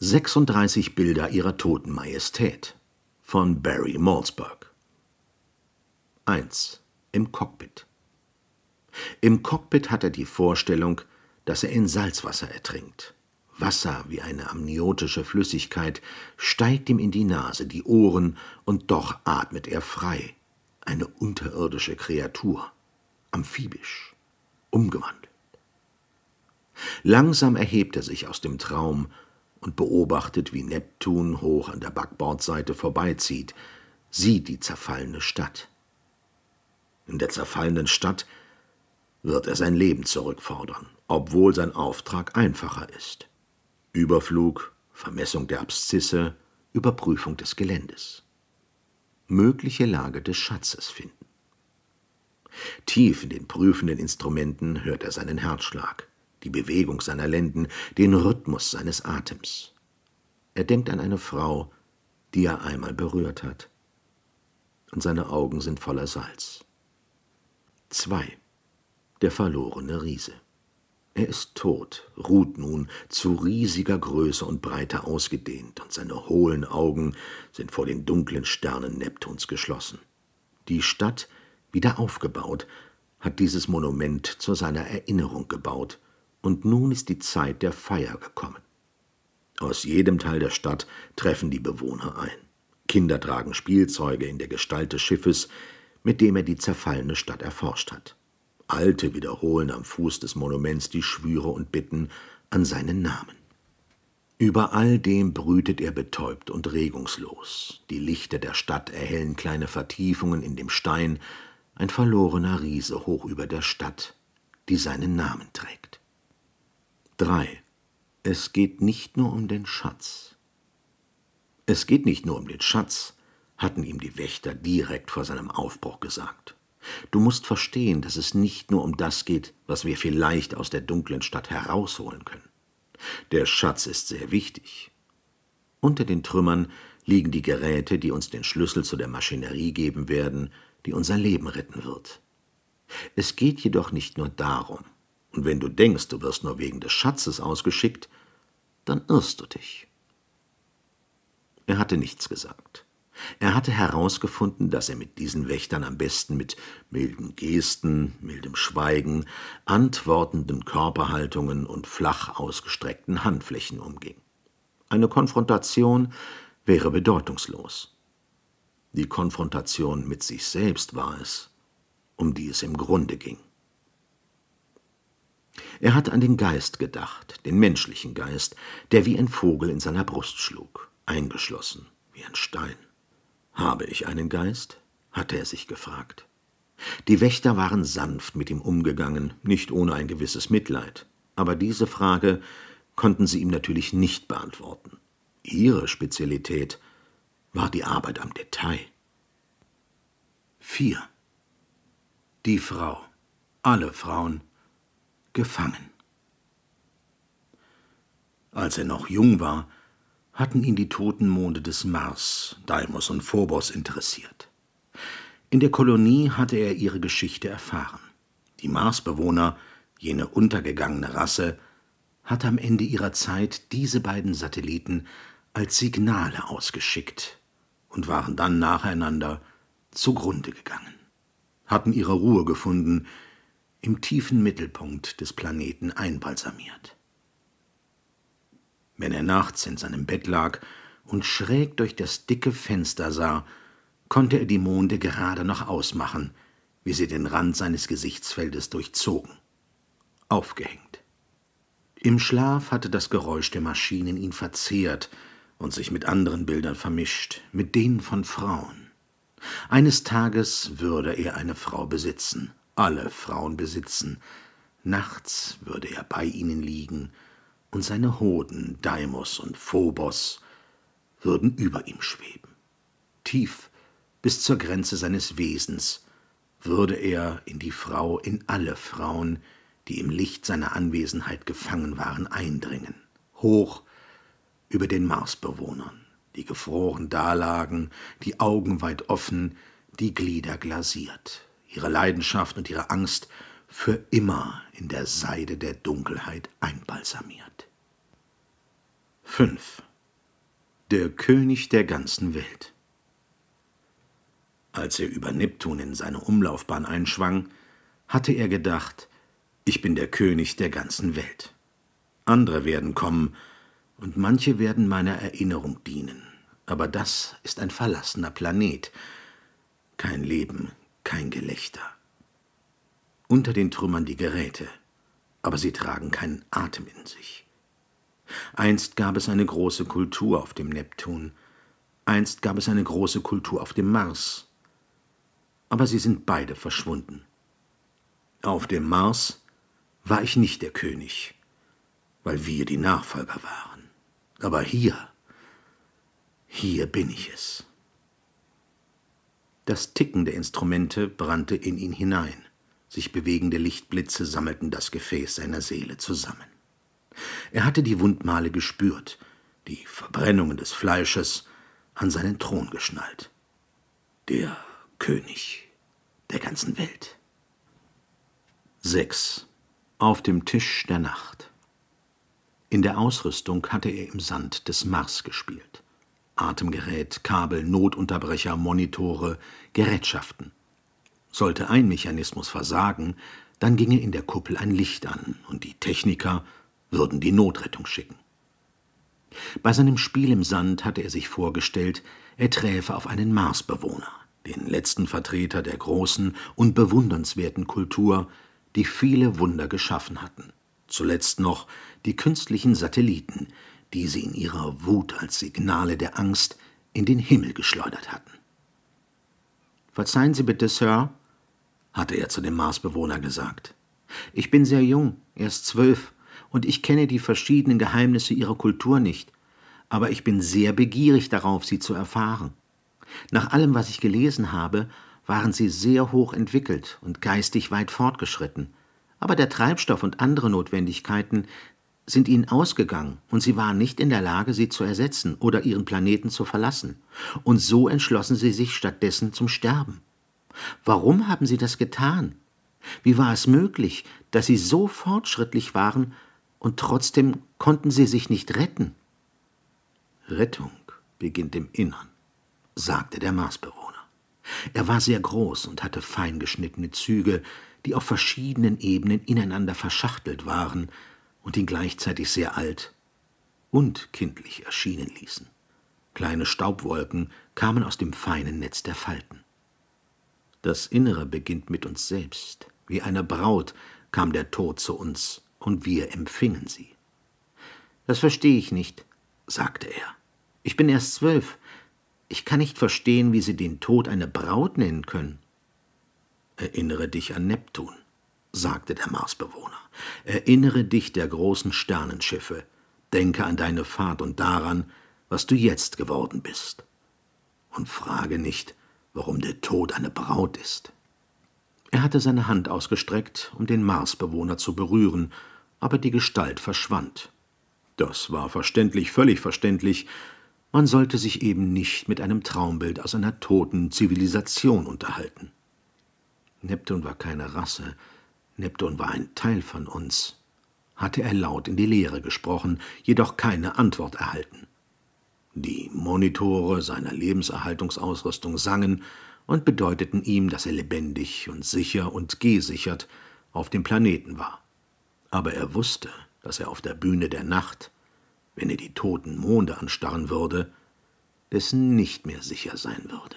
36 Bilder ihrer toten Majestät von Barry Malzberg. 1. Im Cockpit. Im Cockpit hat er die Vorstellung, dass er in Salzwasser ertrinkt. Wasser wie eine amniotische Flüssigkeit steigt ihm in die Nase, die Ohren, und doch atmet er frei. Eine unterirdische Kreatur, amphibisch, umgewandelt. Langsam erhebt er sich aus dem Traum und beobachtet, wie Neptun hoch an der Backbordseite vorbeizieht, sieht die zerfallene Stadt. In der zerfallenen Stadt wird er sein Leben zurückfordern, obwohl sein Auftrag einfacher ist. Überflug, Vermessung der Abszisse, Überprüfung des Geländes. Mögliche Lage des Schatzes finden. Tief in den prüfenden Instrumenten hört er seinen Herzschlag die Bewegung seiner Lenden, den Rhythmus seines Atems. Er denkt an eine Frau, die er einmal berührt hat. Und seine Augen sind voller Salz. 2. Der verlorene Riese. Er ist tot, ruht nun zu riesiger Größe und Breite ausgedehnt, und seine hohlen Augen sind vor den dunklen Sternen Neptuns geschlossen. Die Stadt, wieder aufgebaut, hat dieses Monument zu seiner Erinnerung gebaut, und nun ist die Zeit der Feier gekommen. Aus jedem Teil der Stadt treffen die Bewohner ein. Kinder tragen Spielzeuge in der Gestalt des Schiffes, mit dem er die zerfallene Stadt erforscht hat. Alte wiederholen am Fuß des Monuments die Schwüre und Bitten an seinen Namen. Über all dem brütet er betäubt und regungslos. Die Lichter der Stadt erhellen kleine Vertiefungen in dem Stein, ein verlorener Riese hoch über der Stadt, die seinen Namen trägt. 3. Es geht nicht nur um den Schatz. Es geht nicht nur um den Schatz, hatten ihm die Wächter direkt vor seinem Aufbruch gesagt. Du musst verstehen, dass es nicht nur um das geht, was wir vielleicht aus der dunklen Stadt herausholen können. Der Schatz ist sehr wichtig. Unter den Trümmern liegen die Geräte, die uns den Schlüssel zu der Maschinerie geben werden, die unser Leben retten wird. Es geht jedoch nicht nur darum. Und wenn du denkst, du wirst nur wegen des Schatzes ausgeschickt, dann irrst du dich. Er hatte nichts gesagt. Er hatte herausgefunden, dass er mit diesen Wächtern am besten mit milden Gesten, mildem Schweigen, antwortenden Körperhaltungen und flach ausgestreckten Handflächen umging. Eine Konfrontation wäre bedeutungslos. Die Konfrontation mit sich selbst war es, um die es im Grunde ging. Er hatte an den Geist gedacht, den menschlichen Geist, der wie ein Vogel in seiner Brust schlug, eingeschlossen, wie ein Stein. Habe ich einen Geist? hatte er sich gefragt. Die Wächter waren sanft mit ihm umgegangen, nicht ohne ein gewisses Mitleid, aber diese Frage konnten sie ihm natürlich nicht beantworten. Ihre Spezialität war die Arbeit am Detail. 4. Die Frau. Alle Frauen gefangen. Als er noch jung war, hatten ihn die toten Monde des Mars, Deimos und Phobos interessiert. In der Kolonie hatte er ihre Geschichte erfahren. Die Marsbewohner, jene untergegangene Rasse, hat am Ende ihrer Zeit diese beiden Satelliten als Signale ausgeschickt und waren dann nacheinander zugrunde gegangen, hatten ihre Ruhe gefunden im tiefen Mittelpunkt des Planeten einbalsamiert. Wenn er nachts in seinem Bett lag und schräg durch das dicke Fenster sah, konnte er die Monde gerade noch ausmachen, wie sie den Rand seines Gesichtsfeldes durchzogen. Aufgehängt. Im Schlaf hatte das Geräusch der Maschinen ihn verzehrt und sich mit anderen Bildern vermischt, mit denen von Frauen. Eines Tages würde er eine Frau besitzen alle Frauen besitzen. Nachts würde er bei ihnen liegen, und seine Hoden, Deimos und Phobos, würden über ihm schweben. Tief, bis zur Grenze seines Wesens, würde er in die Frau, in alle Frauen, die im Licht seiner Anwesenheit gefangen waren, eindringen. Hoch über den Marsbewohnern, die gefroren dalagen, die Augen weit offen, die Glieder glasiert ihre Leidenschaft und ihre Angst für immer in der Seide der Dunkelheit einbalsamiert. 5. Der König der ganzen Welt. Als er über Neptun in seine Umlaufbahn einschwang, hatte er gedacht, ich bin der König der ganzen Welt. Andere werden kommen, und manche werden meiner Erinnerung dienen, aber das ist ein verlassener Planet. Kein Leben kein Gelächter. Unter den Trümmern die Geräte, aber sie tragen keinen Atem in sich. Einst gab es eine große Kultur auf dem Neptun, einst gab es eine große Kultur auf dem Mars, aber sie sind beide verschwunden. Auf dem Mars war ich nicht der König, weil wir die Nachfolger waren. Aber hier, hier bin ich es. Das Ticken der Instrumente brannte in ihn hinein. Sich bewegende Lichtblitze sammelten das Gefäß seiner Seele zusammen. Er hatte die Wundmale gespürt, die Verbrennungen des Fleisches an seinen Thron geschnallt. Der König der ganzen Welt. 6. Auf dem Tisch der Nacht. In der Ausrüstung hatte er im Sand des Mars gespielt. Atemgerät, Kabel, Notunterbrecher, Monitore, Gerätschaften. Sollte ein Mechanismus versagen, dann ginge in der Kuppel ein Licht an und die Techniker würden die Notrettung schicken. Bei seinem Spiel im Sand hatte er sich vorgestellt, er träfe auf einen Marsbewohner, den letzten Vertreter der großen und bewundernswerten Kultur, die viele Wunder geschaffen hatten. Zuletzt noch die künstlichen Satelliten, die sie in ihrer Wut als Signale der Angst in den Himmel geschleudert hatten. Verzeihen Sie bitte, Sir, hatte er zu dem Marsbewohner gesagt. Ich bin sehr jung, erst zwölf, und ich kenne die verschiedenen Geheimnisse Ihrer Kultur nicht, aber ich bin sehr begierig darauf, sie zu erfahren. Nach allem, was ich gelesen habe, waren sie sehr hoch entwickelt und geistig weit fortgeschritten, aber der Treibstoff und andere Notwendigkeiten sind ihnen ausgegangen und sie waren nicht in der Lage, sie zu ersetzen oder ihren Planeten zu verlassen. Und so entschlossen sie sich stattdessen zum Sterben. Warum haben sie das getan? Wie war es möglich, dass sie so fortschrittlich waren und trotzdem konnten sie sich nicht retten? Rettung beginnt im Innern, sagte der Marsbewohner. Er war sehr groß und hatte feingeschnittene Züge, die auf verschiedenen Ebenen ineinander verschachtelt waren, und ihn gleichzeitig sehr alt und kindlich erschienen ließen. Kleine Staubwolken kamen aus dem feinen Netz der Falten. Das Innere beginnt mit uns selbst. Wie eine Braut kam der Tod zu uns, und wir empfingen sie. Das verstehe ich nicht, sagte er. Ich bin erst zwölf. Ich kann nicht verstehen, wie Sie den Tod eine Braut nennen können. Erinnere dich an Neptun sagte der Marsbewohner. Erinnere dich der großen Sternenschiffe, denke an deine Fahrt und daran, was du jetzt geworden bist. Und frage nicht, warum der Tod eine Braut ist. Er hatte seine Hand ausgestreckt, um den Marsbewohner zu berühren, aber die Gestalt verschwand. Das war verständlich, völlig verständlich. Man sollte sich eben nicht mit einem Traumbild aus einer toten Zivilisation unterhalten. Neptun war keine Rasse, Neptun war ein Teil von uns, hatte er laut in die Leere gesprochen, jedoch keine Antwort erhalten. Die Monitore seiner Lebenserhaltungsausrüstung sangen und bedeuteten ihm, dass er lebendig und sicher und gesichert auf dem Planeten war. Aber er wusste, dass er auf der Bühne der Nacht, wenn er die toten Monde anstarren würde, dessen nicht mehr sicher sein würde.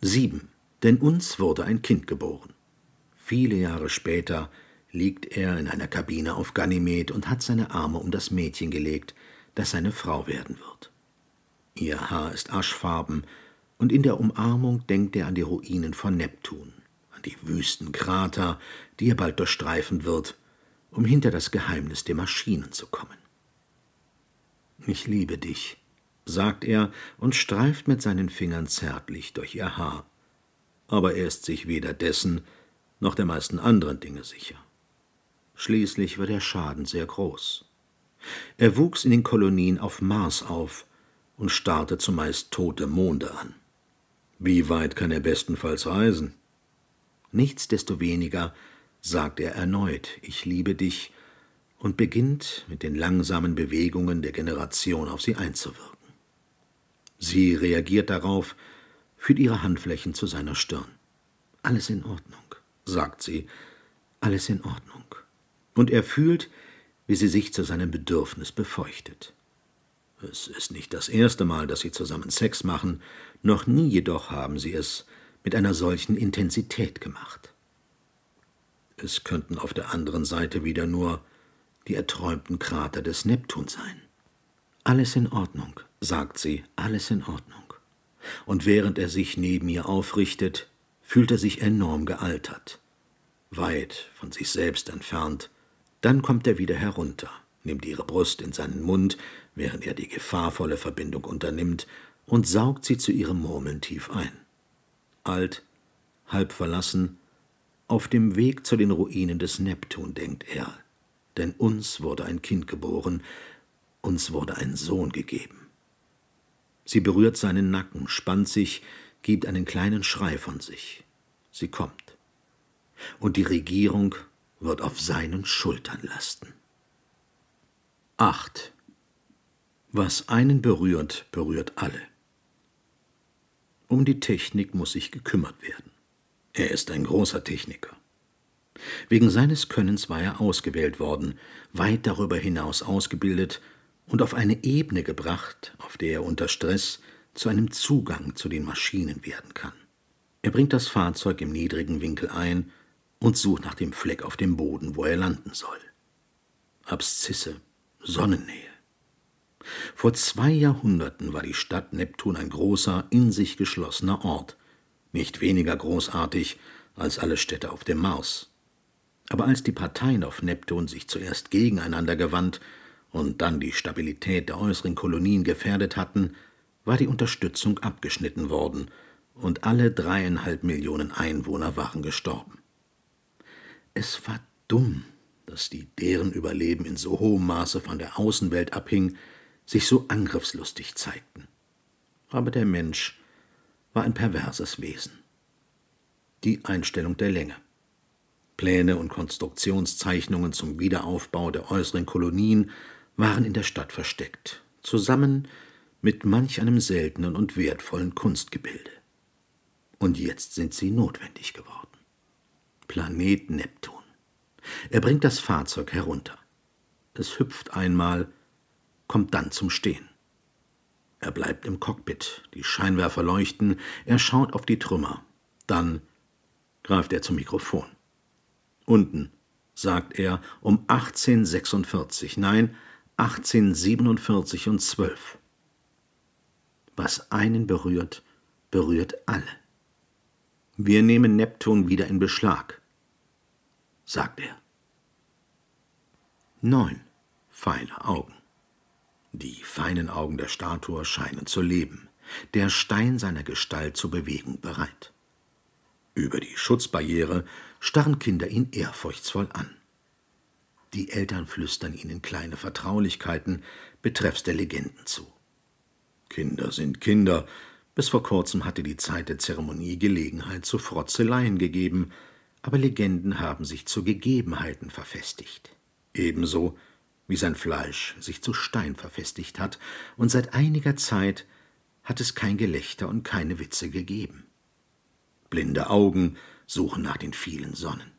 7. Denn uns wurde ein Kind geboren. Viele Jahre später liegt er in einer Kabine auf Ganymed und hat seine Arme um das Mädchen gelegt, das seine Frau werden wird. Ihr Haar ist aschfarben, und in der Umarmung denkt er an die Ruinen von Neptun, an die wüsten Krater, die er bald durchstreifen wird, um hinter das Geheimnis der Maschinen zu kommen. Ich liebe dich, sagt er und streift mit seinen Fingern zärtlich durch ihr Haar. Aber er ist sich weder dessen, noch der meisten anderen Dinge sicher. Schließlich war der Schaden sehr groß. Er wuchs in den Kolonien auf Mars auf und starrte zumeist tote Monde an. Wie weit kann er bestenfalls reisen? Nichtsdestoweniger sagt er erneut, ich liebe dich, und beginnt mit den langsamen Bewegungen der Generation auf sie einzuwirken. Sie reagiert darauf, führt ihre Handflächen zu seiner Stirn. Alles in Ordnung sagt sie, alles in Ordnung. Und er fühlt, wie sie sich zu seinem Bedürfnis befeuchtet. Es ist nicht das erste Mal, dass sie zusammen Sex machen, noch nie jedoch haben sie es mit einer solchen Intensität gemacht. Es könnten auf der anderen Seite wieder nur die erträumten Krater des Neptun sein. Alles in Ordnung, sagt sie, alles in Ordnung. Und während er sich neben ihr aufrichtet, fühlt er sich enorm gealtert, weit von sich selbst entfernt. Dann kommt er wieder herunter, nimmt ihre Brust in seinen Mund, während er die gefahrvolle Verbindung unternimmt, und saugt sie zu ihrem Murmeln tief ein. Alt, halb verlassen, auf dem Weg zu den Ruinen des Neptun denkt er, denn uns wurde ein Kind geboren, uns wurde ein Sohn gegeben. Sie berührt seinen Nacken, spannt sich, gibt einen kleinen Schrei von sich. Sie kommt. Und die Regierung wird auf seinen Schultern lasten. 8. Was einen berührt, berührt alle. Um die Technik muss sich gekümmert werden. Er ist ein großer Techniker. Wegen seines Könnens war er ausgewählt worden, weit darüber hinaus ausgebildet und auf eine Ebene gebracht, auf der er unter Stress zu einem Zugang zu den Maschinen werden kann. Er bringt das Fahrzeug im niedrigen Winkel ein und sucht nach dem Fleck auf dem Boden, wo er landen soll. Abszisse, Sonnennähe. Vor zwei Jahrhunderten war die Stadt Neptun ein großer, in sich geschlossener Ort, nicht weniger großartig als alle Städte auf dem Mars. Aber als die Parteien auf Neptun sich zuerst gegeneinander gewandt und dann die Stabilität der äußeren Kolonien gefährdet hatten, war die Unterstützung abgeschnitten worden und alle dreieinhalb Millionen Einwohner waren gestorben. Es war dumm, dass die deren Überleben in so hohem Maße von der Außenwelt abhing, sich so angriffslustig zeigten. Aber der Mensch war ein perverses Wesen. Die Einstellung der Länge. Pläne und Konstruktionszeichnungen zum Wiederaufbau der äußeren Kolonien waren in der Stadt versteckt, zusammen mit manch einem seltenen und wertvollen Kunstgebilde. Und jetzt sind sie notwendig geworden. Planet Neptun. Er bringt das Fahrzeug herunter. Es hüpft einmal, kommt dann zum Stehen. Er bleibt im Cockpit, die Scheinwerfer leuchten, er schaut auf die Trümmer. Dann greift er zum Mikrofon. Unten, sagt er, um 1846, nein, 1847 und 12. Was einen berührt, berührt alle. Wir nehmen Neptun wieder in Beschlag, sagt er. Neun feine Augen. Die feinen Augen der Statue scheinen zu leben, der Stein seiner Gestalt zur Bewegung bereit. Über die Schutzbarriere starren Kinder ihn ehrfurchtsvoll an. Die Eltern flüstern ihnen kleine Vertraulichkeiten betreffs der Legenden zu. Kinder sind Kinder. Bis vor kurzem hatte die Zeit der Zeremonie Gelegenheit zu Frotzeleien gegeben, aber Legenden haben sich zu Gegebenheiten verfestigt. Ebenso wie sein Fleisch sich zu Stein verfestigt hat, und seit einiger Zeit hat es kein Gelächter und keine Witze gegeben. Blinde Augen suchen nach den vielen Sonnen.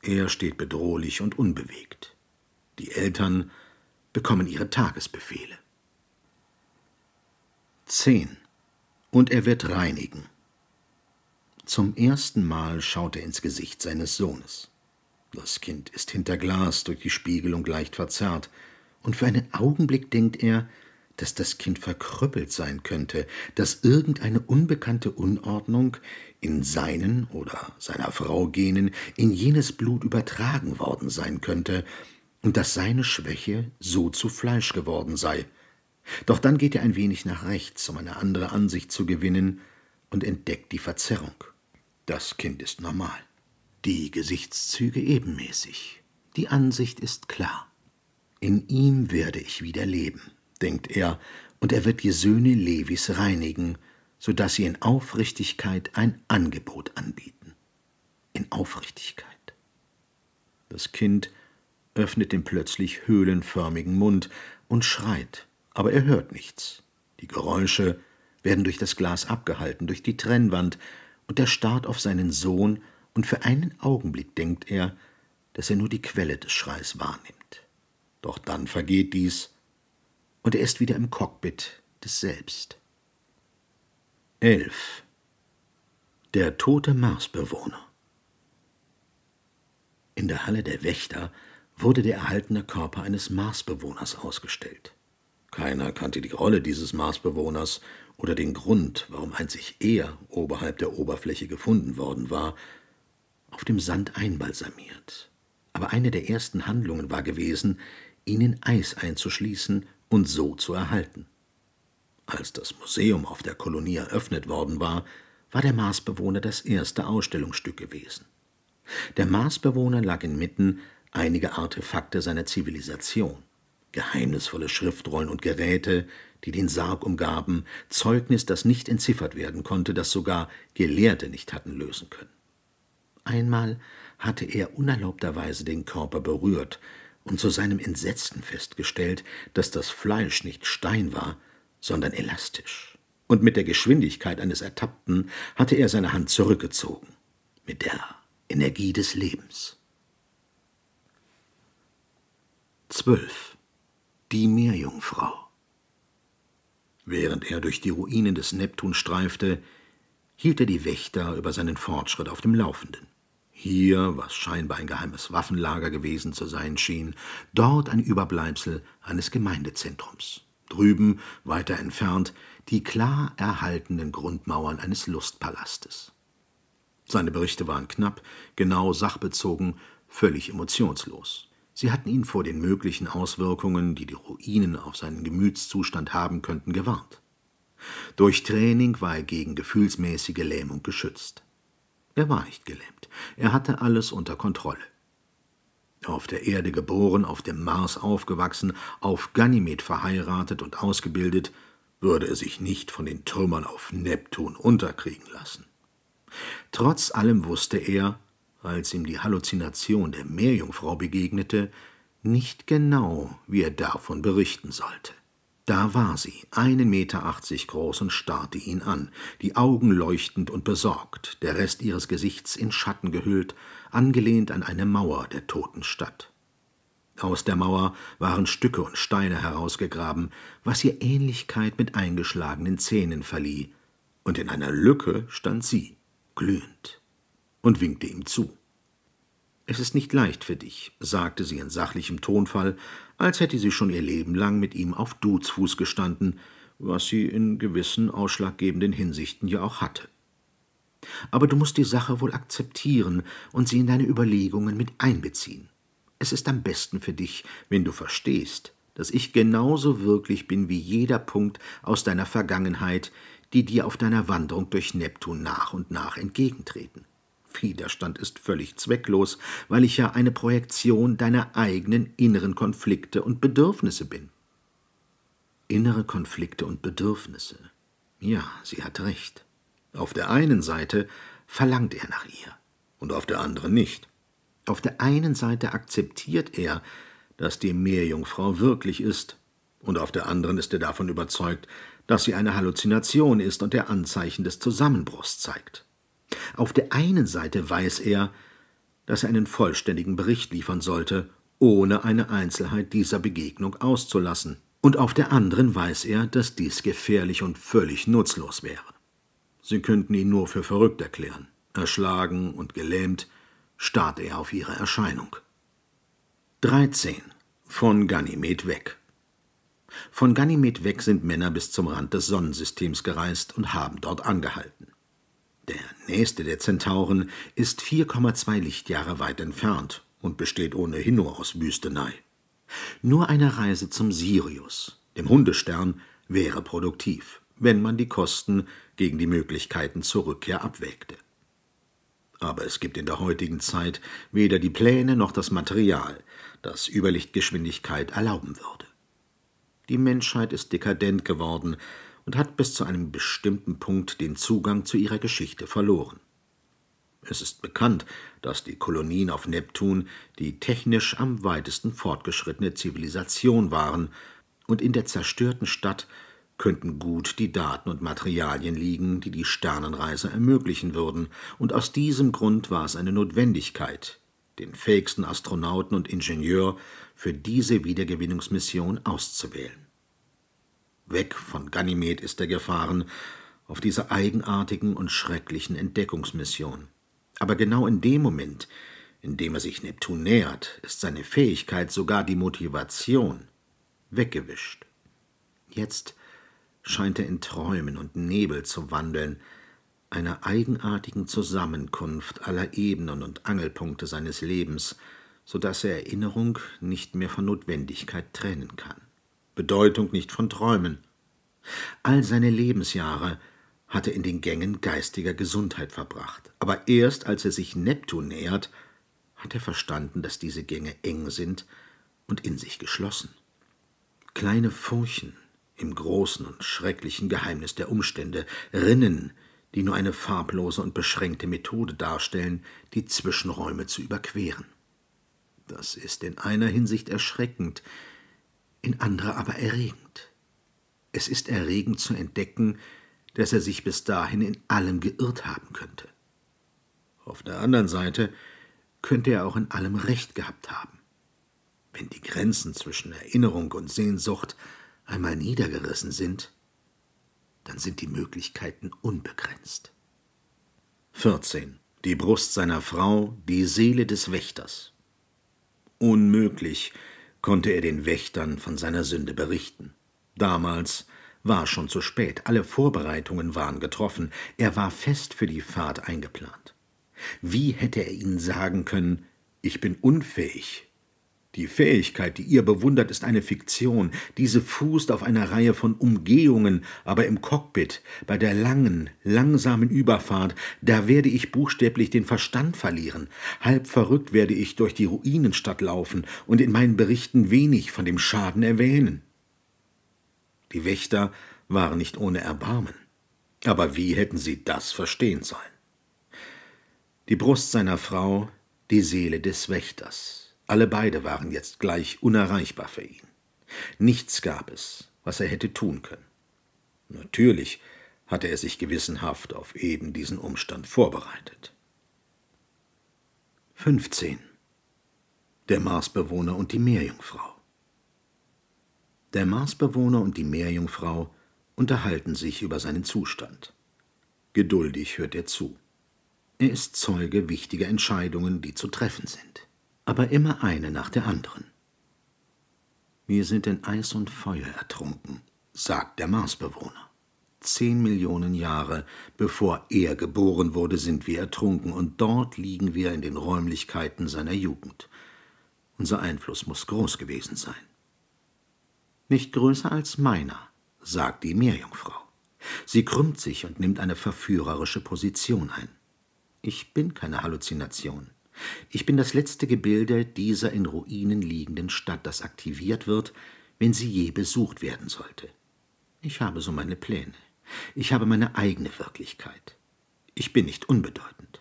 Er steht bedrohlich und unbewegt. Die Eltern bekommen ihre Tagesbefehle. 10 Und er wird reinigen. Zum ersten Mal schaut er ins Gesicht seines Sohnes. Das Kind ist hinter Glas durch die Spiegelung leicht verzerrt, und für einen Augenblick denkt er, dass das Kind verkrüppelt sein könnte, dass irgendeine unbekannte Unordnung in seinen oder seiner Frau Genen in jenes Blut übertragen worden sein könnte und dass seine Schwäche so zu Fleisch geworden sei. Doch dann geht er ein wenig nach rechts, um eine andere Ansicht zu gewinnen, und entdeckt die Verzerrung. Das Kind ist normal, die Gesichtszüge ebenmäßig, die Ansicht ist klar. In ihm werde ich wieder leben, denkt er, und er wird die Söhne Levis reinigen, so dass sie in Aufrichtigkeit ein Angebot anbieten. In Aufrichtigkeit. Das Kind öffnet den plötzlich höhlenförmigen Mund und schreit, aber er hört nichts. Die Geräusche werden durch das Glas abgehalten, durch die Trennwand, und er starrt auf seinen Sohn, und für einen Augenblick denkt er, dass er nur die Quelle des Schreis wahrnimmt. Doch dann vergeht dies, und er ist wieder im Cockpit des Selbst. 11. Der tote Marsbewohner In der Halle der Wächter wurde der erhaltene Körper eines Marsbewohners ausgestellt. Keiner kannte die Rolle dieses Marsbewohners oder den Grund, warum einzig er oberhalb der Oberfläche gefunden worden war, auf dem Sand einbalsamiert. Aber eine der ersten Handlungen war gewesen, ihn in Eis einzuschließen und so zu erhalten. Als das Museum auf der Kolonie eröffnet worden war, war der Marsbewohner das erste Ausstellungsstück gewesen. Der Marsbewohner lag inmitten einiger Artefakte seiner Zivilisation geheimnisvolle Schriftrollen und Geräte, die den Sarg umgaben, Zeugnis, das nicht entziffert werden konnte, das sogar Gelehrte nicht hatten lösen können. Einmal hatte er unerlaubterweise den Körper berührt und zu seinem Entsetzen festgestellt, dass das Fleisch nicht Stein war, sondern elastisch. Und mit der Geschwindigkeit eines Ertappten hatte er seine Hand zurückgezogen, mit der Energie des Lebens. 12 die Meerjungfrau. Während er durch die Ruinen des Neptun streifte, hielt er die Wächter über seinen Fortschritt auf dem Laufenden. Hier, was scheinbar ein geheimes Waffenlager gewesen zu sein schien, dort ein Überbleibsel eines Gemeindezentrums, drüben, weiter entfernt, die klar erhaltenen Grundmauern eines Lustpalastes. Seine Berichte waren knapp, genau sachbezogen, völlig emotionslos. Sie hatten ihn vor den möglichen Auswirkungen, die die Ruinen auf seinen Gemütszustand haben könnten, gewarnt. Durch Training war er gegen gefühlsmäßige Lähmung geschützt. Er war nicht gelähmt, er hatte alles unter Kontrolle. Auf der Erde geboren, auf dem Mars aufgewachsen, auf Ganymed verheiratet und ausgebildet, würde er sich nicht von den Trümmern auf Neptun unterkriegen lassen. Trotz allem wusste er, als ihm die Halluzination der Meerjungfrau begegnete, nicht genau, wie er davon berichten sollte. Da war sie, einen Meter achtzig groß und starrte ihn an, die Augen leuchtend und besorgt, der Rest ihres Gesichts in Schatten gehüllt, angelehnt an eine Mauer der toten Stadt. Aus der Mauer waren Stücke und Steine herausgegraben, was ihr Ähnlichkeit mit eingeschlagenen Zähnen verlieh, und in einer Lücke stand sie, glühend und winkte ihm zu. Es ist nicht leicht für dich, sagte sie in sachlichem Tonfall, als hätte sie schon ihr Leben lang mit ihm auf Duzfuß gestanden, was sie in gewissen ausschlaggebenden Hinsichten ja auch hatte. Aber du musst die Sache wohl akzeptieren und sie in deine Überlegungen mit einbeziehen. Es ist am besten für dich, wenn du verstehst, dass ich genauso wirklich bin wie jeder Punkt aus deiner Vergangenheit, die dir auf deiner Wanderung durch Neptun nach und nach entgegentreten. Widerstand ist völlig zwecklos, weil ich ja eine Projektion deiner eigenen inneren Konflikte und Bedürfnisse bin. Innere Konflikte und Bedürfnisse. Ja, sie hat recht. Auf der einen Seite verlangt er nach ihr und auf der anderen nicht. Auf der einen Seite akzeptiert er, dass die Meerjungfrau wirklich ist, und auf der anderen ist er davon überzeugt, dass sie eine Halluzination ist und der Anzeichen des Zusammenbruchs zeigt. Auf der einen Seite weiß er, dass er einen vollständigen Bericht liefern sollte, ohne eine Einzelheit dieser Begegnung auszulassen, und auf der anderen weiß er, dass dies gefährlich und völlig nutzlos wäre. Sie könnten ihn nur für verrückt erklären. Erschlagen und gelähmt starrt er auf ihre Erscheinung. 13. Von Ganymed weg. Von Ganymed weg sind Männer bis zum Rand des Sonnensystems gereist und haben dort angehalten. Der nächste der Zentauren ist 4,2 Lichtjahre weit entfernt und besteht ohnehin nur aus Wüstenei. Nur eine Reise zum Sirius, dem Hundestern, wäre produktiv, wenn man die Kosten gegen die Möglichkeiten zur Rückkehr abwägte. Aber es gibt in der heutigen Zeit weder die Pläne noch das Material, das Überlichtgeschwindigkeit erlauben würde. Die Menschheit ist dekadent geworden, und hat bis zu einem bestimmten Punkt den Zugang zu ihrer Geschichte verloren. Es ist bekannt, dass die Kolonien auf Neptun die technisch am weitesten fortgeschrittene Zivilisation waren, und in der zerstörten Stadt könnten gut die Daten und Materialien liegen, die die Sternenreise ermöglichen würden, und aus diesem Grund war es eine Notwendigkeit, den fähigsten Astronauten und Ingenieur für diese Wiedergewinnungsmission auszuwählen. Weg von Ganymed ist er gefahren, auf dieser eigenartigen und schrecklichen Entdeckungsmission. Aber genau in dem Moment, in dem er sich Neptun nähert, ist seine Fähigkeit, sogar die Motivation, weggewischt. Jetzt scheint er in Träumen und Nebel zu wandeln, einer eigenartigen Zusammenkunft aller Ebenen und Angelpunkte seines Lebens, so dass er Erinnerung nicht mehr von Notwendigkeit trennen kann. Bedeutung nicht von Träumen. All seine Lebensjahre hatte in den Gängen geistiger Gesundheit verbracht, aber erst als er sich Neptun nähert, hat er verstanden, dass diese Gänge eng sind und in sich geschlossen. Kleine Furchen im großen und schrecklichen Geheimnis der Umstände, Rinnen, die nur eine farblose und beschränkte Methode darstellen, die Zwischenräume zu überqueren. Das ist in einer Hinsicht erschreckend, in andere aber erregend. Es ist erregend zu entdecken, dass er sich bis dahin in allem geirrt haben könnte. Auf der anderen Seite könnte er auch in allem recht gehabt haben. Wenn die Grenzen zwischen Erinnerung und Sehnsucht einmal niedergerissen sind, dann sind die Möglichkeiten unbegrenzt. 14. Die Brust seiner Frau, die Seele des Wächters. Unmöglich, konnte er den Wächtern von seiner Sünde berichten. Damals war schon zu spät, alle Vorbereitungen waren getroffen, er war fest für die Fahrt eingeplant. Wie hätte er ihnen sagen können, ich bin unfähig, die Fähigkeit, die ihr bewundert, ist eine Fiktion. Diese fußt auf einer Reihe von Umgehungen, aber im Cockpit, bei der langen, langsamen Überfahrt, da werde ich buchstäblich den Verstand verlieren. Halb verrückt werde ich durch die Ruinenstadt laufen und in meinen Berichten wenig von dem Schaden erwähnen. Die Wächter waren nicht ohne Erbarmen. Aber wie hätten sie das verstehen sollen? Die Brust seiner Frau, die Seele des Wächters. Alle beide waren jetzt gleich unerreichbar für ihn. Nichts gab es, was er hätte tun können. Natürlich hatte er sich gewissenhaft auf eben diesen Umstand vorbereitet. 15. Der Marsbewohner und die Meerjungfrau. Der Marsbewohner und die Meerjungfrau unterhalten sich über seinen Zustand. Geduldig hört er zu. Er ist Zeuge wichtiger Entscheidungen, die zu treffen sind aber immer eine nach der anderen. Wir sind in Eis und Feuer ertrunken, sagt der Marsbewohner. Zehn Millionen Jahre bevor er geboren wurde, sind wir ertrunken, und dort liegen wir in den Räumlichkeiten seiner Jugend. Unser Einfluss muss groß gewesen sein. Nicht größer als meiner, sagt die Meerjungfrau. Sie krümmt sich und nimmt eine verführerische Position ein. Ich bin keine Halluzination. Ich bin das letzte Gebilde dieser in Ruinen liegenden Stadt, das aktiviert wird, wenn sie je besucht werden sollte. Ich habe so meine Pläne. Ich habe meine eigene Wirklichkeit. Ich bin nicht unbedeutend.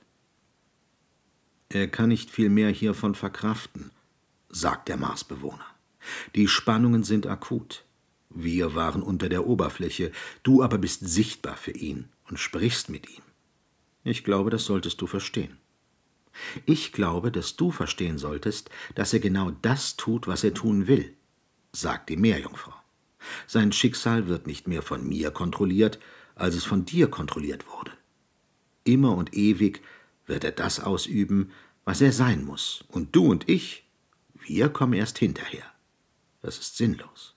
Er kann nicht viel mehr hiervon verkraften, sagt der Marsbewohner. Die Spannungen sind akut. Wir waren unter der Oberfläche, du aber bist sichtbar für ihn und sprichst mit ihm. Ich glaube, das solltest du verstehen. Ich glaube, dass du verstehen solltest, dass er genau das tut, was er tun will, sagt die Meerjungfrau. Sein Schicksal wird nicht mehr von mir kontrolliert, als es von dir kontrolliert wurde. Immer und ewig wird er das ausüben, was er sein muss, und du und ich, wir kommen erst hinterher. Das ist sinnlos.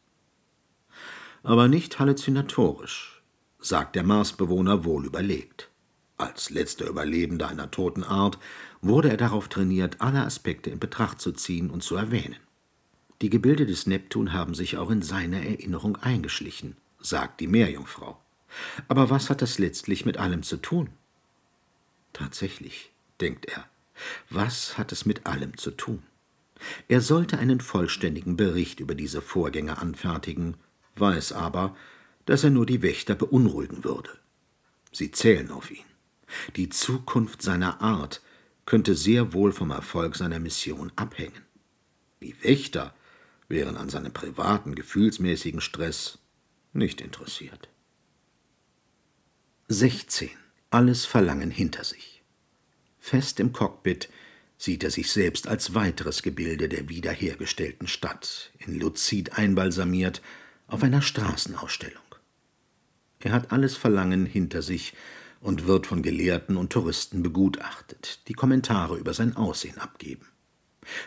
Aber nicht halluzinatorisch, sagt der Marsbewohner wohl überlegt. Als letzter Überlebender einer toten Art wurde er darauf trainiert, alle Aspekte in Betracht zu ziehen und zu erwähnen. Die Gebilde des Neptun haben sich auch in seine Erinnerung eingeschlichen, sagt die Meerjungfrau. Aber was hat das letztlich mit allem zu tun? Tatsächlich, denkt er, was hat es mit allem zu tun? Er sollte einen vollständigen Bericht über diese Vorgänge anfertigen, weiß aber, dass er nur die Wächter beunruhigen würde. Sie zählen auf ihn. Die Zukunft seiner Art könnte sehr wohl vom Erfolg seiner Mission abhängen. Die Wächter wären an seinem privaten, gefühlsmäßigen Stress nicht interessiert. 16. Alles Verlangen hinter sich. Fest im Cockpit sieht er sich selbst als weiteres Gebilde der wiederhergestellten Stadt, in Luzid einbalsamiert, auf einer Straßenausstellung. Er hat alles Verlangen hinter sich, und wird von Gelehrten und Touristen begutachtet, die Kommentare über sein Aussehen abgeben.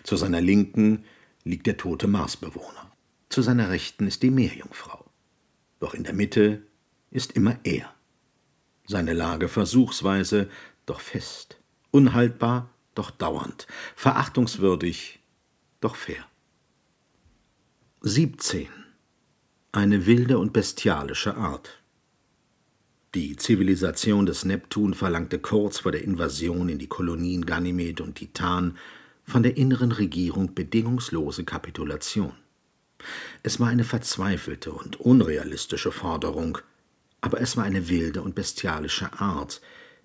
Zu seiner Linken liegt der tote Marsbewohner, zu seiner Rechten ist die Meerjungfrau. Doch in der Mitte ist immer er. Seine Lage versuchsweise, doch fest, unhaltbar, doch dauernd, verachtungswürdig, doch fair. 17. Eine wilde und bestialische Art die Zivilisation des Neptun verlangte kurz vor der Invasion in die Kolonien Ganymed und Titan von der inneren Regierung bedingungslose Kapitulation. Es war eine verzweifelte und unrealistische Forderung, aber es war eine wilde und bestialische Art,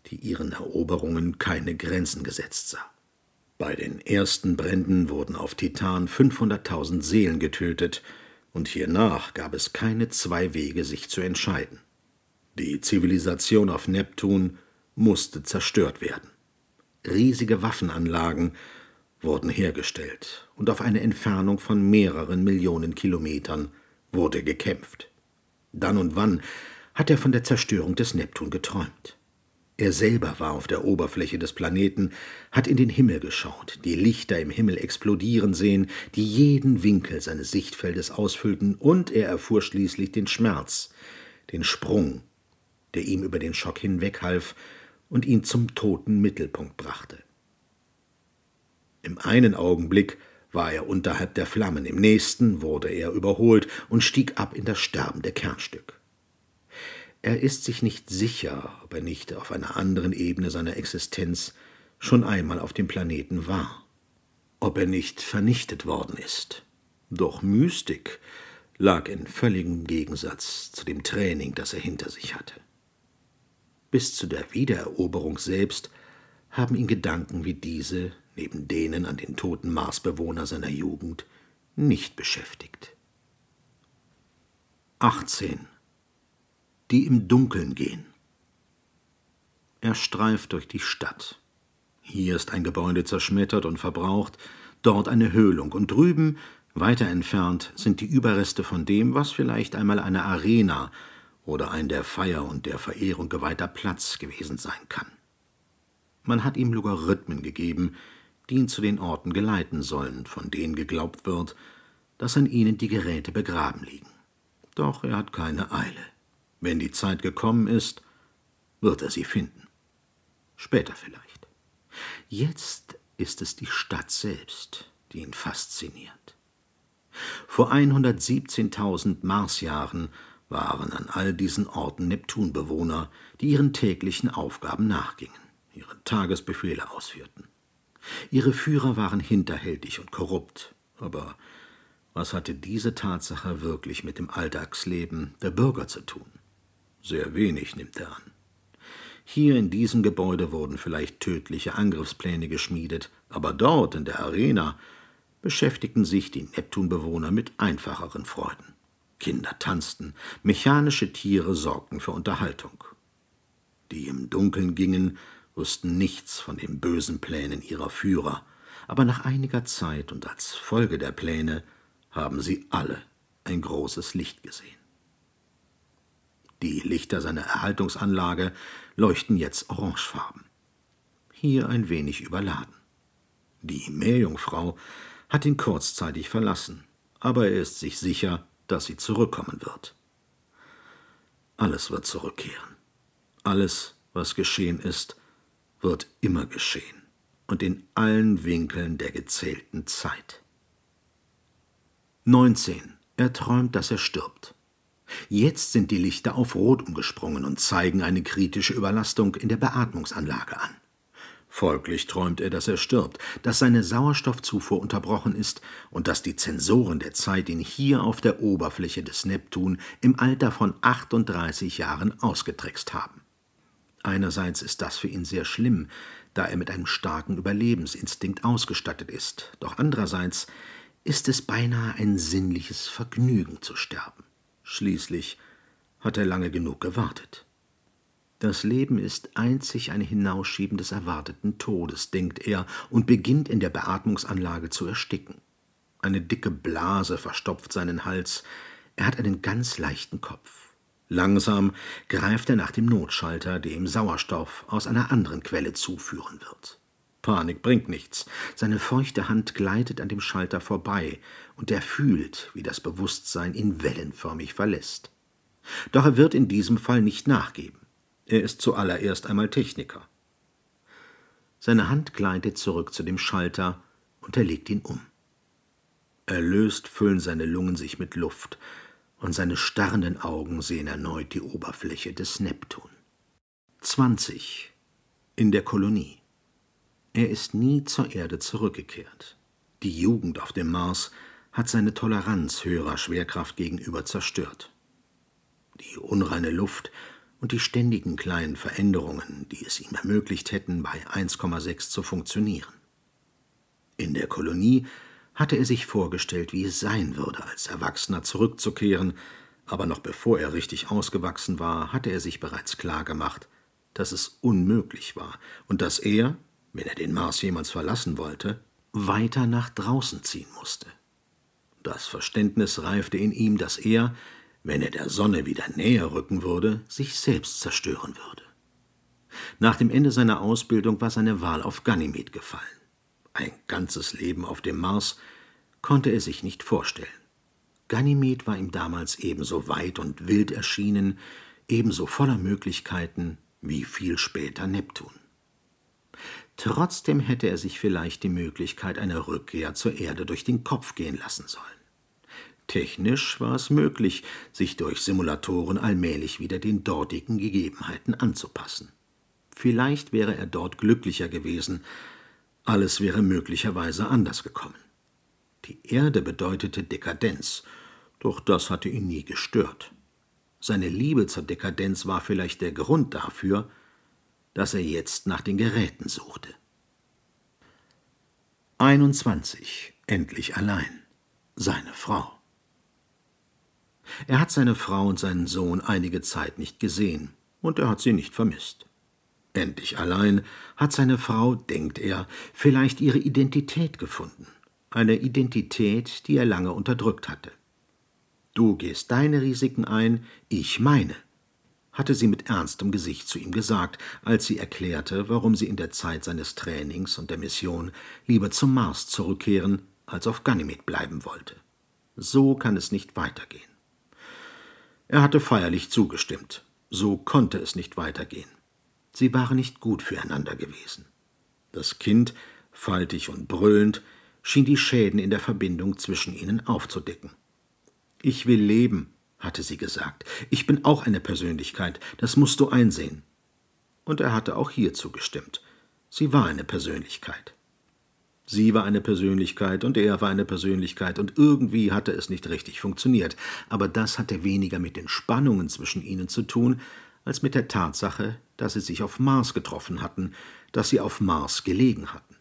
die ihren Eroberungen keine Grenzen gesetzt sah. Bei den ersten Bränden wurden auf Titan 500.000 Seelen getötet, und hiernach gab es keine zwei Wege, sich zu entscheiden. Die Zivilisation auf Neptun musste zerstört werden. Riesige Waffenanlagen wurden hergestellt und auf eine Entfernung von mehreren Millionen Kilometern wurde gekämpft. Dann und wann hat er von der Zerstörung des Neptun geträumt. Er selber war auf der Oberfläche des Planeten, hat in den Himmel geschaut, die Lichter im Himmel explodieren sehen, die jeden Winkel seines Sichtfeldes ausfüllten, und er erfuhr schließlich den Schmerz, den Sprung der ihm über den Schock hinweghalf und ihn zum toten Mittelpunkt brachte. Im einen Augenblick war er unterhalb der Flammen, im nächsten wurde er überholt und stieg ab in das sterbende Kernstück. Er ist sich nicht sicher, ob er nicht auf einer anderen Ebene seiner Existenz schon einmal auf dem Planeten war, ob er nicht vernichtet worden ist. Doch Mystik lag in völligem Gegensatz zu dem Training, das er hinter sich hatte bis zu der Wiedereroberung selbst haben ihn Gedanken wie diese, neben denen an den toten Marsbewohner seiner Jugend, nicht beschäftigt. 18. Die im Dunkeln gehen. Er streift durch die Stadt. Hier ist ein Gebäude zerschmettert und verbraucht, dort eine Höhlung und drüben, weiter entfernt, sind die Überreste von dem, was vielleicht einmal eine Arena, oder ein der Feier und der Verehrung geweihter Platz gewesen sein kann. Man hat ihm Logarithmen gegeben, die ihn zu den Orten geleiten sollen, von denen geglaubt wird, dass an ihnen die Geräte begraben liegen. Doch er hat keine Eile. Wenn die Zeit gekommen ist, wird er sie finden. Später vielleicht. Jetzt ist es die Stadt selbst, die ihn fasziniert. Vor 117.000 Marsjahren waren an all diesen Orten Neptunbewohner, die ihren täglichen Aufgaben nachgingen, ihre Tagesbefehle ausführten. Ihre Führer waren hinterhältig und korrupt, aber was hatte diese Tatsache wirklich mit dem Alltagsleben der Bürger zu tun? Sehr wenig nimmt er an. Hier in diesem Gebäude wurden vielleicht tödliche Angriffspläne geschmiedet, aber dort in der Arena beschäftigten sich die Neptunbewohner mit einfacheren Freuden. Kinder tanzten, mechanische Tiere sorgten für Unterhaltung. Die im Dunkeln gingen, wussten nichts von den bösen Plänen ihrer Führer, aber nach einiger Zeit und als Folge der Pläne haben sie alle ein großes Licht gesehen. Die Lichter seiner Erhaltungsanlage leuchten jetzt orangefarben. Hier ein wenig überladen. Die Meerjungfrau hat ihn kurzzeitig verlassen, aber er ist sich sicher, dass sie zurückkommen wird. Alles wird zurückkehren. Alles, was geschehen ist, wird immer geschehen und in allen Winkeln der gezählten Zeit. 19. Er träumt, dass er stirbt. Jetzt sind die Lichter auf Rot umgesprungen und zeigen eine kritische Überlastung in der Beatmungsanlage an. Folglich träumt er, dass er stirbt, dass seine Sauerstoffzufuhr unterbrochen ist und dass die Zensoren der Zeit ihn hier auf der Oberfläche des Neptun im Alter von 38 Jahren ausgetrickst haben. Einerseits ist das für ihn sehr schlimm, da er mit einem starken Überlebensinstinkt ausgestattet ist, doch andererseits ist es beinahe ein sinnliches Vergnügen zu sterben. Schließlich hat er lange genug gewartet. Das Leben ist einzig ein Hinausschieben des erwarteten Todes, denkt er und beginnt in der Beatmungsanlage zu ersticken. Eine dicke Blase verstopft seinen Hals. Er hat einen ganz leichten Kopf. Langsam greift er nach dem Notschalter, der ihm Sauerstoff aus einer anderen Quelle zuführen wird. Panik bringt nichts. Seine feuchte Hand gleitet an dem Schalter vorbei und er fühlt, wie das Bewusstsein ihn wellenförmig verlässt. Doch er wird in diesem Fall nicht nachgeben. Er ist zuallererst einmal Techniker. Seine Hand gleitet zurück zu dem Schalter und er legt ihn um. Erlöst füllen seine Lungen sich mit Luft und seine starrenden Augen sehen erneut die Oberfläche des Neptun. 20. In der Kolonie. Er ist nie zur Erde zurückgekehrt. Die Jugend auf dem Mars hat seine Toleranz höherer Schwerkraft gegenüber zerstört. Die unreine Luft und die ständigen kleinen Veränderungen, die es ihm ermöglicht hätten, bei 1,6 zu funktionieren. In der Kolonie hatte er sich vorgestellt, wie es sein würde, als Erwachsener zurückzukehren, aber noch bevor er richtig ausgewachsen war, hatte er sich bereits klar gemacht, dass es unmöglich war und dass er, wenn er den Mars jemals verlassen wollte, weiter nach draußen ziehen musste. Das Verständnis reifte in ihm, dass er, wenn er der Sonne wieder näher rücken würde, sich selbst zerstören würde. Nach dem Ende seiner Ausbildung war seine Wahl auf Ganymed gefallen. Ein ganzes Leben auf dem Mars konnte er sich nicht vorstellen. Ganymed war ihm damals ebenso weit und wild erschienen, ebenso voller Möglichkeiten wie viel später Neptun. Trotzdem hätte er sich vielleicht die Möglichkeit einer Rückkehr zur Erde durch den Kopf gehen lassen sollen. Technisch war es möglich, sich durch Simulatoren allmählich wieder den dortigen Gegebenheiten anzupassen. Vielleicht wäre er dort glücklicher gewesen, alles wäre möglicherweise anders gekommen. Die Erde bedeutete Dekadenz, doch das hatte ihn nie gestört. Seine Liebe zur Dekadenz war vielleicht der Grund dafür, dass er jetzt nach den Geräten suchte. 21. Endlich allein. Seine Frau. Er hat seine Frau und seinen Sohn einige Zeit nicht gesehen, und er hat sie nicht vermisst. Endlich allein hat seine Frau, denkt er, vielleicht ihre Identität gefunden, eine Identität, die er lange unterdrückt hatte. Du gehst deine Risiken ein, ich meine, hatte sie mit ernstem Gesicht zu ihm gesagt, als sie erklärte, warum sie in der Zeit seines Trainings und der Mission lieber zum Mars zurückkehren, als auf Ganymed bleiben wollte. So kann es nicht weitergehen. Er hatte feierlich zugestimmt. So konnte es nicht weitergehen. Sie waren nicht gut füreinander gewesen. Das Kind, faltig und brüllend, schien die Schäden in der Verbindung zwischen ihnen aufzudecken. Ich will leben, hatte sie gesagt. Ich bin auch eine Persönlichkeit, das musst du einsehen. Und er hatte auch hier zugestimmt. Sie war eine Persönlichkeit. Sie war eine Persönlichkeit und er war eine Persönlichkeit und irgendwie hatte es nicht richtig funktioniert. Aber das hatte weniger mit den Spannungen zwischen ihnen zu tun, als mit der Tatsache, dass sie sich auf Mars getroffen hatten, dass sie auf Mars gelegen hatten.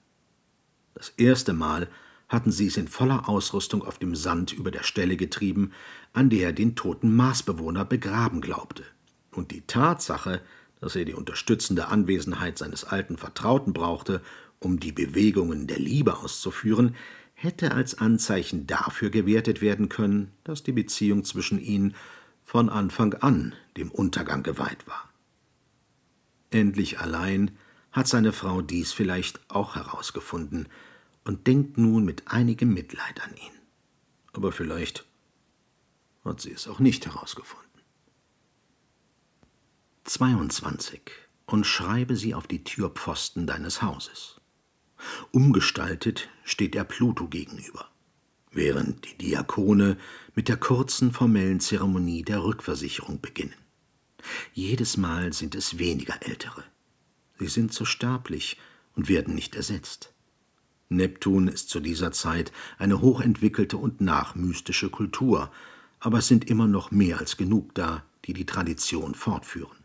Das erste Mal hatten sie es in voller Ausrüstung auf dem Sand über der Stelle getrieben, an der er den toten Marsbewohner begraben glaubte. Und die Tatsache, dass er die unterstützende Anwesenheit seines alten Vertrauten brauchte, um die Bewegungen der Liebe auszuführen, hätte als Anzeichen dafür gewertet werden können, dass die Beziehung zwischen ihnen von Anfang an dem Untergang geweiht war. Endlich allein hat seine Frau dies vielleicht auch herausgefunden und denkt nun mit einigem Mitleid an ihn. Aber vielleicht hat sie es auch nicht herausgefunden. 22. Und schreibe sie auf die Türpfosten deines Hauses. Umgestaltet steht er Pluto gegenüber, während die Diakone mit der kurzen formellen Zeremonie der Rückversicherung beginnen. Jedes Mal sind es weniger Ältere. Sie sind so sterblich und werden nicht ersetzt. Neptun ist zu dieser Zeit eine hochentwickelte und nachmystische Kultur, aber es sind immer noch mehr als genug da, die die Tradition fortführen.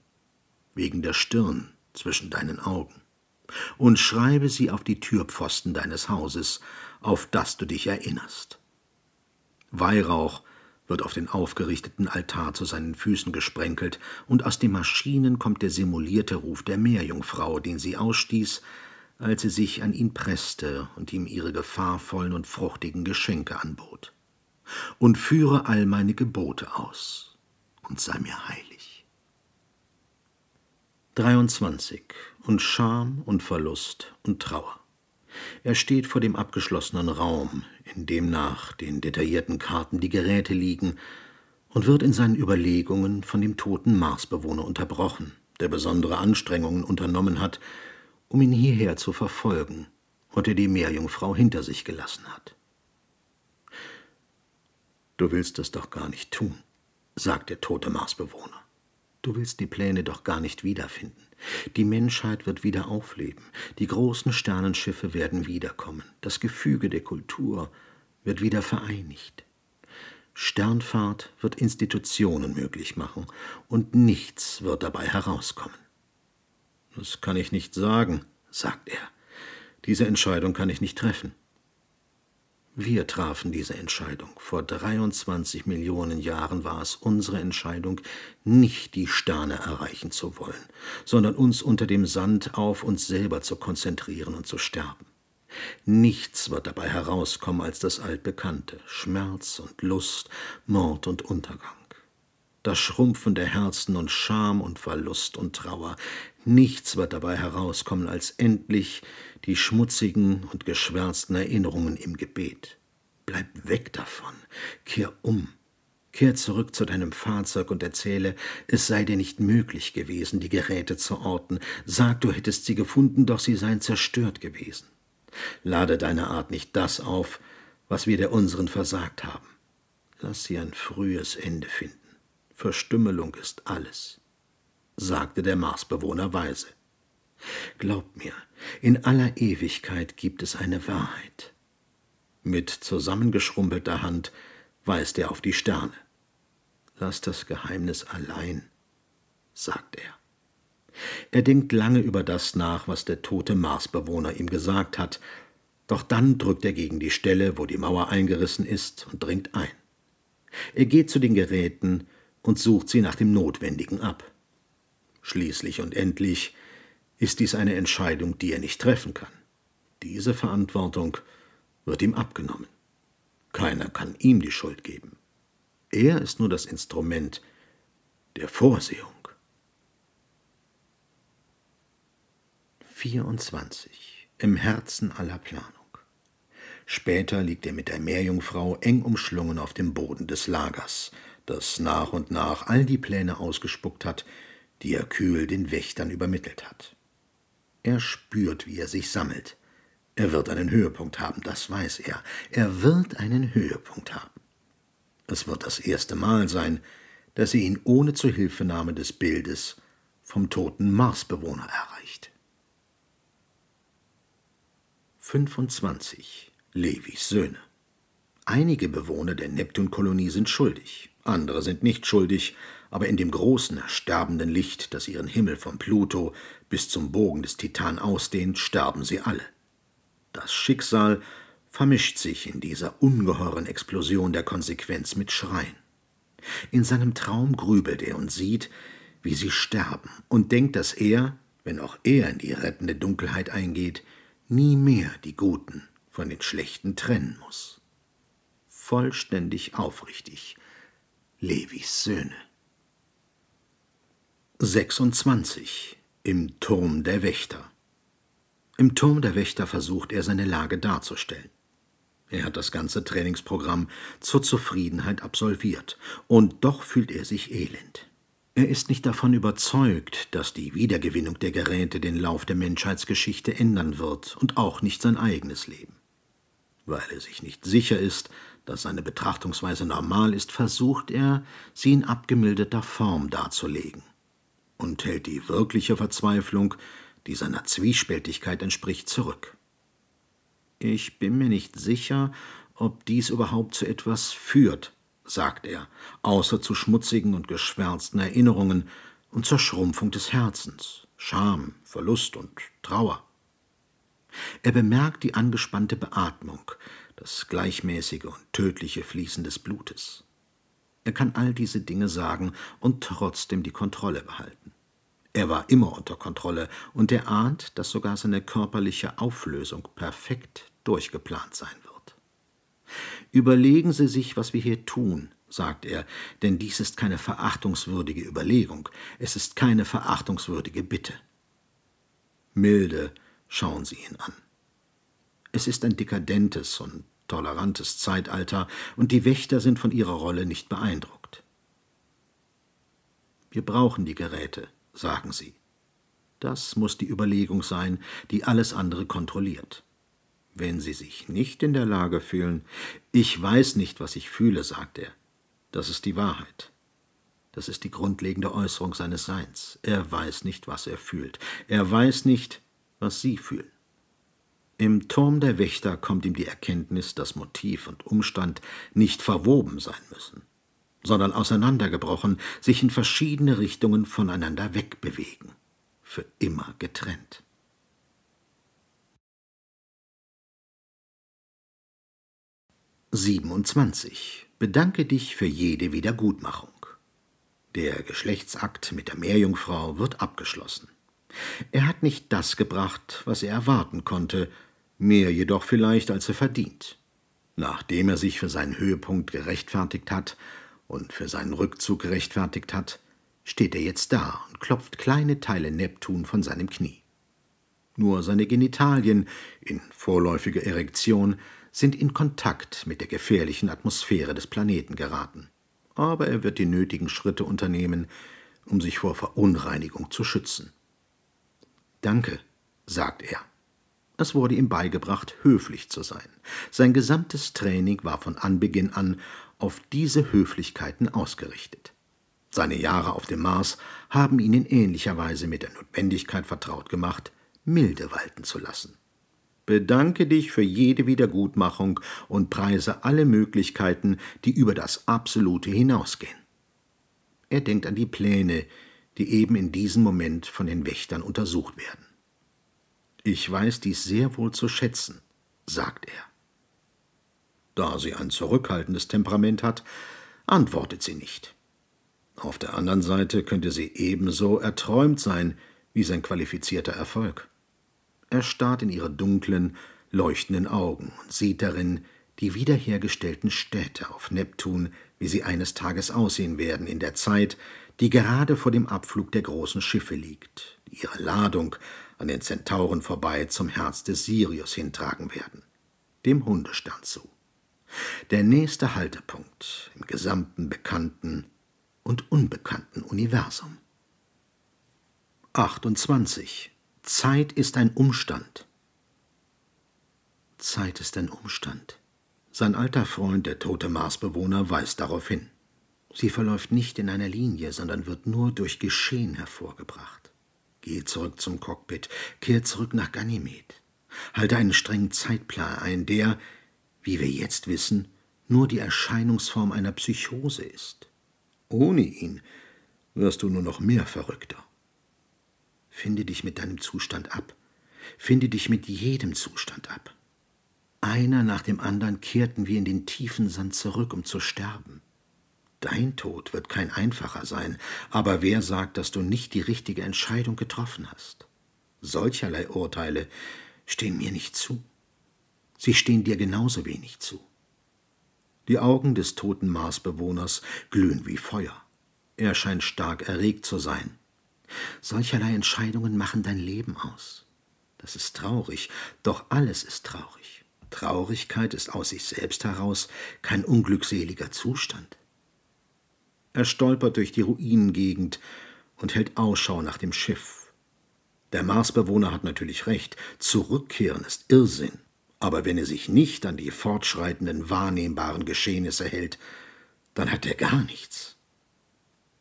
Wegen der Stirn zwischen deinen Augen und schreibe sie auf die Türpfosten deines Hauses, auf das du dich erinnerst. Weihrauch wird auf den aufgerichteten Altar zu seinen Füßen gesprenkelt, und aus den Maschinen kommt der simulierte Ruf der Meerjungfrau, den sie ausstieß, als sie sich an ihn presste und ihm ihre gefahrvollen und fruchtigen Geschenke anbot. Und führe all meine Gebote aus und sei mir heilig. 23 und Scham und Verlust und Trauer. Er steht vor dem abgeschlossenen Raum, in dem nach den detaillierten Karten die Geräte liegen, und wird in seinen Überlegungen von dem toten Marsbewohner unterbrochen, der besondere Anstrengungen unternommen hat, um ihn hierher zu verfolgen, und er die Meerjungfrau hinter sich gelassen hat. Du willst es doch gar nicht tun, sagt der tote Marsbewohner. Du willst die Pläne doch gar nicht wiederfinden. Die Menschheit wird wieder aufleben, die großen Sternenschiffe werden wiederkommen, das Gefüge der Kultur wird wieder vereinigt. Sternfahrt wird Institutionen möglich machen und nichts wird dabei herauskommen. Das kann ich nicht sagen, sagt er. Diese Entscheidung kann ich nicht treffen. Wir trafen diese Entscheidung. Vor 23 Millionen Jahren war es unsere Entscheidung, nicht die Sterne erreichen zu wollen, sondern uns unter dem Sand auf uns selber zu konzentrieren und zu sterben. Nichts wird dabei herauskommen als das Altbekannte Schmerz und Lust, Mord und Untergang. Das Schrumpfen der Herzen und Scham und Verlust und Trauer, Nichts wird dabei herauskommen als endlich die schmutzigen und geschwärzten Erinnerungen im Gebet. Bleib weg davon, kehr um, kehr zurück zu deinem Fahrzeug und erzähle, es sei dir nicht möglich gewesen, die Geräte zu orten, sag, du hättest sie gefunden, doch sie seien zerstört gewesen. Lade deiner Art nicht das auf, was wir der unseren versagt haben. Lass sie ein frühes Ende finden. Verstümmelung ist alles sagte der Marsbewohner weise. Glaub mir, in aller Ewigkeit gibt es eine Wahrheit. Mit zusammengeschrumpelter Hand weist er auf die Sterne. Lass das Geheimnis allein, sagt er. Er denkt lange über das nach, was der tote Marsbewohner ihm gesagt hat, doch dann drückt er gegen die Stelle, wo die Mauer eingerissen ist, und dringt ein. Er geht zu den Geräten und sucht sie nach dem Notwendigen ab. Schließlich und endlich ist dies eine Entscheidung, die er nicht treffen kann. Diese Verantwortung wird ihm abgenommen. Keiner kann ihm die Schuld geben. Er ist nur das Instrument der Vorsehung. 24. Im Herzen aller Planung. Später liegt er mit der Meerjungfrau eng umschlungen auf dem Boden des Lagers, das nach und nach all die Pläne ausgespuckt hat, die er kühl den Wächtern übermittelt hat. Er spürt, wie er sich sammelt. Er wird einen Höhepunkt haben, das weiß er. Er wird einen Höhepunkt haben. Es wird das erste Mal sein, dass sie ihn ohne Zuhilfenahme des Bildes vom toten Marsbewohner erreicht. 25. Levis Söhne Einige Bewohner der Neptunkolonie sind schuldig, andere sind nicht schuldig, aber in dem großen, ersterbenden Licht, das ihren Himmel vom Pluto bis zum Bogen des Titan ausdehnt, sterben sie alle. Das Schicksal vermischt sich in dieser ungeheuren Explosion der Konsequenz mit Schreien. In seinem Traum grübelt er und sieht, wie sie sterben und denkt, dass er, wenn auch er in die rettende Dunkelheit eingeht, nie mehr die Guten von den Schlechten trennen muss. Vollständig aufrichtig. Levis Söhne. 26 Im Turm der Wächter Im Turm der Wächter versucht er seine Lage darzustellen. Er hat das ganze Trainingsprogramm zur Zufriedenheit absolviert, und doch fühlt er sich elend. Er ist nicht davon überzeugt, dass die Wiedergewinnung der Geräte den Lauf der Menschheitsgeschichte ändern wird und auch nicht sein eigenes Leben. Weil er sich nicht sicher ist, dass seine Betrachtungsweise normal ist, versucht er, sie in abgemilderter Form darzulegen und hält die wirkliche Verzweiflung, die seiner Zwiespältigkeit entspricht, zurück. Ich bin mir nicht sicher, ob dies überhaupt zu etwas führt, sagt er, außer zu schmutzigen und geschwärzten Erinnerungen und zur Schrumpfung des Herzens, Scham, Verlust und Trauer. Er bemerkt die angespannte Beatmung, das gleichmäßige und tödliche Fließen des Blutes. Er kann all diese Dinge sagen und trotzdem die Kontrolle behalten. Er war immer unter Kontrolle und er ahnt, dass sogar seine körperliche Auflösung perfekt durchgeplant sein wird. Überlegen Sie sich, was wir hier tun, sagt er, denn dies ist keine verachtungswürdige Überlegung, es ist keine verachtungswürdige Bitte. Milde schauen Sie ihn an. Es ist ein dekadentes und tolerantes Zeitalter, und die Wächter sind von ihrer Rolle nicht beeindruckt. Wir brauchen die Geräte, sagen sie. Das muss die Überlegung sein, die alles andere kontrolliert. Wenn Sie sich nicht in der Lage fühlen, ich weiß nicht, was ich fühle, sagt er. Das ist die Wahrheit. Das ist die grundlegende Äußerung seines Seins. Er weiß nicht, was er fühlt. Er weiß nicht, was Sie fühlen. Im Turm der Wächter kommt ihm die Erkenntnis, dass Motiv und Umstand nicht verwoben sein müssen, sondern auseinandergebrochen, sich in verschiedene Richtungen voneinander wegbewegen, für immer getrennt. Siebenundzwanzig. Bedanke dich für jede Wiedergutmachung. Der Geschlechtsakt mit der Meerjungfrau wird abgeschlossen. Er hat nicht das gebracht, was er erwarten konnte, mehr jedoch vielleicht, als er verdient. Nachdem er sich für seinen Höhepunkt gerechtfertigt hat und für seinen Rückzug gerechtfertigt hat, steht er jetzt da und klopft kleine Teile Neptun von seinem Knie. Nur seine Genitalien, in vorläufiger Erektion, sind in Kontakt mit der gefährlichen Atmosphäre des Planeten geraten. Aber er wird die nötigen Schritte unternehmen, um sich vor Verunreinigung zu schützen. Danke, sagt er. Es wurde ihm beigebracht, höflich zu sein. Sein gesamtes Training war von Anbeginn an auf diese Höflichkeiten ausgerichtet. Seine Jahre auf dem Mars haben ihn in ähnlicher Weise mit der Notwendigkeit vertraut gemacht, milde walten zu lassen. Bedanke dich für jede Wiedergutmachung und preise alle Möglichkeiten, die über das Absolute hinausgehen. Er denkt an die Pläne, die eben in diesem Moment von den Wächtern untersucht werden. Ich weiß dies sehr wohl zu schätzen, sagt er. Da sie ein zurückhaltendes Temperament hat, antwortet sie nicht. Auf der anderen Seite könnte sie ebenso erträumt sein wie sein qualifizierter Erfolg. Er starrt in ihre dunklen, leuchtenden Augen und sieht darin die wiederhergestellten Städte auf Neptun, wie sie eines Tages aussehen werden in der Zeit, die gerade vor dem Abflug der großen Schiffe liegt, die ihre Ladung an den Zentauren vorbei zum Herz des Sirius hintragen werden, dem Hundestern zu. Der nächste Haltepunkt im gesamten bekannten und unbekannten Universum. 28. Zeit ist ein Umstand. Zeit ist ein Umstand. Sein alter Freund, der tote Marsbewohner, weist darauf hin. Sie verläuft nicht in einer Linie, sondern wird nur durch Geschehen hervorgebracht. Geh zurück zum Cockpit, kehr zurück nach Ganymed. Halte einen strengen Zeitplan ein, der, wie wir jetzt wissen, nur die Erscheinungsform einer Psychose ist. Ohne ihn wirst du nur noch mehr verrückter. Finde dich mit deinem Zustand ab. Finde dich mit jedem Zustand ab. Einer nach dem anderen kehrten wir in den tiefen Sand zurück, um zu sterben. Dein Tod wird kein einfacher sein, aber wer sagt, dass du nicht die richtige Entscheidung getroffen hast? Solcherlei Urteile stehen mir nicht zu. Sie stehen dir genauso wenig zu. Die Augen des toten Marsbewohners glühen wie Feuer. Er scheint stark erregt zu sein. Solcherlei Entscheidungen machen dein Leben aus. Das ist traurig, doch alles ist traurig. Traurigkeit ist aus sich selbst heraus kein unglückseliger Zustand. Er stolpert durch die Ruinengegend und hält Ausschau nach dem Schiff. Der Marsbewohner hat natürlich recht, zurückkehren ist Irrsinn. Aber wenn er sich nicht an die fortschreitenden wahrnehmbaren Geschehnisse hält, dann hat er gar nichts.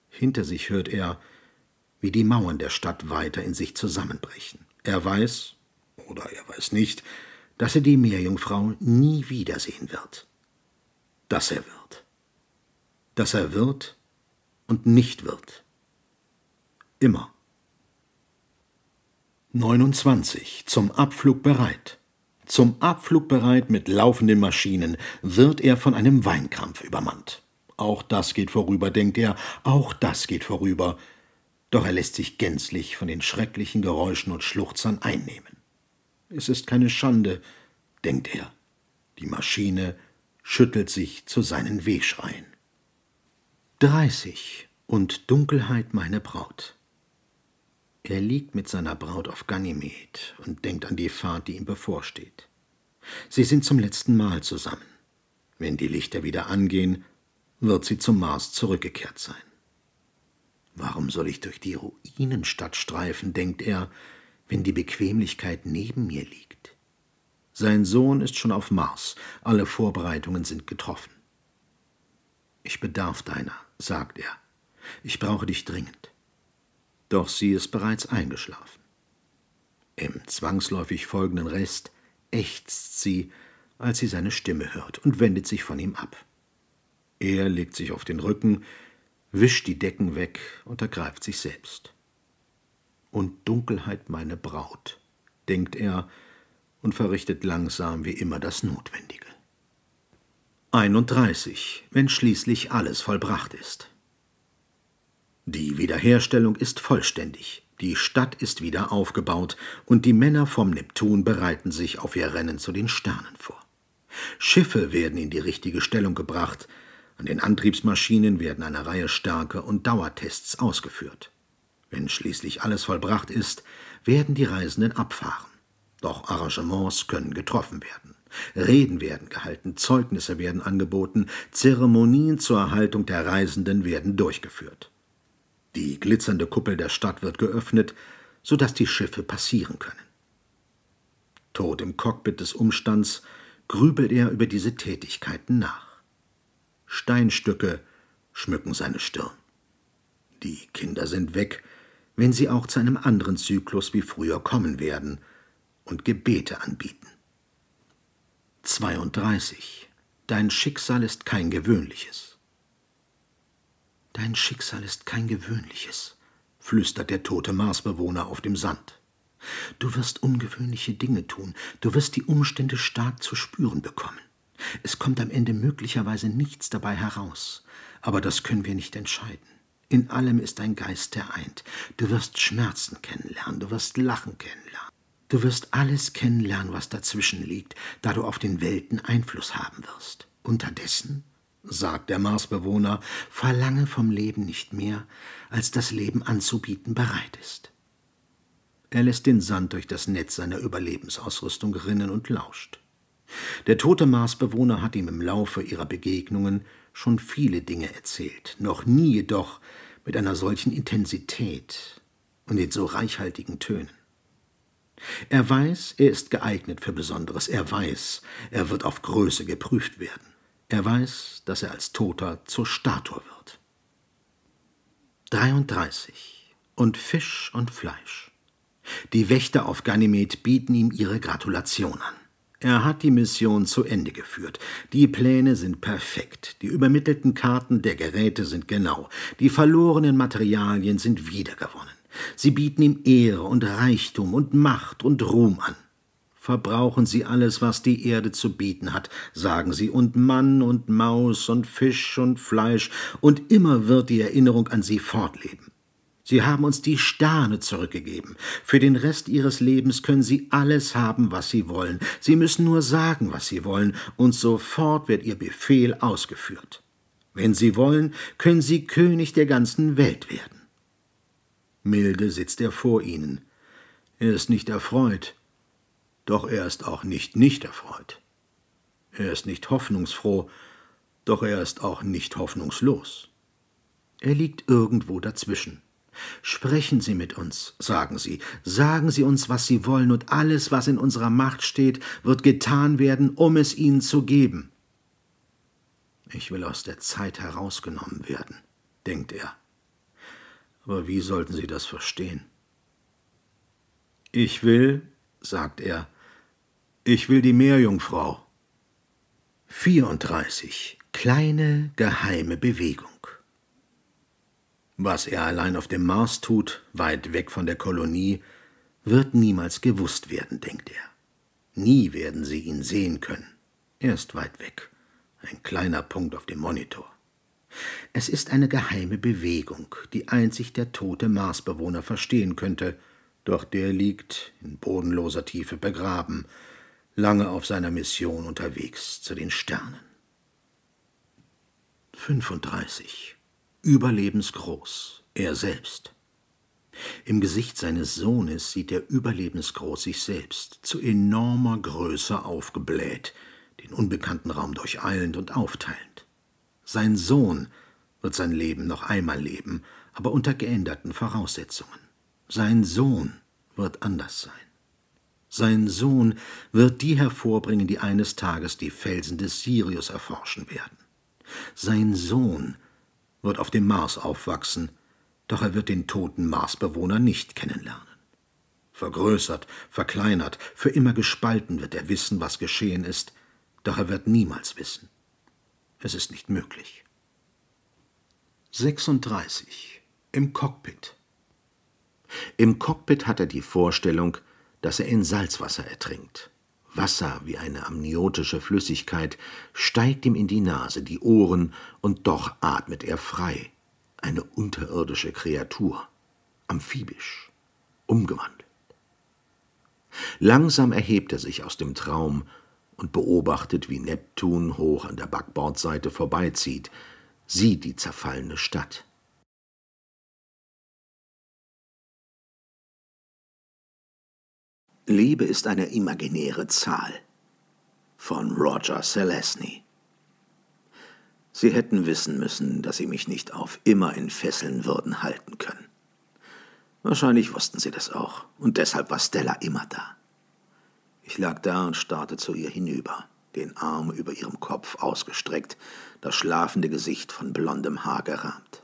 Hinter sich hört er, wie die Mauern der Stadt weiter in sich zusammenbrechen. Er weiß, oder er weiß nicht, dass er die Meerjungfrau nie wiedersehen wird. Dass er wird. Dass er wird, und nicht wird. Immer. 29. Zum Abflug bereit. Zum Abflug bereit mit laufenden Maschinen wird er von einem Weinkrampf übermannt. Auch das geht vorüber, denkt er, auch das geht vorüber. Doch er lässt sich gänzlich von den schrecklichen Geräuschen und Schluchzern einnehmen. Es ist keine Schande, denkt er. Die Maschine schüttelt sich zu seinen Wehschreien. 30 und Dunkelheit meine Braut. Er liegt mit seiner Braut auf Ganymed und denkt an die Fahrt, die ihm bevorsteht. Sie sind zum letzten Mal zusammen. Wenn die Lichter wieder angehen, wird sie zum Mars zurückgekehrt sein. Warum soll ich durch die Ruinenstadt streifen, denkt er, wenn die Bequemlichkeit neben mir liegt? Sein Sohn ist schon auf Mars, alle Vorbereitungen sind getroffen. Ich bedarf deiner, sagt er. Ich brauche dich dringend. Doch sie ist bereits eingeschlafen. Im zwangsläufig folgenden Rest ächzt sie, als sie seine Stimme hört und wendet sich von ihm ab. Er legt sich auf den Rücken, wischt die Decken weg und ergreift sich selbst. Und Dunkelheit meine Braut, denkt er und verrichtet langsam wie immer das Notwendige. 31, wenn schließlich alles vollbracht ist. Die Wiederherstellung ist vollständig, die Stadt ist wieder aufgebaut und die Männer vom Neptun bereiten sich auf ihr Rennen zu den Sternen vor. Schiffe werden in die richtige Stellung gebracht, an den Antriebsmaschinen werden eine Reihe Stärke- und Dauertests ausgeführt. Wenn schließlich alles vollbracht ist, werden die Reisenden abfahren. Doch Arrangements können getroffen werden. Reden werden gehalten, Zeugnisse werden angeboten, Zeremonien zur Erhaltung der Reisenden werden durchgeführt. Die glitzernde Kuppel der Stadt wird geöffnet, sodass die Schiffe passieren können. Tot im Cockpit des Umstands grübelt er über diese Tätigkeiten nach. Steinstücke schmücken seine Stirn. Die Kinder sind weg, wenn sie auch zu einem anderen Zyklus wie früher kommen werden und Gebete anbieten. 32. Dein Schicksal ist kein gewöhnliches. Dein Schicksal ist kein gewöhnliches, flüstert der tote Marsbewohner auf dem Sand. Du wirst ungewöhnliche Dinge tun, du wirst die Umstände stark zu spüren bekommen. Es kommt am Ende möglicherweise nichts dabei heraus, aber das können wir nicht entscheiden. In allem ist dein Geist, der eint. Du wirst Schmerzen kennenlernen, du wirst Lachen kennenlernen. Du wirst alles kennenlernen, was dazwischen liegt, da du auf den Welten Einfluss haben wirst. Unterdessen, sagt der Marsbewohner, verlange vom Leben nicht mehr, als das Leben anzubieten bereit ist. Er lässt den Sand durch das Netz seiner Überlebensausrüstung rinnen und lauscht. Der tote Marsbewohner hat ihm im Laufe ihrer Begegnungen schon viele Dinge erzählt, noch nie jedoch mit einer solchen Intensität und in so reichhaltigen Tönen. Er weiß, er ist geeignet für Besonderes, er weiß, er wird auf Größe geprüft werden, er weiß, dass er als Toter zur Statue wird. 33. Und Fisch und Fleisch. Die Wächter auf Ganymed bieten ihm ihre Gratulation an. Er hat die Mission zu Ende geführt. Die Pläne sind perfekt. Die übermittelten Karten der Geräte sind genau. Die verlorenen Materialien sind wiedergewonnen. Sie bieten ihm Ehre und Reichtum und Macht und Ruhm an. Verbrauchen Sie alles, was die Erde zu bieten hat, sagen Sie, und Mann und Maus und Fisch und Fleisch, und immer wird die Erinnerung an Sie fortleben. Sie haben uns die Sterne zurückgegeben. Für den Rest ihres Lebens können sie alles haben, was sie wollen. Sie müssen nur sagen, was sie wollen, und sofort wird ihr Befehl ausgeführt. Wenn sie wollen, können sie König der ganzen Welt werden. Milde sitzt er vor ihnen. Er ist nicht erfreut, doch er ist auch nicht nicht erfreut. Er ist nicht hoffnungsfroh, doch er ist auch nicht hoffnungslos. Er liegt irgendwo dazwischen. Sprechen Sie mit uns, sagen Sie, sagen Sie uns, was Sie wollen, und alles, was in unserer Macht steht, wird getan werden, um es Ihnen zu geben. Ich will aus der Zeit herausgenommen werden, denkt er aber wie sollten sie das verstehen? Ich will, sagt er, ich will die Meerjungfrau. 34. Kleine geheime Bewegung. Was er allein auf dem Mars tut, weit weg von der Kolonie, wird niemals gewusst werden, denkt er. Nie werden sie ihn sehen können. Er ist weit weg, ein kleiner Punkt auf dem Monitor. Es ist eine geheime Bewegung, die einzig der tote Marsbewohner verstehen könnte, doch der liegt in bodenloser Tiefe begraben, lange auf seiner Mission unterwegs zu den Sternen. 35. Überlebensgroß, er selbst. Im Gesicht seines Sohnes sieht der Überlebensgroß sich selbst, zu enormer Größe aufgebläht, den unbekannten Raum durcheilend und aufteilend. Sein Sohn wird sein Leben noch einmal leben, aber unter geänderten Voraussetzungen. Sein Sohn wird anders sein. Sein Sohn wird die hervorbringen, die eines Tages die Felsen des Sirius erforschen werden. Sein Sohn wird auf dem Mars aufwachsen, doch er wird den toten Marsbewohner nicht kennenlernen. Vergrößert, verkleinert, für immer gespalten wird er wissen, was geschehen ist, doch er wird niemals wissen, es ist nicht möglich. 36. Im Cockpit. Im Cockpit hat er die Vorstellung, dass er in Salzwasser ertrinkt. Wasser wie eine amniotische Flüssigkeit steigt ihm in die Nase, die Ohren, und doch atmet er frei. Eine unterirdische Kreatur, amphibisch, umgewandelt. Langsam erhebt er sich aus dem Traum und beobachtet, wie Neptun hoch an der Backbordseite vorbeizieht, sieht die zerfallene Stadt. Liebe ist eine imaginäre Zahl von Roger Selesny. Sie hätten wissen müssen, dass sie mich nicht auf immer in Fesseln würden halten können. Wahrscheinlich wussten sie das auch, und deshalb war Stella immer da. Ich lag da und starrte zu ihr hinüber, den Arm über ihrem Kopf ausgestreckt, das schlafende Gesicht von blondem Haar gerahmt.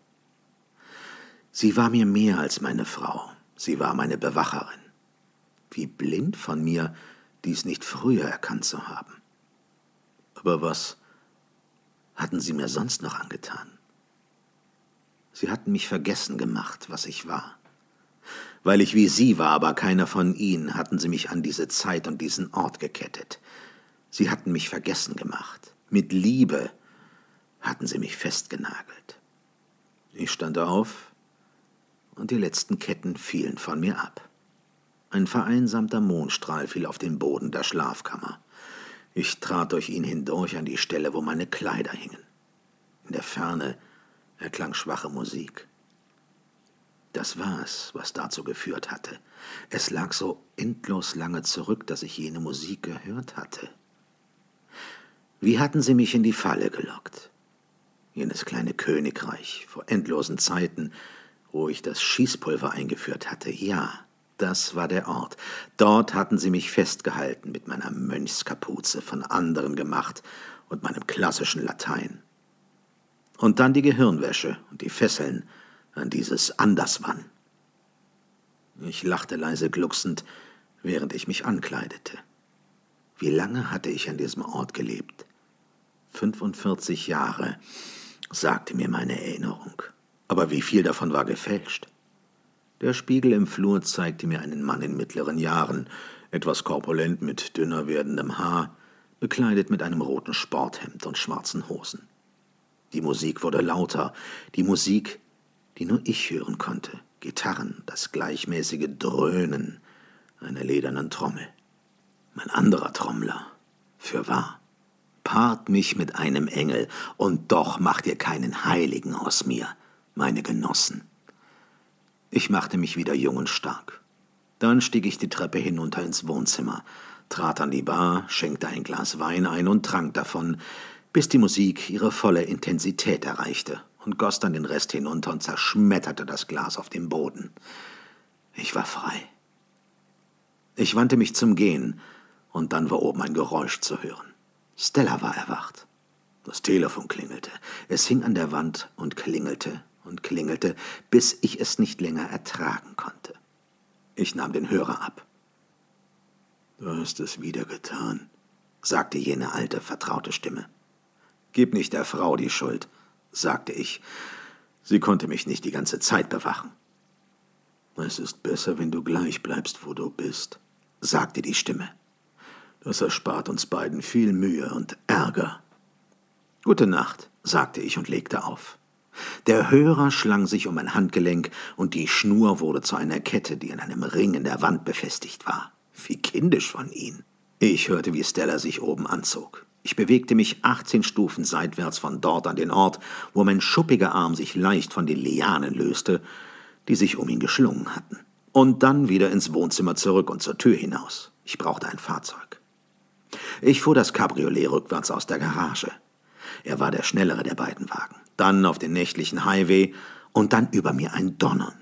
Sie war mir mehr als meine Frau, sie war meine Bewacherin. Wie blind von mir, dies nicht früher erkannt zu haben. Aber was hatten sie mir sonst noch angetan? Sie hatten mich vergessen gemacht, was ich war. Weil ich wie Sie war, aber keiner von Ihnen, hatten Sie mich an diese Zeit und diesen Ort gekettet. Sie hatten mich vergessen gemacht. Mit Liebe hatten Sie mich festgenagelt. Ich stand auf, und die letzten Ketten fielen von mir ab. Ein vereinsamter Mondstrahl fiel auf den Boden der Schlafkammer. Ich trat durch ihn hindurch an die Stelle, wo meine Kleider hingen. In der Ferne erklang schwache Musik. Das war es, was dazu geführt hatte. Es lag so endlos lange zurück, dass ich jene Musik gehört hatte. Wie hatten sie mich in die Falle gelockt? Jenes kleine Königreich vor endlosen Zeiten, wo ich das Schießpulver eingeführt hatte, ja, das war der Ort. Dort hatten sie mich festgehalten mit meiner Mönchskapuze von anderen gemacht und meinem klassischen Latein. Und dann die Gehirnwäsche und die Fesseln an dieses Anderswann. Ich lachte leise glucksend, während ich mich ankleidete. Wie lange hatte ich an diesem Ort gelebt? 45 Jahre, sagte mir meine Erinnerung. Aber wie viel davon war gefälscht? Der Spiegel im Flur zeigte mir einen Mann in mittleren Jahren, etwas korpulent mit dünner werdendem Haar, bekleidet mit einem roten Sporthemd und schwarzen Hosen. Die Musik wurde lauter, die Musik, die nur ich hören konnte, Gitarren, das gleichmäßige Dröhnen einer ledernen Trommel. Mein anderer Trommler, fürwahr, paart mich mit einem Engel, und doch macht ihr keinen Heiligen aus mir, meine Genossen. Ich machte mich wieder jung und stark. Dann stieg ich die Treppe hinunter ins Wohnzimmer, trat an die Bar, schenkte ein Glas Wein ein und trank davon, bis die Musik ihre volle Intensität erreichte und goss dann den Rest hinunter und zerschmetterte das Glas auf dem Boden. Ich war frei. Ich wandte mich zum Gehen, und dann war oben ein Geräusch zu hören. Stella war erwacht. Das Telefon klingelte. Es hing an der Wand und klingelte und klingelte, bis ich es nicht länger ertragen konnte. Ich nahm den Hörer ab. Du hast es wieder getan, sagte jene alte, vertraute Stimme. Gib nicht der Frau die Schuld sagte ich. Sie konnte mich nicht die ganze Zeit bewachen. Es ist besser, wenn du gleich bleibst, wo du bist, sagte die Stimme. Das erspart uns beiden viel Mühe und Ärger. Gute Nacht, sagte ich und legte auf. Der Hörer schlang sich um ein Handgelenk und die Schnur wurde zu einer Kette, die an einem Ring in der Wand befestigt war. Wie kindisch von ihnen. Ich hörte, wie Stella sich oben anzog. Ich bewegte mich 18 Stufen seitwärts von dort an den Ort, wo mein schuppiger Arm sich leicht von den Lianen löste, die sich um ihn geschlungen hatten. Und dann wieder ins Wohnzimmer zurück und zur Tür hinaus. Ich brauchte ein Fahrzeug. Ich fuhr das Cabriolet rückwärts aus der Garage. Er war der schnellere der beiden Wagen. Dann auf den nächtlichen Highway und dann über mir ein Donnern.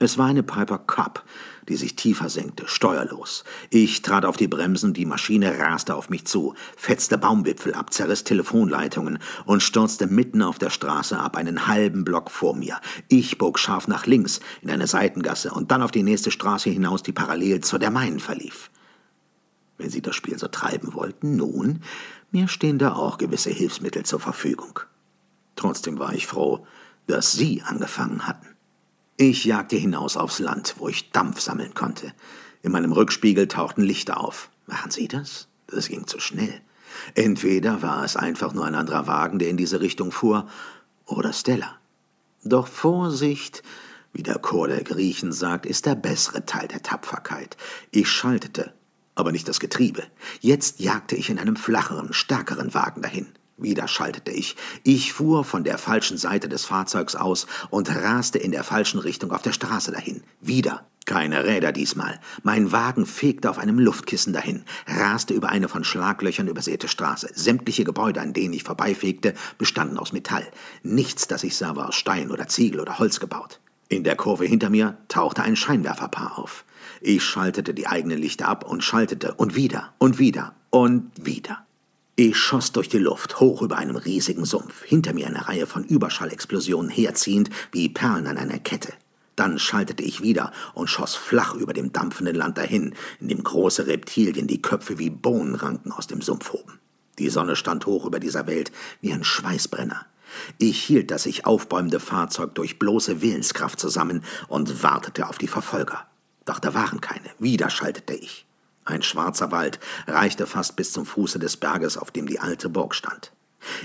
Es war eine Piper Cup, die sich tiefer senkte, steuerlos. Ich trat auf die Bremsen, die Maschine raste auf mich zu, fetzte Baumwipfel ab, zerriss Telefonleitungen und stürzte mitten auf der Straße ab, einen halben Block vor mir. Ich bog scharf nach links in eine Seitengasse und dann auf die nächste Straße hinaus, die parallel zur der meinen verlief. Wenn Sie das Spiel so treiben wollten, nun, mir stehen da auch gewisse Hilfsmittel zur Verfügung. Trotzdem war ich froh, dass Sie angefangen hatten. Ich jagte hinaus aufs Land, wo ich Dampf sammeln konnte. In meinem Rückspiegel tauchten Lichter auf. Machen Sie das? Das ging zu schnell. Entweder war es einfach nur ein anderer Wagen, der in diese Richtung fuhr, oder Stella. Doch Vorsicht, wie der Chor der Griechen sagt, ist der bessere Teil der Tapferkeit. Ich schaltete, aber nicht das Getriebe. Jetzt jagte ich in einem flacheren, stärkeren Wagen dahin. Wieder schaltete ich. Ich fuhr von der falschen Seite des Fahrzeugs aus und raste in der falschen Richtung auf der Straße dahin. Wieder. Keine Räder diesmal. Mein Wagen fegte auf einem Luftkissen dahin, raste über eine von Schlaglöchern übersäte Straße. Sämtliche Gebäude, an denen ich vorbeifegte, bestanden aus Metall. Nichts, das ich sah, war aus Stein oder Ziegel oder Holz gebaut. In der Kurve hinter mir tauchte ein Scheinwerferpaar auf. Ich schaltete die eigenen Lichter ab und schaltete und wieder und wieder und wieder. Ich schoss durch die Luft, hoch über einem riesigen Sumpf, hinter mir eine Reihe von Überschallexplosionen herziehend, wie Perlen an einer Kette. Dann schaltete ich wieder und schoss flach über dem dampfenden Land dahin, in dem große Reptilien die Köpfe wie Bohnenranken aus dem Sumpf hoben. Die Sonne stand hoch über dieser Welt wie ein Schweißbrenner. Ich hielt das sich aufbäumende Fahrzeug durch bloße Willenskraft zusammen und wartete auf die Verfolger. Doch da waren keine. Wieder schaltete ich. Ein schwarzer Wald reichte fast bis zum Fuße des Berges, auf dem die alte Burg stand.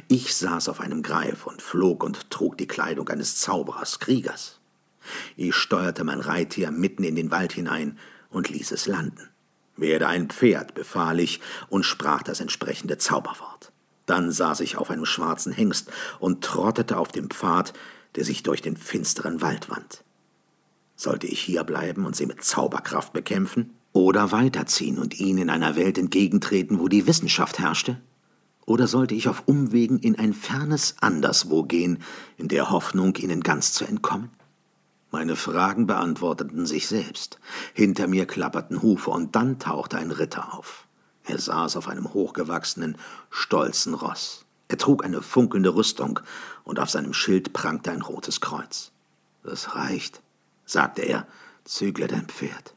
Ich saß auf einem Greif und flog und trug die Kleidung eines Zauberers, Kriegers. Ich steuerte mein Reittier mitten in den Wald hinein und ließ es landen. Werde ein Pferd, befahl ich und sprach das entsprechende Zauberwort. Dann saß ich auf einem schwarzen Hengst und trottete auf dem Pfad, der sich durch den finsteren Wald wand. Sollte ich hier bleiben und sie mit Zauberkraft bekämpfen? Oder weiterziehen und ihnen in einer Welt entgegentreten, wo die Wissenschaft herrschte? Oder sollte ich auf Umwegen in ein fernes Anderswo gehen, in der Hoffnung, ihnen ganz zu entkommen? Meine Fragen beantworteten sich selbst. Hinter mir klapperten Hufe und dann tauchte ein Ritter auf. Er saß auf einem hochgewachsenen, stolzen Ross. Er trug eine funkelnde Rüstung und auf seinem Schild prangte ein rotes Kreuz. Das reicht, sagte er, zügle dein Pferd.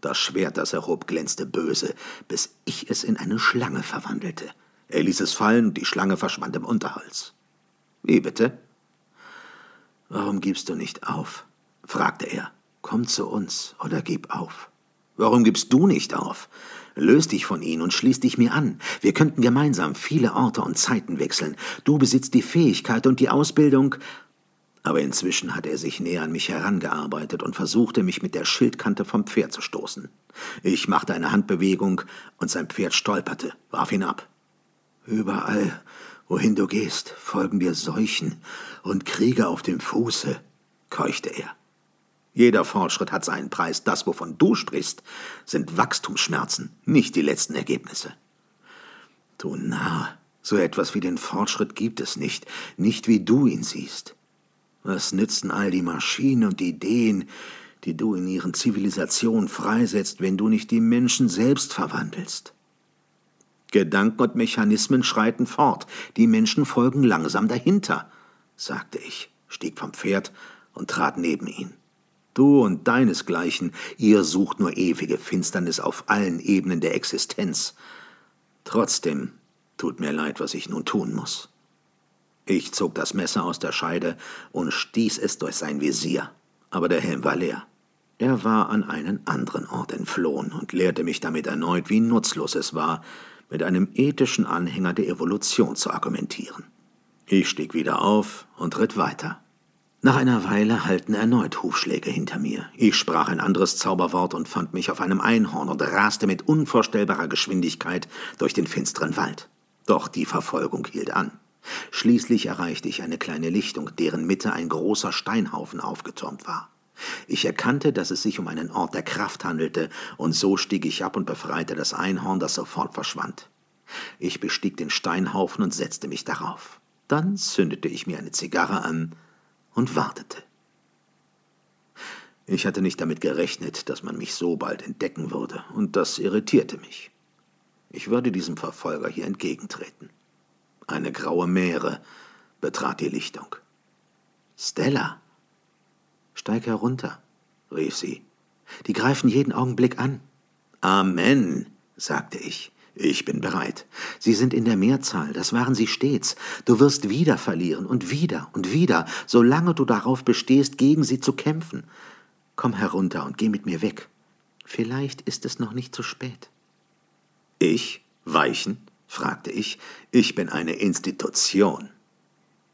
Das Schwert, das er hob, glänzte böse, bis ich es in eine Schlange verwandelte. Er ließ es fallen, und die Schlange verschwand im Unterhals. Wie bitte? Warum gibst du nicht auf? fragte er. Komm zu uns oder gib auf. Warum gibst du nicht auf? Löst dich von ihnen und schließ dich mir an. Wir könnten gemeinsam viele Orte und Zeiten wechseln. Du besitzt die Fähigkeit und die Ausbildung aber inzwischen hatte er sich näher an mich herangearbeitet und versuchte, mich mit der Schildkante vom Pferd zu stoßen. Ich machte eine Handbewegung und sein Pferd stolperte, warf ihn ab. Überall, wohin du gehst, folgen dir Seuchen und Krieger auf dem Fuße, keuchte er. Jeder Fortschritt hat seinen Preis. Das, wovon du sprichst, sind Wachstumsschmerzen, nicht die letzten Ergebnisse. Du Narr, so etwas wie den Fortschritt gibt es nicht, nicht wie du ihn siehst. Was nützen all die Maschinen und Ideen, die du in ihren Zivilisationen freisetzt, wenn du nicht die Menschen selbst verwandelst? Gedanken und Mechanismen schreiten fort, die Menschen folgen langsam dahinter, sagte ich, stieg vom Pferd und trat neben ihn. Du und deinesgleichen, ihr sucht nur ewige Finsternis auf allen Ebenen der Existenz. Trotzdem tut mir leid, was ich nun tun muss. Ich zog das Messer aus der Scheide und stieß es durch sein Visier, aber der Helm war leer. Er war an einen anderen Ort entflohen und lehrte mich damit erneut, wie nutzlos es war, mit einem ethischen Anhänger der Evolution zu argumentieren. Ich stieg wieder auf und ritt weiter. Nach einer Weile hallten erneut Hufschläge hinter mir. Ich sprach ein anderes Zauberwort und fand mich auf einem Einhorn und raste mit unvorstellbarer Geschwindigkeit durch den finsteren Wald. Doch die Verfolgung hielt an. Schließlich erreichte ich eine kleine Lichtung, deren Mitte ein großer Steinhaufen aufgetürmt war. Ich erkannte, dass es sich um einen Ort der Kraft handelte, und so stieg ich ab und befreite das Einhorn, das sofort verschwand. Ich bestieg den Steinhaufen und setzte mich darauf. Dann zündete ich mir eine Zigarre an und wartete. Ich hatte nicht damit gerechnet, dass man mich so bald entdecken würde, und das irritierte mich. Ich würde diesem Verfolger hier entgegentreten. Eine graue Meere betrat die Lichtung. Stella, steig herunter, rief sie. Die greifen jeden Augenblick an. Amen, sagte ich. Ich bin bereit. Sie sind in der Mehrzahl, das waren sie stets. Du wirst wieder verlieren und wieder und wieder, solange du darauf bestehst, gegen sie zu kämpfen. Komm herunter und geh mit mir weg. Vielleicht ist es noch nicht zu spät. Ich? Weichen? fragte ich. Ich bin eine Institution.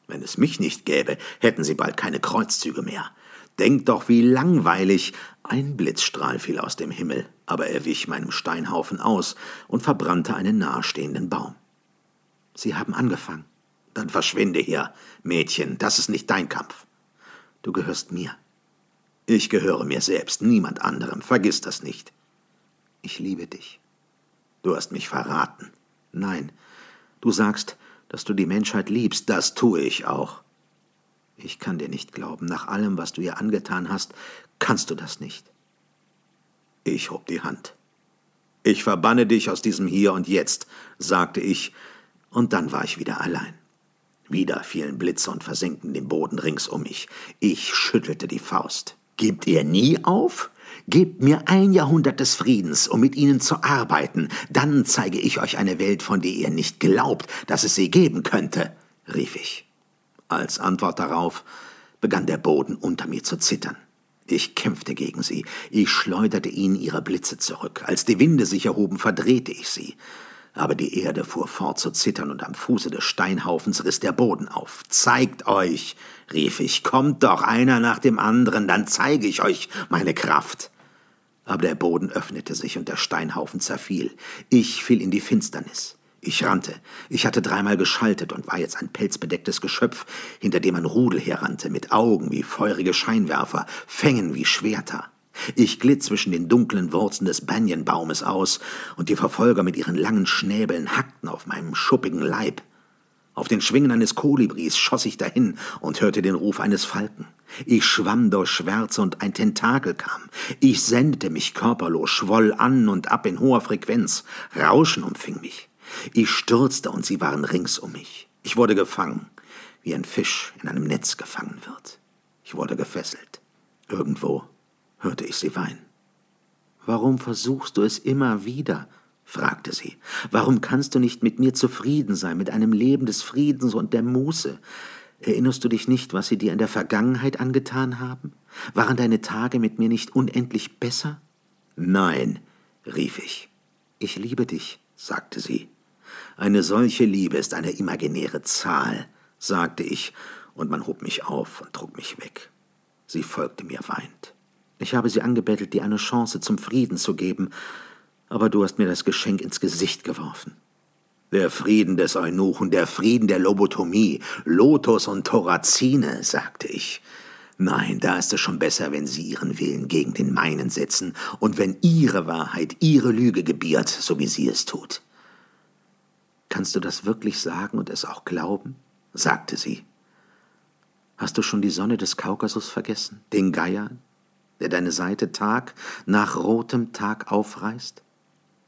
Wenn es mich nicht gäbe, hätten Sie bald keine Kreuzzüge mehr. Denk doch, wie langweilig. Ein Blitzstrahl fiel aus dem Himmel, aber er wich meinem Steinhaufen aus und verbrannte einen nahestehenden Baum. Sie haben angefangen. Dann verschwinde hier, Mädchen, das ist nicht dein Kampf. Du gehörst mir. Ich gehöre mir selbst, niemand anderem, vergiss das nicht. Ich liebe dich. Du hast mich verraten. Nein, du sagst, dass du die Menschheit liebst, das tue ich auch. Ich kann dir nicht glauben, nach allem, was du ihr angetan hast, kannst du das nicht. Ich hob die Hand. Ich verbanne dich aus diesem Hier und Jetzt, sagte ich, und dann war ich wieder allein. Wieder fielen Blitze und versenkten den Boden rings um mich. Ich schüttelte die Faust. Gebt ihr nie auf? Gebt mir ein Jahrhundert des Friedens, um mit ihnen zu arbeiten, dann zeige ich euch eine Welt, von der ihr nicht glaubt, dass es sie geben könnte, rief ich. Als Antwort darauf begann der Boden unter mir zu zittern. Ich kämpfte gegen sie, ich schleuderte ihnen ihre Blitze zurück, als die Winde sich erhoben, verdrehte ich sie. Aber die Erde fuhr fort zu zittern, und am Fuße des Steinhaufens riss der Boden auf. Zeigt euch, rief ich, kommt doch einer nach dem anderen, dann zeige ich euch meine Kraft. Aber der Boden öffnete sich und der Steinhaufen zerfiel. Ich fiel in die Finsternis. Ich rannte. Ich hatte dreimal geschaltet und war jetzt ein pelzbedecktes Geschöpf, hinter dem ein Rudel herrannte, mit Augen wie feurige Scheinwerfer, Fängen wie Schwerter. Ich glitt zwischen den dunklen Wurzeln des Banyanbaumes aus, und die Verfolger mit ihren langen Schnäbeln hackten auf meinem schuppigen Leib. Auf den Schwingen eines Kolibris schoss ich dahin und hörte den Ruf eines Falken. Ich schwamm durch Schwärze und ein Tentakel kam. Ich sendete mich körperlos, schwoll an und ab in hoher Frequenz. Rauschen umfing mich. Ich stürzte und sie waren rings um mich. Ich wurde gefangen, wie ein Fisch in einem Netz gefangen wird. Ich wurde gefesselt. Irgendwo hörte ich sie weinen. Warum versuchst du es immer wieder? fragte sie. Warum kannst du nicht mit mir zufrieden sein, mit einem Leben des Friedens und der Muße? Erinnerst du dich nicht, was sie dir in der Vergangenheit angetan haben? Waren deine Tage mit mir nicht unendlich besser? Nein, rief ich. Ich liebe dich, sagte sie. Eine solche Liebe ist eine imaginäre Zahl, sagte ich, und man hob mich auf und trug mich weg. Sie folgte mir weinend. Ich habe sie angebettelt, dir eine Chance zum Frieden zu geben, aber du hast mir das Geschenk ins Gesicht geworfen. Der Frieden des Eunuchen, der Frieden der Lobotomie, Lotus und Thorazine, sagte ich. Nein, da ist es schon besser, wenn Sie Ihren Willen gegen den meinen setzen und wenn Ihre Wahrheit Ihre Lüge gebiert, so wie sie es tut. Kannst du das wirklich sagen und es auch glauben? sagte sie. Hast du schon die Sonne des Kaukasus vergessen, den Geier, der deine Seite Tag nach rotem Tag aufreißt?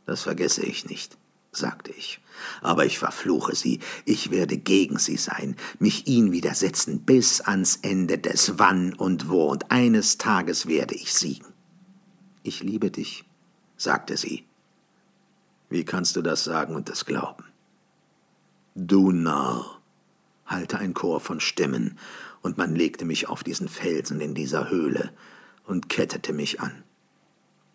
Das vergesse ich nicht, sagte ich. Aber ich verfluche sie, ich werde gegen sie sein, mich ihnen widersetzen bis ans Ende des Wann und Wo, und eines Tages werde ich siegen. Ich liebe dich, sagte sie. Wie kannst du das sagen und das glauben? Du Narr, hallte ein Chor von Stimmen, und man legte mich auf diesen Felsen in dieser Höhle und kettete mich an.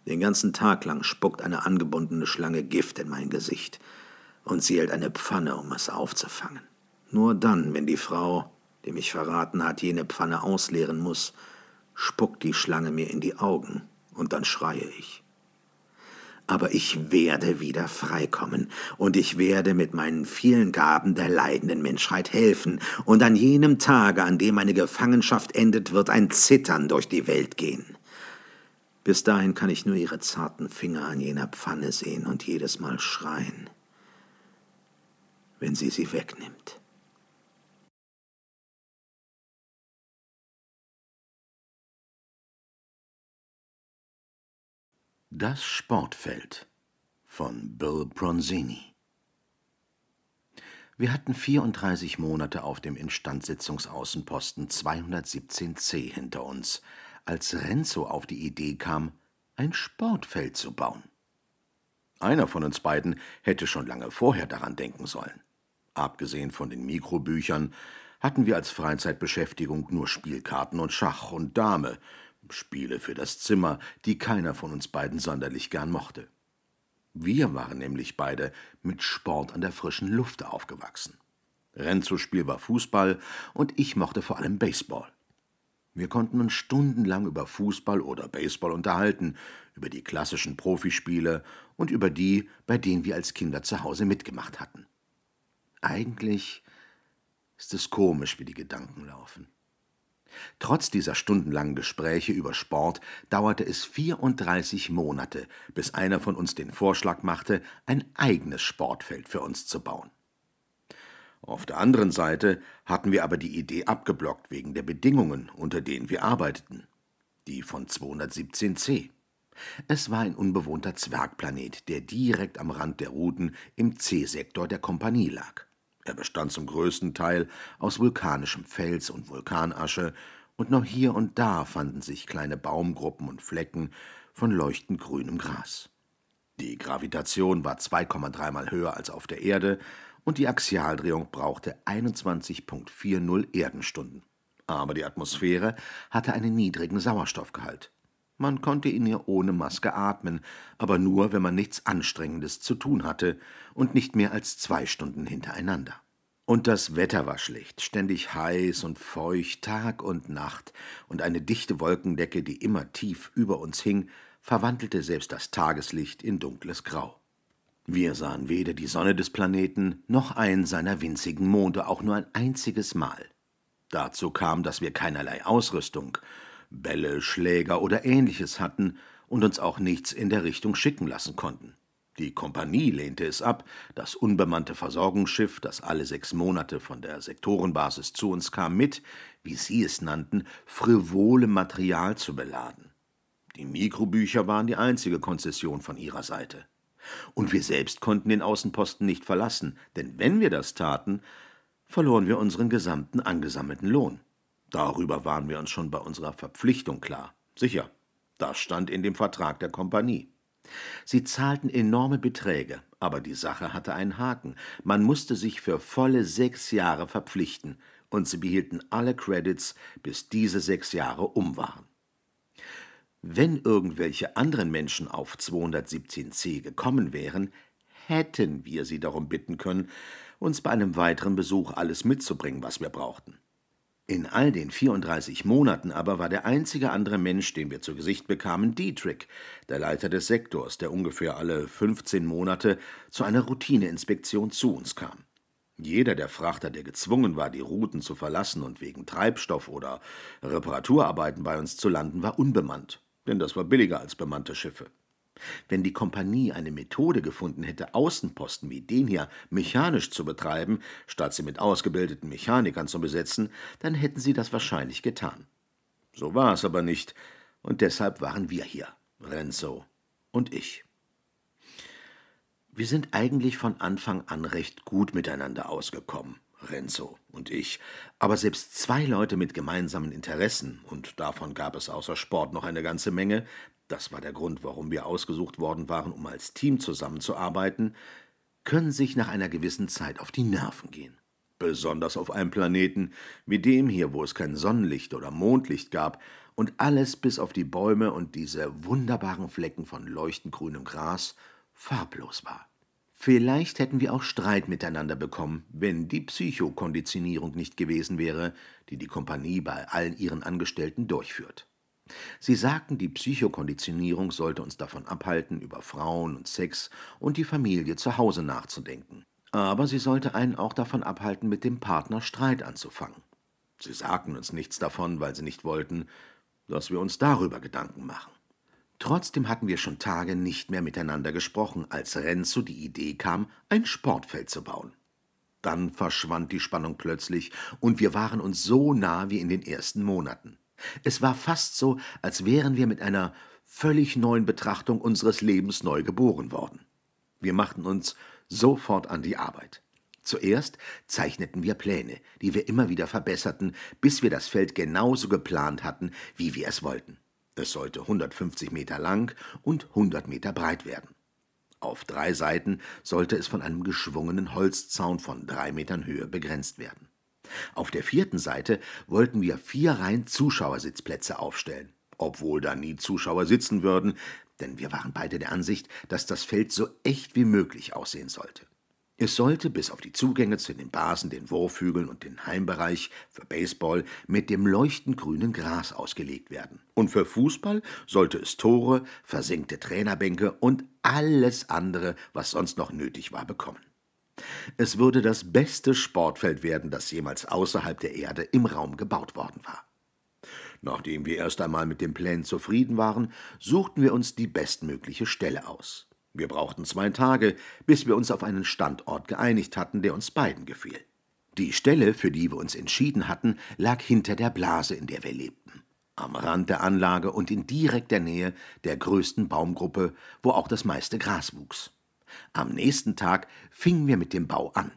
Den ganzen Tag lang spuckt eine angebundene Schlange Gift in mein Gesicht und sie hält eine Pfanne, um es aufzufangen. Nur dann, wenn die Frau, die mich verraten hat, jene Pfanne ausleeren muss, spuckt die Schlange mir in die Augen und dann schreie ich. Aber ich werde wieder freikommen und ich werde mit meinen vielen Gaben der leidenden Menschheit helfen. Und an jenem Tage, an dem meine Gefangenschaft endet, wird ein Zittern durch die Welt gehen. Bis dahin kann ich nur ihre zarten Finger an jener Pfanne sehen und jedes Mal schreien, wenn sie sie wegnimmt. Das Sportfeld von Bill Bronzini Wir hatten 34 Monate auf dem Instandsitzungsaußenposten 217c hinter uns – als Renzo auf die Idee kam, ein Sportfeld zu bauen. Einer von uns beiden hätte schon lange vorher daran denken sollen. Abgesehen von den Mikrobüchern hatten wir als Freizeitbeschäftigung nur Spielkarten und Schach und Dame, Spiele für das Zimmer, die keiner von uns beiden sonderlich gern mochte. Wir waren nämlich beide mit Sport an der frischen Luft aufgewachsen. Renzos Spiel war Fußball und ich mochte vor allem Baseball. Wir konnten uns stundenlang über Fußball oder Baseball unterhalten, über die klassischen Profispiele und über die, bei denen wir als Kinder zu Hause mitgemacht hatten. Eigentlich ist es komisch, wie die Gedanken laufen. Trotz dieser stundenlangen Gespräche über Sport dauerte es 34 Monate, bis einer von uns den Vorschlag machte, ein eigenes Sportfeld für uns zu bauen. Auf der anderen Seite hatten wir aber die Idee abgeblockt wegen der Bedingungen, unter denen wir arbeiteten. Die von 217c. Es war ein unbewohnter Zwergplanet, der direkt am Rand der Routen im C-Sektor der Kompanie lag. Er bestand zum größten Teil aus vulkanischem Fels und Vulkanasche, und noch hier und da fanden sich kleine Baumgruppen und Flecken von leuchtend grünem Gras. Die Gravitation war 2,3 mal höher als auf der Erde, und die Axialdrehung brauchte 21,40 Erdenstunden. Aber die Atmosphäre hatte einen niedrigen Sauerstoffgehalt. Man konnte in ihr ohne Maske atmen, aber nur, wenn man nichts Anstrengendes zu tun hatte und nicht mehr als zwei Stunden hintereinander. Und das Wetter war schlecht, ständig heiß und feucht, Tag und Nacht, und eine dichte Wolkendecke, die immer tief über uns hing, verwandelte selbst das Tageslicht in dunkles Grau. Wir sahen weder die Sonne des Planeten noch einen seiner winzigen Monde auch nur ein einziges Mal. Dazu kam, dass wir keinerlei Ausrüstung, Bälle, Schläger oder ähnliches hatten und uns auch nichts in der Richtung schicken lassen konnten. Die Kompanie lehnte es ab, das unbemannte Versorgungsschiff, das alle sechs Monate von der Sektorenbasis zu uns kam, mit, wie sie es nannten, frivolem Material zu beladen. Die Mikrobücher waren die einzige Konzession von ihrer Seite. Und wir selbst konnten den Außenposten nicht verlassen, denn wenn wir das taten, verloren wir unseren gesamten angesammelten Lohn. Darüber waren wir uns schon bei unserer Verpflichtung klar. Sicher, das stand in dem Vertrag der Kompanie. Sie zahlten enorme Beträge, aber die Sache hatte einen Haken. Man musste sich für volle sechs Jahre verpflichten, und sie behielten alle Credits, bis diese sechs Jahre um waren. Wenn irgendwelche anderen Menschen auf 217c gekommen wären, hätten wir sie darum bitten können, uns bei einem weiteren Besuch alles mitzubringen, was wir brauchten. In all den 34 Monaten aber war der einzige andere Mensch, den wir zu Gesicht bekamen, Dietrich, der Leiter des Sektors, der ungefähr alle 15 Monate zu einer Routineinspektion zu uns kam. Jeder der Frachter, der gezwungen war, die Routen zu verlassen und wegen Treibstoff oder Reparaturarbeiten bei uns zu landen, war unbemannt denn das war billiger als bemannte Schiffe. Wenn die Kompanie eine Methode gefunden hätte, Außenposten wie den hier mechanisch zu betreiben, statt sie mit ausgebildeten Mechanikern zu besetzen, dann hätten sie das wahrscheinlich getan. So war es aber nicht, und deshalb waren wir hier, Renzo und ich. Wir sind eigentlich von Anfang an recht gut miteinander ausgekommen. Renzo und ich, aber selbst zwei Leute mit gemeinsamen Interessen, und davon gab es außer Sport noch eine ganze Menge, das war der Grund, warum wir ausgesucht worden waren, um als Team zusammenzuarbeiten, können sich nach einer gewissen Zeit auf die Nerven gehen. Besonders auf einem Planeten wie dem hier, wo es kein Sonnenlicht oder Mondlicht gab und alles bis auf die Bäume und diese wunderbaren Flecken von leuchtend grünem Gras farblos war. Vielleicht hätten wir auch Streit miteinander bekommen, wenn die Psychokonditionierung nicht gewesen wäre, die die Kompanie bei allen ihren Angestellten durchführt. Sie sagten, die Psychokonditionierung sollte uns davon abhalten, über Frauen und Sex und die Familie zu Hause nachzudenken. Aber sie sollte einen auch davon abhalten, mit dem Partner Streit anzufangen. Sie sagten uns nichts davon, weil sie nicht wollten, dass wir uns darüber Gedanken machen. Trotzdem hatten wir schon Tage nicht mehr miteinander gesprochen, als Renzo die Idee kam, ein Sportfeld zu bauen. Dann verschwand die Spannung plötzlich, und wir waren uns so nah wie in den ersten Monaten. Es war fast so, als wären wir mit einer völlig neuen Betrachtung unseres Lebens neu geboren worden. Wir machten uns sofort an die Arbeit. Zuerst zeichneten wir Pläne, die wir immer wieder verbesserten, bis wir das Feld genauso geplant hatten, wie wir es wollten. Es sollte 150 Meter lang und 100 Meter breit werden. Auf drei Seiten sollte es von einem geschwungenen Holzzaun von drei Metern Höhe begrenzt werden. Auf der vierten Seite wollten wir vier Reihen Zuschauersitzplätze aufstellen, obwohl da nie Zuschauer sitzen würden, denn wir waren beide der Ansicht, dass das Feld so echt wie möglich aussehen sollte. Es sollte bis auf die Zugänge zu den Basen, den Wurfhügeln und den Heimbereich für Baseball mit dem leuchtend grünen Gras ausgelegt werden. Und für Fußball sollte es Tore, versenkte Trainerbänke und alles andere, was sonst noch nötig war, bekommen. Es würde das beste Sportfeld werden, das jemals außerhalb der Erde im Raum gebaut worden war. Nachdem wir erst einmal mit den Plänen zufrieden waren, suchten wir uns die bestmögliche Stelle aus. Wir brauchten zwei Tage, bis wir uns auf einen Standort geeinigt hatten, der uns beiden gefiel. Die Stelle, für die wir uns entschieden hatten, lag hinter der Blase, in der wir lebten, am Rand der Anlage und in direkter Nähe der größten Baumgruppe, wo auch das meiste Gras wuchs. Am nächsten Tag fingen wir mit dem Bau an.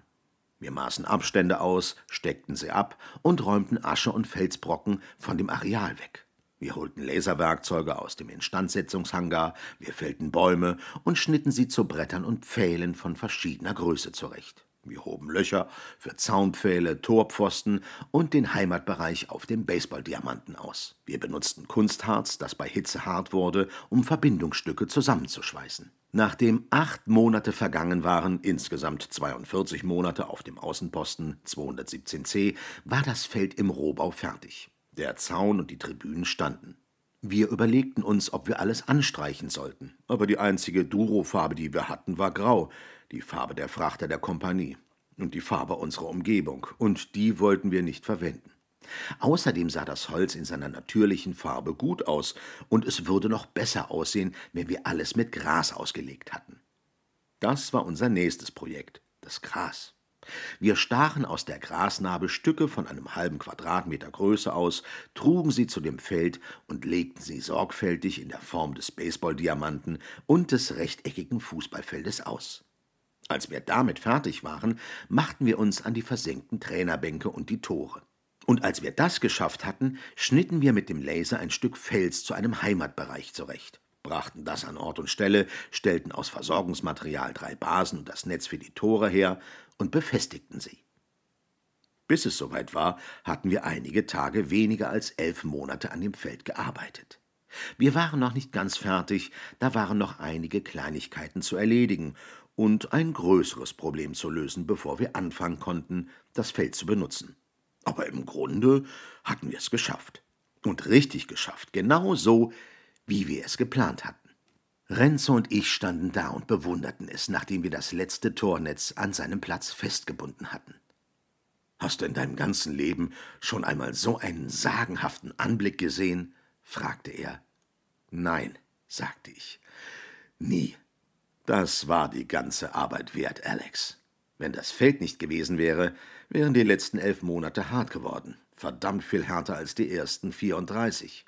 Wir maßen Abstände aus, steckten sie ab und räumten Asche und Felsbrocken von dem Areal weg. Wir holten Laserwerkzeuge aus dem Instandsetzungshangar, wir fällten Bäume und schnitten sie zu Brettern und Pfählen von verschiedener Größe zurecht. Wir hoben Löcher für Zaunpfähle, Torpfosten und den Heimatbereich auf dem Baseballdiamanten aus. Wir benutzten Kunstharz, das bei Hitze hart wurde, um Verbindungsstücke zusammenzuschweißen. Nachdem acht Monate vergangen waren, insgesamt 42 Monate auf dem Außenposten 217c, war das Feld im Rohbau fertig. Der Zaun und die Tribünen standen. Wir überlegten uns, ob wir alles anstreichen sollten, aber die einzige Duro-Farbe, die wir hatten, war grau, die Farbe der Frachter der Kompanie und die Farbe unserer Umgebung, und die wollten wir nicht verwenden. Außerdem sah das Holz in seiner natürlichen Farbe gut aus, und es würde noch besser aussehen, wenn wir alles mit Gras ausgelegt hatten. Das war unser nächstes Projekt, das Gras. Wir stachen aus der Grasnarbe Stücke von einem halben Quadratmeter Größe aus, trugen sie zu dem Feld und legten sie sorgfältig in der Form des Baseballdiamanten und des rechteckigen Fußballfeldes aus. Als wir damit fertig waren, machten wir uns an die versenkten Trainerbänke und die Tore. Und als wir das geschafft hatten, schnitten wir mit dem Laser ein Stück Fels zu einem Heimatbereich zurecht brachten das an Ort und Stelle, stellten aus Versorgungsmaterial drei Basen und das Netz für die Tore her und befestigten sie. Bis es soweit war, hatten wir einige Tage weniger als elf Monate an dem Feld gearbeitet. Wir waren noch nicht ganz fertig, da waren noch einige Kleinigkeiten zu erledigen und ein größeres Problem zu lösen, bevor wir anfangen konnten, das Feld zu benutzen. Aber im Grunde hatten wir es geschafft. Und richtig geschafft, genau so, wie wir es geplant hatten. Renzo und ich standen da und bewunderten es, nachdem wir das letzte Tornetz an seinem Platz festgebunden hatten. Hast du in deinem ganzen Leben schon einmal so einen sagenhaften Anblick gesehen? fragte er. Nein, sagte ich. Nie. Das war die ganze Arbeit wert, Alex. Wenn das Feld nicht gewesen wäre, wären die letzten elf Monate hart geworden, verdammt viel härter als die ersten 34.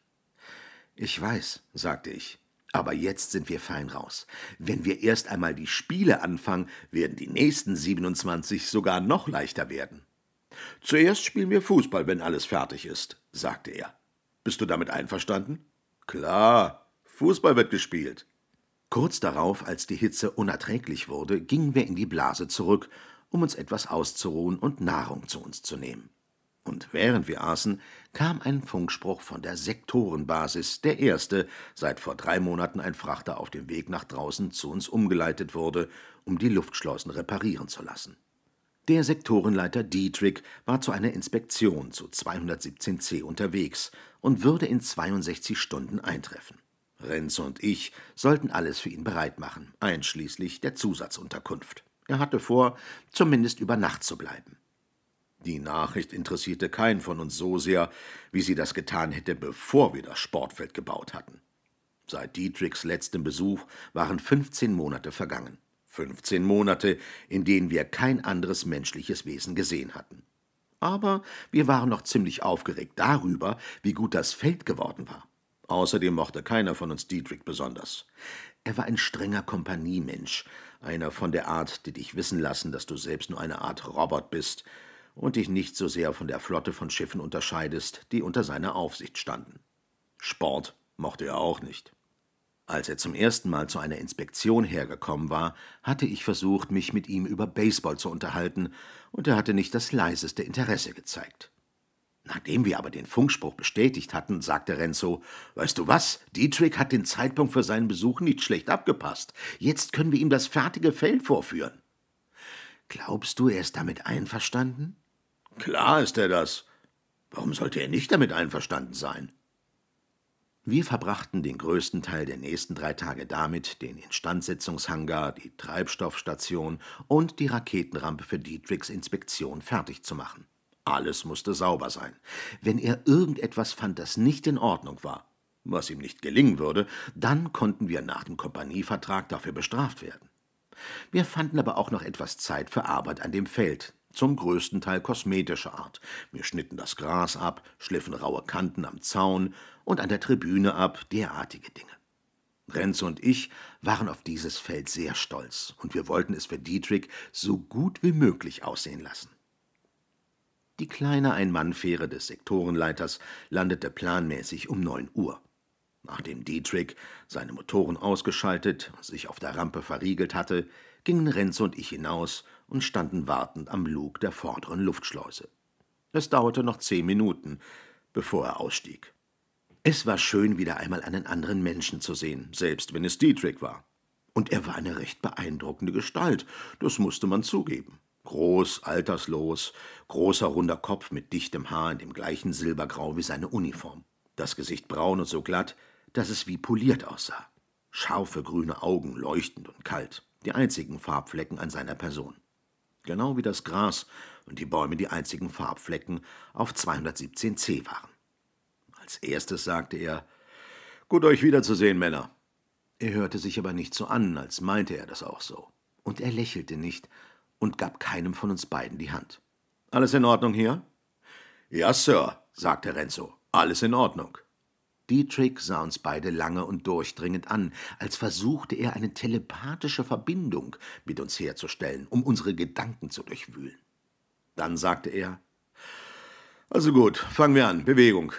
Ich weiß, sagte ich. Aber jetzt sind wir fein raus. Wenn wir erst einmal die Spiele anfangen, werden die nächsten 27 sogar noch leichter werden. Zuerst spielen wir Fußball, wenn alles fertig ist, sagte er. Bist du damit einverstanden? Klar, Fußball wird gespielt. Kurz darauf, als die Hitze unerträglich wurde, gingen wir in die Blase zurück, um uns etwas auszuruhen und Nahrung zu uns zu nehmen und während wir aßen, kam ein Funkspruch von der Sektorenbasis, der erste, seit vor drei Monaten ein Frachter auf dem Weg nach draußen zu uns umgeleitet wurde, um die Luftschleusen reparieren zu lassen. Der Sektorenleiter Dietrich war zu einer Inspektion zu 217c unterwegs und würde in 62 Stunden eintreffen. Renz und ich sollten alles für ihn bereit machen, einschließlich der Zusatzunterkunft. Er hatte vor, zumindest über Nacht zu bleiben. Die Nachricht interessierte keinen von uns so sehr, wie sie das getan hätte, bevor wir das Sportfeld gebaut hatten. Seit Dietrichs letztem Besuch waren 15 Monate vergangen. 15 Monate, in denen wir kein anderes menschliches Wesen gesehen hatten. Aber wir waren noch ziemlich aufgeregt darüber, wie gut das Feld geworden war. Außerdem mochte keiner von uns Dietrich besonders. Er war ein strenger Kompaniemensch, einer von der Art, die dich wissen lassen, dass du selbst nur eine Art Robot bist, und dich nicht so sehr von der Flotte von Schiffen unterscheidest, die unter seiner Aufsicht standen. Sport mochte er auch nicht. Als er zum ersten Mal zu einer Inspektion hergekommen war, hatte ich versucht, mich mit ihm über Baseball zu unterhalten, und er hatte nicht das leiseste Interesse gezeigt. Nachdem wir aber den Funkspruch bestätigt hatten, sagte Renzo, Weißt du was, Dietrich hat den Zeitpunkt für seinen Besuch nicht schlecht abgepasst. Jetzt können wir ihm das fertige Feld vorführen. Glaubst du, er ist damit einverstanden? Klar ist er das. Warum sollte er nicht damit einverstanden sein? Wir verbrachten den größten Teil der nächsten drei Tage damit, den Instandsetzungshangar, die Treibstoffstation und die Raketenrampe für Dietrichs Inspektion fertig zu machen. Alles musste sauber sein. Wenn er irgendetwas fand, das nicht in Ordnung war, was ihm nicht gelingen würde, dann konnten wir nach dem Kompanievertrag dafür bestraft werden. Wir fanden aber auch noch etwas Zeit für Arbeit an dem Feld, zum größten Teil kosmetischer Art. Wir schnitten das Gras ab, schliffen raue Kanten am Zaun und an der Tribüne ab, derartige Dinge. Renz und ich waren auf dieses Feld sehr stolz und wir wollten es für Dietrich so gut wie möglich aussehen lassen. Die kleine Einmannfähre des Sektorenleiters landete planmäßig um 9 Uhr. Nachdem Dietrich seine Motoren ausgeschaltet, sich auf der Rampe verriegelt hatte, gingen Renz und ich hinaus und standen wartend am Lug der vorderen Luftschleuse. Es dauerte noch zehn Minuten, bevor er ausstieg. Es war schön, wieder einmal einen anderen Menschen zu sehen, selbst wenn es Dietrich war. Und er war eine recht beeindruckende Gestalt, das musste man zugeben. Groß, alterslos, großer runder Kopf mit dichtem Haar in dem gleichen Silbergrau wie seine Uniform. Das Gesicht braun und so glatt, dass es wie poliert aussah. Scharfe grüne Augen, leuchtend und kalt, die einzigen Farbflecken an seiner Person genau wie das Gras und die Bäume die einzigen Farbflecken auf 217c waren. Als erstes sagte er: Gut, euch wiederzusehen, Männer. Er hörte sich aber nicht so an, als meinte er das auch so. Und er lächelte nicht und gab keinem von uns beiden die Hand. Alles in Ordnung hier? Ja, Sir, sagte Renzo. Alles in Ordnung. Dietrich sah uns beide lange und durchdringend an, als versuchte er eine telepathische Verbindung mit uns herzustellen, um unsere Gedanken zu durchwühlen. Dann sagte er Also gut, fangen wir an, Bewegung.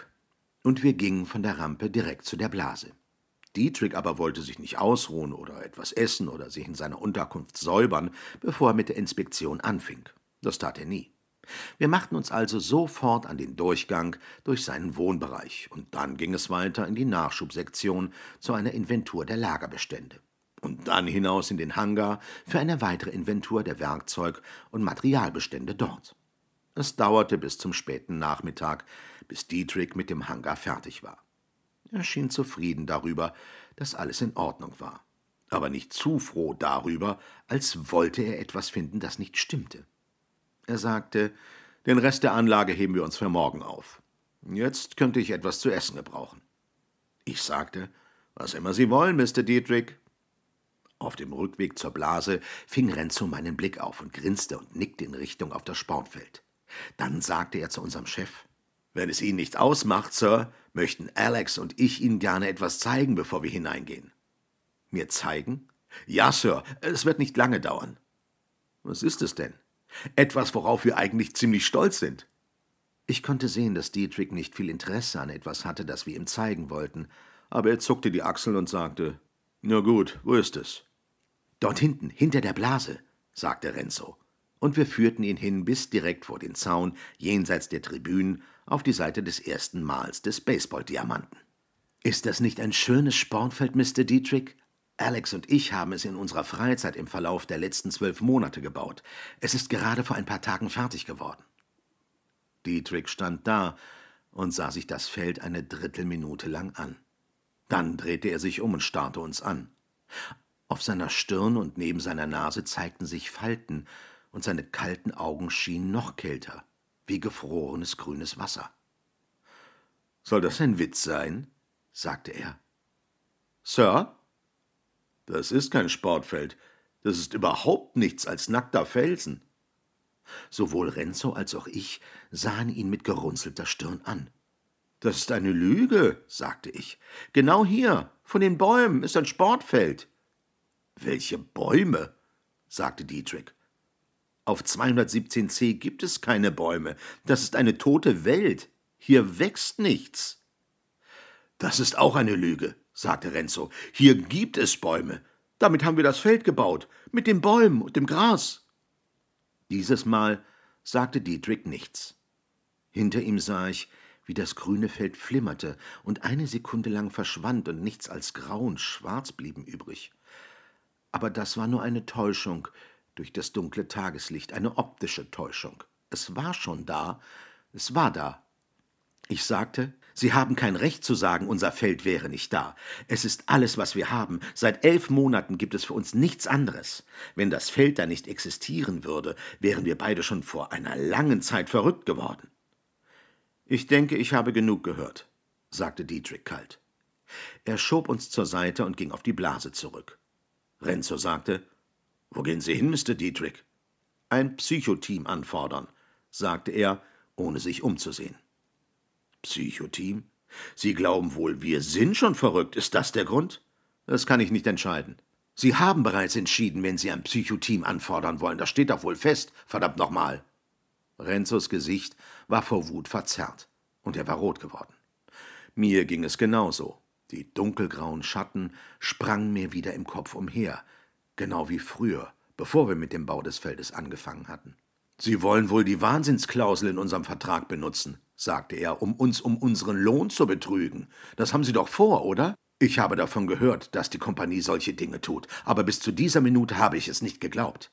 Und wir gingen von der Rampe direkt zu der Blase. Dietrich aber wollte sich nicht ausruhen oder etwas essen oder sich in seiner Unterkunft säubern, bevor er mit der Inspektion anfing. Das tat er nie. Wir machten uns also sofort an den Durchgang durch seinen Wohnbereich und dann ging es weiter in die Nachschubsektion zu einer Inventur der Lagerbestände und dann hinaus in den Hangar für eine weitere Inventur der Werkzeug- und Materialbestände dort. Es dauerte bis zum späten Nachmittag, bis Dietrich mit dem Hangar fertig war. Er schien zufrieden darüber, dass alles in Ordnung war, aber nicht zu froh darüber, als wollte er etwas finden, das nicht stimmte. Er sagte, den Rest der Anlage heben wir uns für morgen auf. Jetzt könnte ich etwas zu essen gebrauchen. Ich sagte, was immer Sie wollen, Mr. Dietrich. Auf dem Rückweg zur Blase fing Renzo meinen Blick auf und grinste und nickte in Richtung auf das Spornfeld. Dann sagte er zu unserem Chef, wenn es Ihnen nicht ausmacht, Sir, möchten Alex und ich Ihnen gerne etwas zeigen, bevor wir hineingehen. Mir zeigen? Ja, Sir, es wird nicht lange dauern. Was ist es denn? Etwas, worauf wir eigentlich ziemlich stolz sind. Ich konnte sehen, dass Dietrich nicht viel Interesse an etwas hatte, das wir ihm zeigen wollten, aber er zuckte die Achseln und sagte: Na gut, wo ist es? Dort hinten, hinter der Blase, sagte Renzo. Und wir führten ihn hin bis direkt vor den Zaun, jenseits der Tribünen, auf die Seite des ersten Mals des Baseball-Diamanten. Ist das nicht ein schönes Sportfeld, Mr. Dietrich? Alex und ich haben es in unserer Freizeit im Verlauf der letzten zwölf Monate gebaut. Es ist gerade vor ein paar Tagen fertig geworden. Dietrich stand da und sah sich das Feld eine Drittelminute lang an. Dann drehte er sich um und starrte uns an. Auf seiner Stirn und neben seiner Nase zeigten sich Falten, und seine kalten Augen schienen noch kälter, wie gefrorenes grünes Wasser. Soll das ein Witz sein? sagte er. Sir? Das ist kein Sportfeld. Das ist überhaupt nichts als nackter Felsen. Sowohl Renzo als auch ich sahen ihn mit gerunzelter Stirn an. Das ist eine Lüge, sagte ich. Genau hier, von den Bäumen, ist ein Sportfeld. Welche Bäume? sagte Dietrich. Auf 217c gibt es keine Bäume. Das ist eine tote Welt. Hier wächst nichts. Das ist auch eine Lüge, sagte Renzo, hier gibt es Bäume. Damit haben wir das Feld gebaut, mit den Bäumen und dem Gras. Dieses Mal sagte Dietrich nichts. Hinter ihm sah ich, wie das grüne Feld flimmerte und eine Sekunde lang verschwand und nichts als grau und schwarz blieben übrig. Aber das war nur eine Täuschung durch das dunkle Tageslicht, eine optische Täuschung. Es war schon da, es war da. Ich sagte, Sie haben kein Recht zu sagen, unser Feld wäre nicht da. Es ist alles, was wir haben. Seit elf Monaten gibt es für uns nichts anderes. Wenn das Feld da nicht existieren würde, wären wir beide schon vor einer langen Zeit verrückt geworden. Ich denke, ich habe genug gehört, sagte Dietrich kalt. Er schob uns zur Seite und ging auf die Blase zurück. Renzo sagte, Wo gehen Sie hin, Mr. Dietrich? Ein Psychoteam anfordern, sagte er, ohne sich umzusehen. Psychoteam? Sie glauben wohl, wir sind schon verrückt. Ist das der Grund? Das kann ich nicht entscheiden. Sie haben bereits entschieden, wenn Sie ein Psychoteam anfordern wollen. Das steht doch wohl fest. Verdammt nochmal. Renzos Gesicht war vor Wut verzerrt und er war rot geworden. Mir ging es genauso. Die dunkelgrauen Schatten sprangen mir wieder im Kopf umher, genau wie früher, bevor wir mit dem Bau des Feldes angefangen hatten. Sie wollen wohl die Wahnsinnsklausel in unserem Vertrag benutzen, sagte er, um uns um unseren Lohn zu betrügen. Das haben Sie doch vor, oder? Ich habe davon gehört, dass die Kompanie solche Dinge tut, aber bis zu dieser Minute habe ich es nicht geglaubt.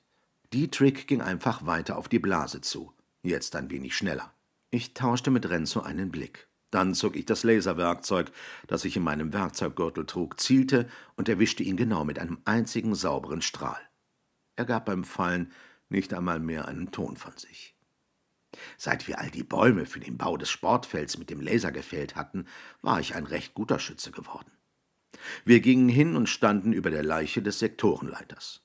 Dietrich ging einfach weiter auf die Blase zu, jetzt ein wenig schneller. Ich tauschte mit Renzo einen Blick. Dann zog ich das Laserwerkzeug, das ich in meinem Werkzeuggürtel trug, zielte und erwischte ihn genau mit einem einzigen sauberen Strahl. Er gab beim Fallen nicht einmal mehr einen Ton von sich. Seit wir all die Bäume für den Bau des Sportfelds mit dem Laser gefällt hatten, war ich ein recht guter Schütze geworden. Wir gingen hin und standen über der Leiche des Sektorenleiters.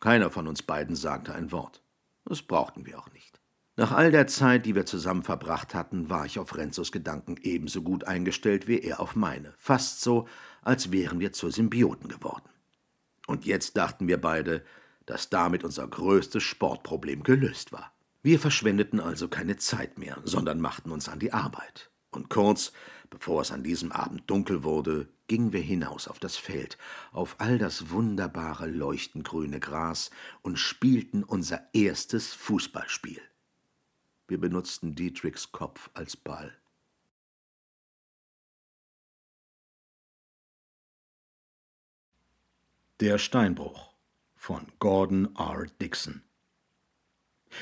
Keiner von uns beiden sagte ein Wort. Das brauchten wir auch nicht. Nach all der Zeit, die wir zusammen verbracht hatten, war ich auf Renzos Gedanken ebenso gut eingestellt wie er auf meine, fast so, als wären wir zu Symbioten geworden. Und jetzt dachten wir beide, dass damit unser größtes Sportproblem gelöst war. Wir verschwendeten also keine Zeit mehr, sondern machten uns an die Arbeit. Und kurz, bevor es an diesem Abend dunkel wurde, gingen wir hinaus auf das Feld, auf all das wunderbare leuchtendgrüne Gras und spielten unser erstes Fußballspiel. Wir benutzten Dietrichs Kopf als Ball. Der Steinbruch von Gordon R. Dixon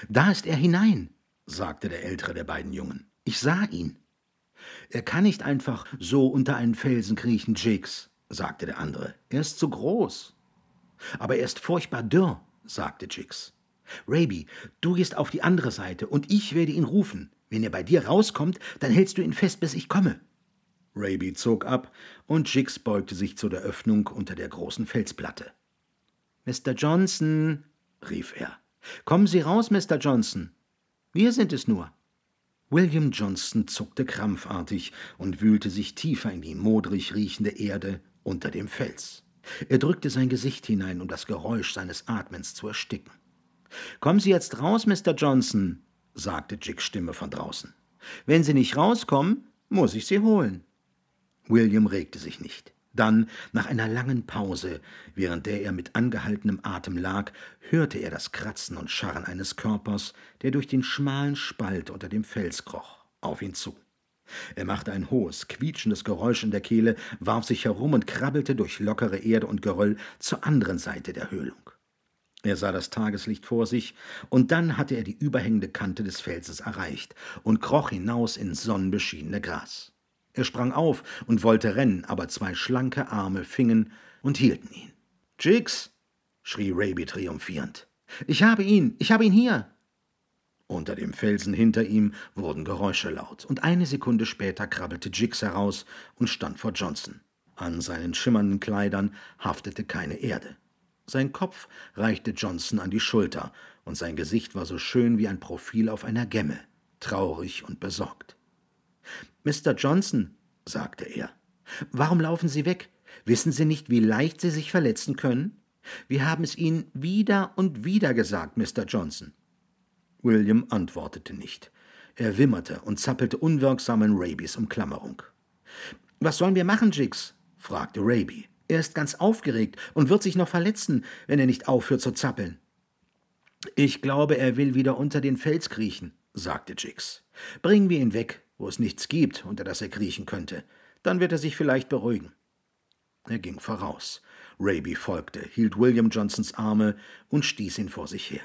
da ist er hinein, sagte der ältere der beiden Jungen. Ich sah ihn. Er kann nicht einfach so unter einen Felsen kriechen, Jigs, sagte der andere. Er ist zu groß. Aber er ist furchtbar dürr, sagte Jigs. Raby, du gehst auf die andere Seite und ich werde ihn rufen. Wenn er bei dir rauskommt, dann hältst du ihn fest, bis ich komme. Raby zog ab und Jigs beugte sich zu der Öffnung unter der großen Felsplatte. Mr. Johnson, rief er. Kommen Sie raus, Mr. Johnson. Wir sind es nur. William Johnson zuckte krampfartig und wühlte sich tiefer in die modrig riechende Erde unter dem Fels. Er drückte sein Gesicht hinein, um das Geräusch seines Atmens zu ersticken. Kommen Sie jetzt raus, Mr. Johnson, sagte Jicks Stimme von draußen. Wenn Sie nicht rauskommen, muss ich Sie holen. William regte sich nicht. Dann, nach einer langen Pause, während der er mit angehaltenem Atem lag, hörte er das Kratzen und Scharren eines Körpers, der durch den schmalen Spalt unter dem Fels kroch, auf ihn zu. Er machte ein hohes, quietschendes Geräusch in der Kehle, warf sich herum und krabbelte durch lockere Erde und Geröll zur anderen Seite der Höhlung. Er sah das Tageslicht vor sich, und dann hatte er die überhängende Kante des Felses erreicht und kroch hinaus ins sonnenbeschienene Gras. Er sprang auf und wollte rennen, aber zwei schlanke Arme fingen und hielten ihn. Jigs! schrie Raby triumphierend. Ich habe ihn! Ich habe ihn hier! Unter dem Felsen hinter ihm wurden Geräusche laut, und eine Sekunde später krabbelte Jigs heraus und stand vor Johnson. An seinen schimmernden Kleidern haftete keine Erde. Sein Kopf reichte Johnson an die Schulter, und sein Gesicht war so schön wie ein Profil auf einer Gemme, traurig und besorgt. Mr. Johnson, sagte er, warum laufen Sie weg? Wissen Sie nicht, wie leicht Sie sich verletzen können? Wir haben es Ihnen wieder und wieder gesagt, Mr. Johnson. William antwortete nicht. Er wimmerte und zappelte unwirksamen Rabies Umklammerung. Was sollen wir machen, Jigs? fragte Raby. Er ist ganz aufgeregt und wird sich noch verletzen, wenn er nicht aufhört zu zappeln. Ich glaube, er will wieder unter den Fels kriechen, sagte Jigs. Bringen wir ihn weg, wo es nichts gibt, unter das er kriechen könnte. Dann wird er sich vielleicht beruhigen. Er ging voraus. Raby folgte, hielt William Johnsons Arme und stieß ihn vor sich her.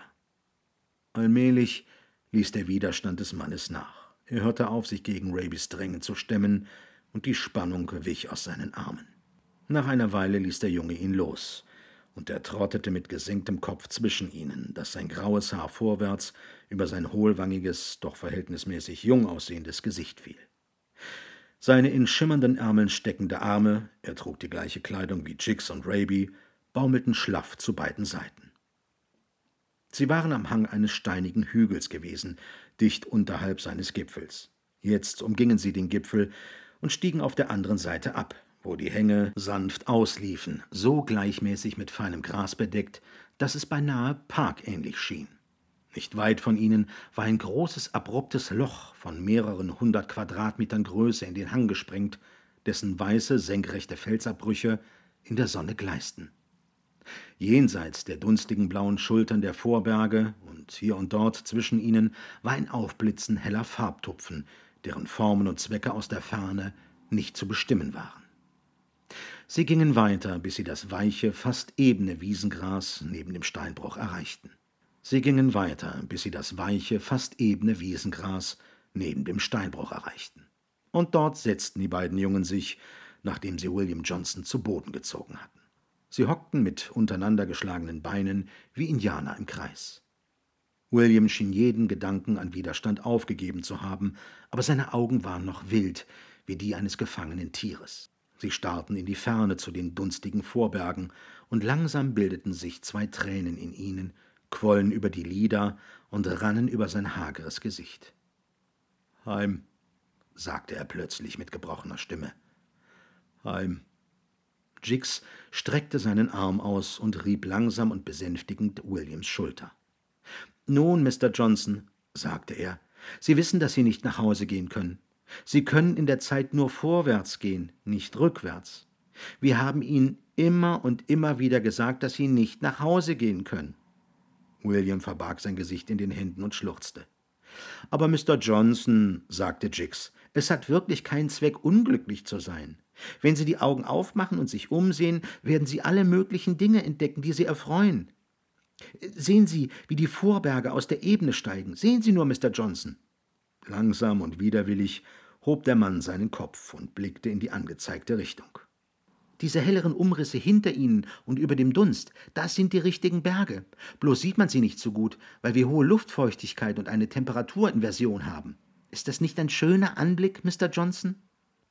Allmählich ließ der Widerstand des Mannes nach. Er hörte auf, sich gegen Rabys Drängen zu stemmen, und die Spannung wich aus seinen Armen. Nach einer Weile ließ der Junge ihn los und er trottete mit gesenktem Kopf zwischen ihnen, dass sein graues Haar vorwärts über sein hohlwangiges, doch verhältnismäßig jung aussehendes Gesicht fiel. Seine in schimmernden Ärmeln steckende Arme, er trug die gleiche Kleidung wie Jigs und Raby, baumelten schlaff zu beiden Seiten. Sie waren am Hang eines steinigen Hügels gewesen, dicht unterhalb seines Gipfels. Jetzt umgingen sie den Gipfel und stiegen auf der anderen Seite ab wo die Hänge sanft ausliefen, so gleichmäßig mit feinem Gras bedeckt, dass es beinahe parkähnlich schien. Nicht weit von ihnen war ein großes, abruptes Loch von mehreren hundert Quadratmetern Größe in den Hang gesprengt, dessen weiße, senkrechte Felsabbrüche in der Sonne gleisten. Jenseits der dunstigen blauen Schultern der Vorberge und hier und dort zwischen ihnen war ein Aufblitzen heller Farbtupfen, deren Formen und Zwecke aus der Ferne nicht zu bestimmen waren. Sie gingen weiter, bis sie das weiche, fast ebene Wiesengras neben dem Steinbruch erreichten. Sie gingen weiter, bis sie das weiche, fast ebene Wiesengras neben dem Steinbruch erreichten. Und dort setzten die beiden Jungen sich, nachdem sie William Johnson zu Boden gezogen hatten. Sie hockten mit untereinander geschlagenen Beinen wie Indianer im Kreis. William schien jeden Gedanken an Widerstand aufgegeben zu haben, aber seine Augen waren noch wild, wie die eines gefangenen Tieres. Sie starrten in die Ferne zu den dunstigen Vorbergen, und langsam bildeten sich zwei Tränen in ihnen, quollen über die Lider und rannen über sein hageres Gesicht. Heim, sagte er plötzlich mit gebrochener Stimme. Heim. Jigs streckte seinen Arm aus und rieb langsam und besänftigend Williams Schulter. Nun, Mr. Johnson, sagte er, Sie wissen, dass Sie nicht nach Hause gehen können. Sie können in der Zeit nur vorwärts gehen, nicht rückwärts. Wir haben ihnen immer und immer wieder gesagt, dass sie nicht nach Hause gehen können. William verbarg sein Gesicht in den Händen und schluchzte. Aber Mr. Johnson, sagte Jicks, es hat wirklich keinen Zweck, unglücklich zu sein. Wenn Sie die Augen aufmachen und sich umsehen, werden Sie alle möglichen Dinge entdecken, die Sie erfreuen. Sehen Sie, wie die Vorberge aus der Ebene steigen. Sehen Sie nur, Mr. Johnson. Langsam und widerwillig hob der Mann seinen Kopf und blickte in die angezeigte Richtung. Diese helleren Umrisse hinter ihnen und über dem Dunst, das sind die richtigen Berge. Bloß sieht man sie nicht so gut, weil wir hohe Luftfeuchtigkeit und eine Temperaturinversion haben. Ist das nicht ein schöner Anblick, Mr. Johnson?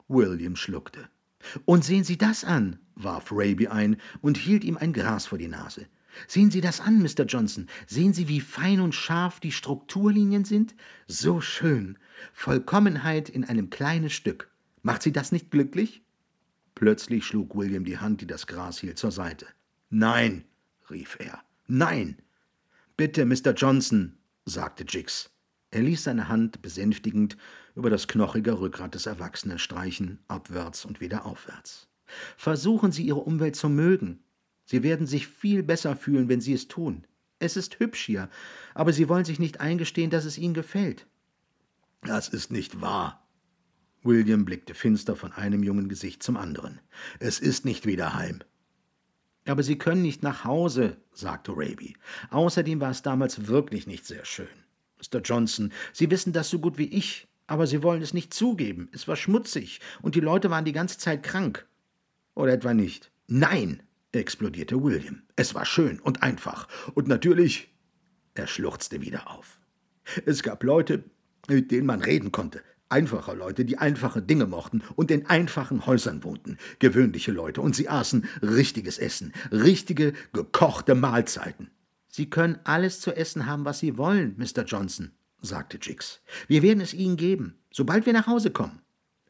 William schluckte. Und sehen Sie das an, warf Raby ein und hielt ihm ein Gras vor die Nase. Sehen Sie das an, Mr. Johnson. Sehen Sie, wie fein und scharf die Strukturlinien sind? So schön. Vollkommenheit in einem kleinen Stück. Macht Sie das nicht glücklich? Plötzlich schlug William die Hand, die das Gras hielt, zur Seite. Nein, rief er. Nein. Bitte, Mr. Johnson, sagte Jicks. Er ließ seine Hand besänftigend über das knochige Rückgrat des Erwachsenen streichen, abwärts und wieder aufwärts. Versuchen Sie, Ihre Umwelt zu mögen. Sie werden sich viel besser fühlen, wenn Sie es tun. Es ist hübsch hier, aber Sie wollen sich nicht eingestehen, dass es Ihnen gefällt. Das ist nicht wahr. William blickte finster von einem jungen Gesicht zum anderen. Es ist nicht wieder heim. Aber Sie können nicht nach Hause, sagte Raby. Außerdem war es damals wirklich nicht sehr schön. Mr. Johnson, Sie wissen das so gut wie ich, aber Sie wollen es nicht zugeben. Es war schmutzig und die Leute waren die ganze Zeit krank. Oder etwa nicht? Nein, explodierte William. Es war schön und einfach. Und natürlich. Er schluchzte wieder auf. Es gab Leute, mit denen man reden konnte. Einfache Leute, die einfache Dinge mochten und in einfachen Häusern wohnten. Gewöhnliche Leute. Und sie aßen richtiges Essen. Richtige, gekochte Mahlzeiten. Sie können alles zu essen haben, was Sie wollen, Mr. Johnson, sagte Jiggs. Wir werden es Ihnen geben, sobald wir nach Hause kommen.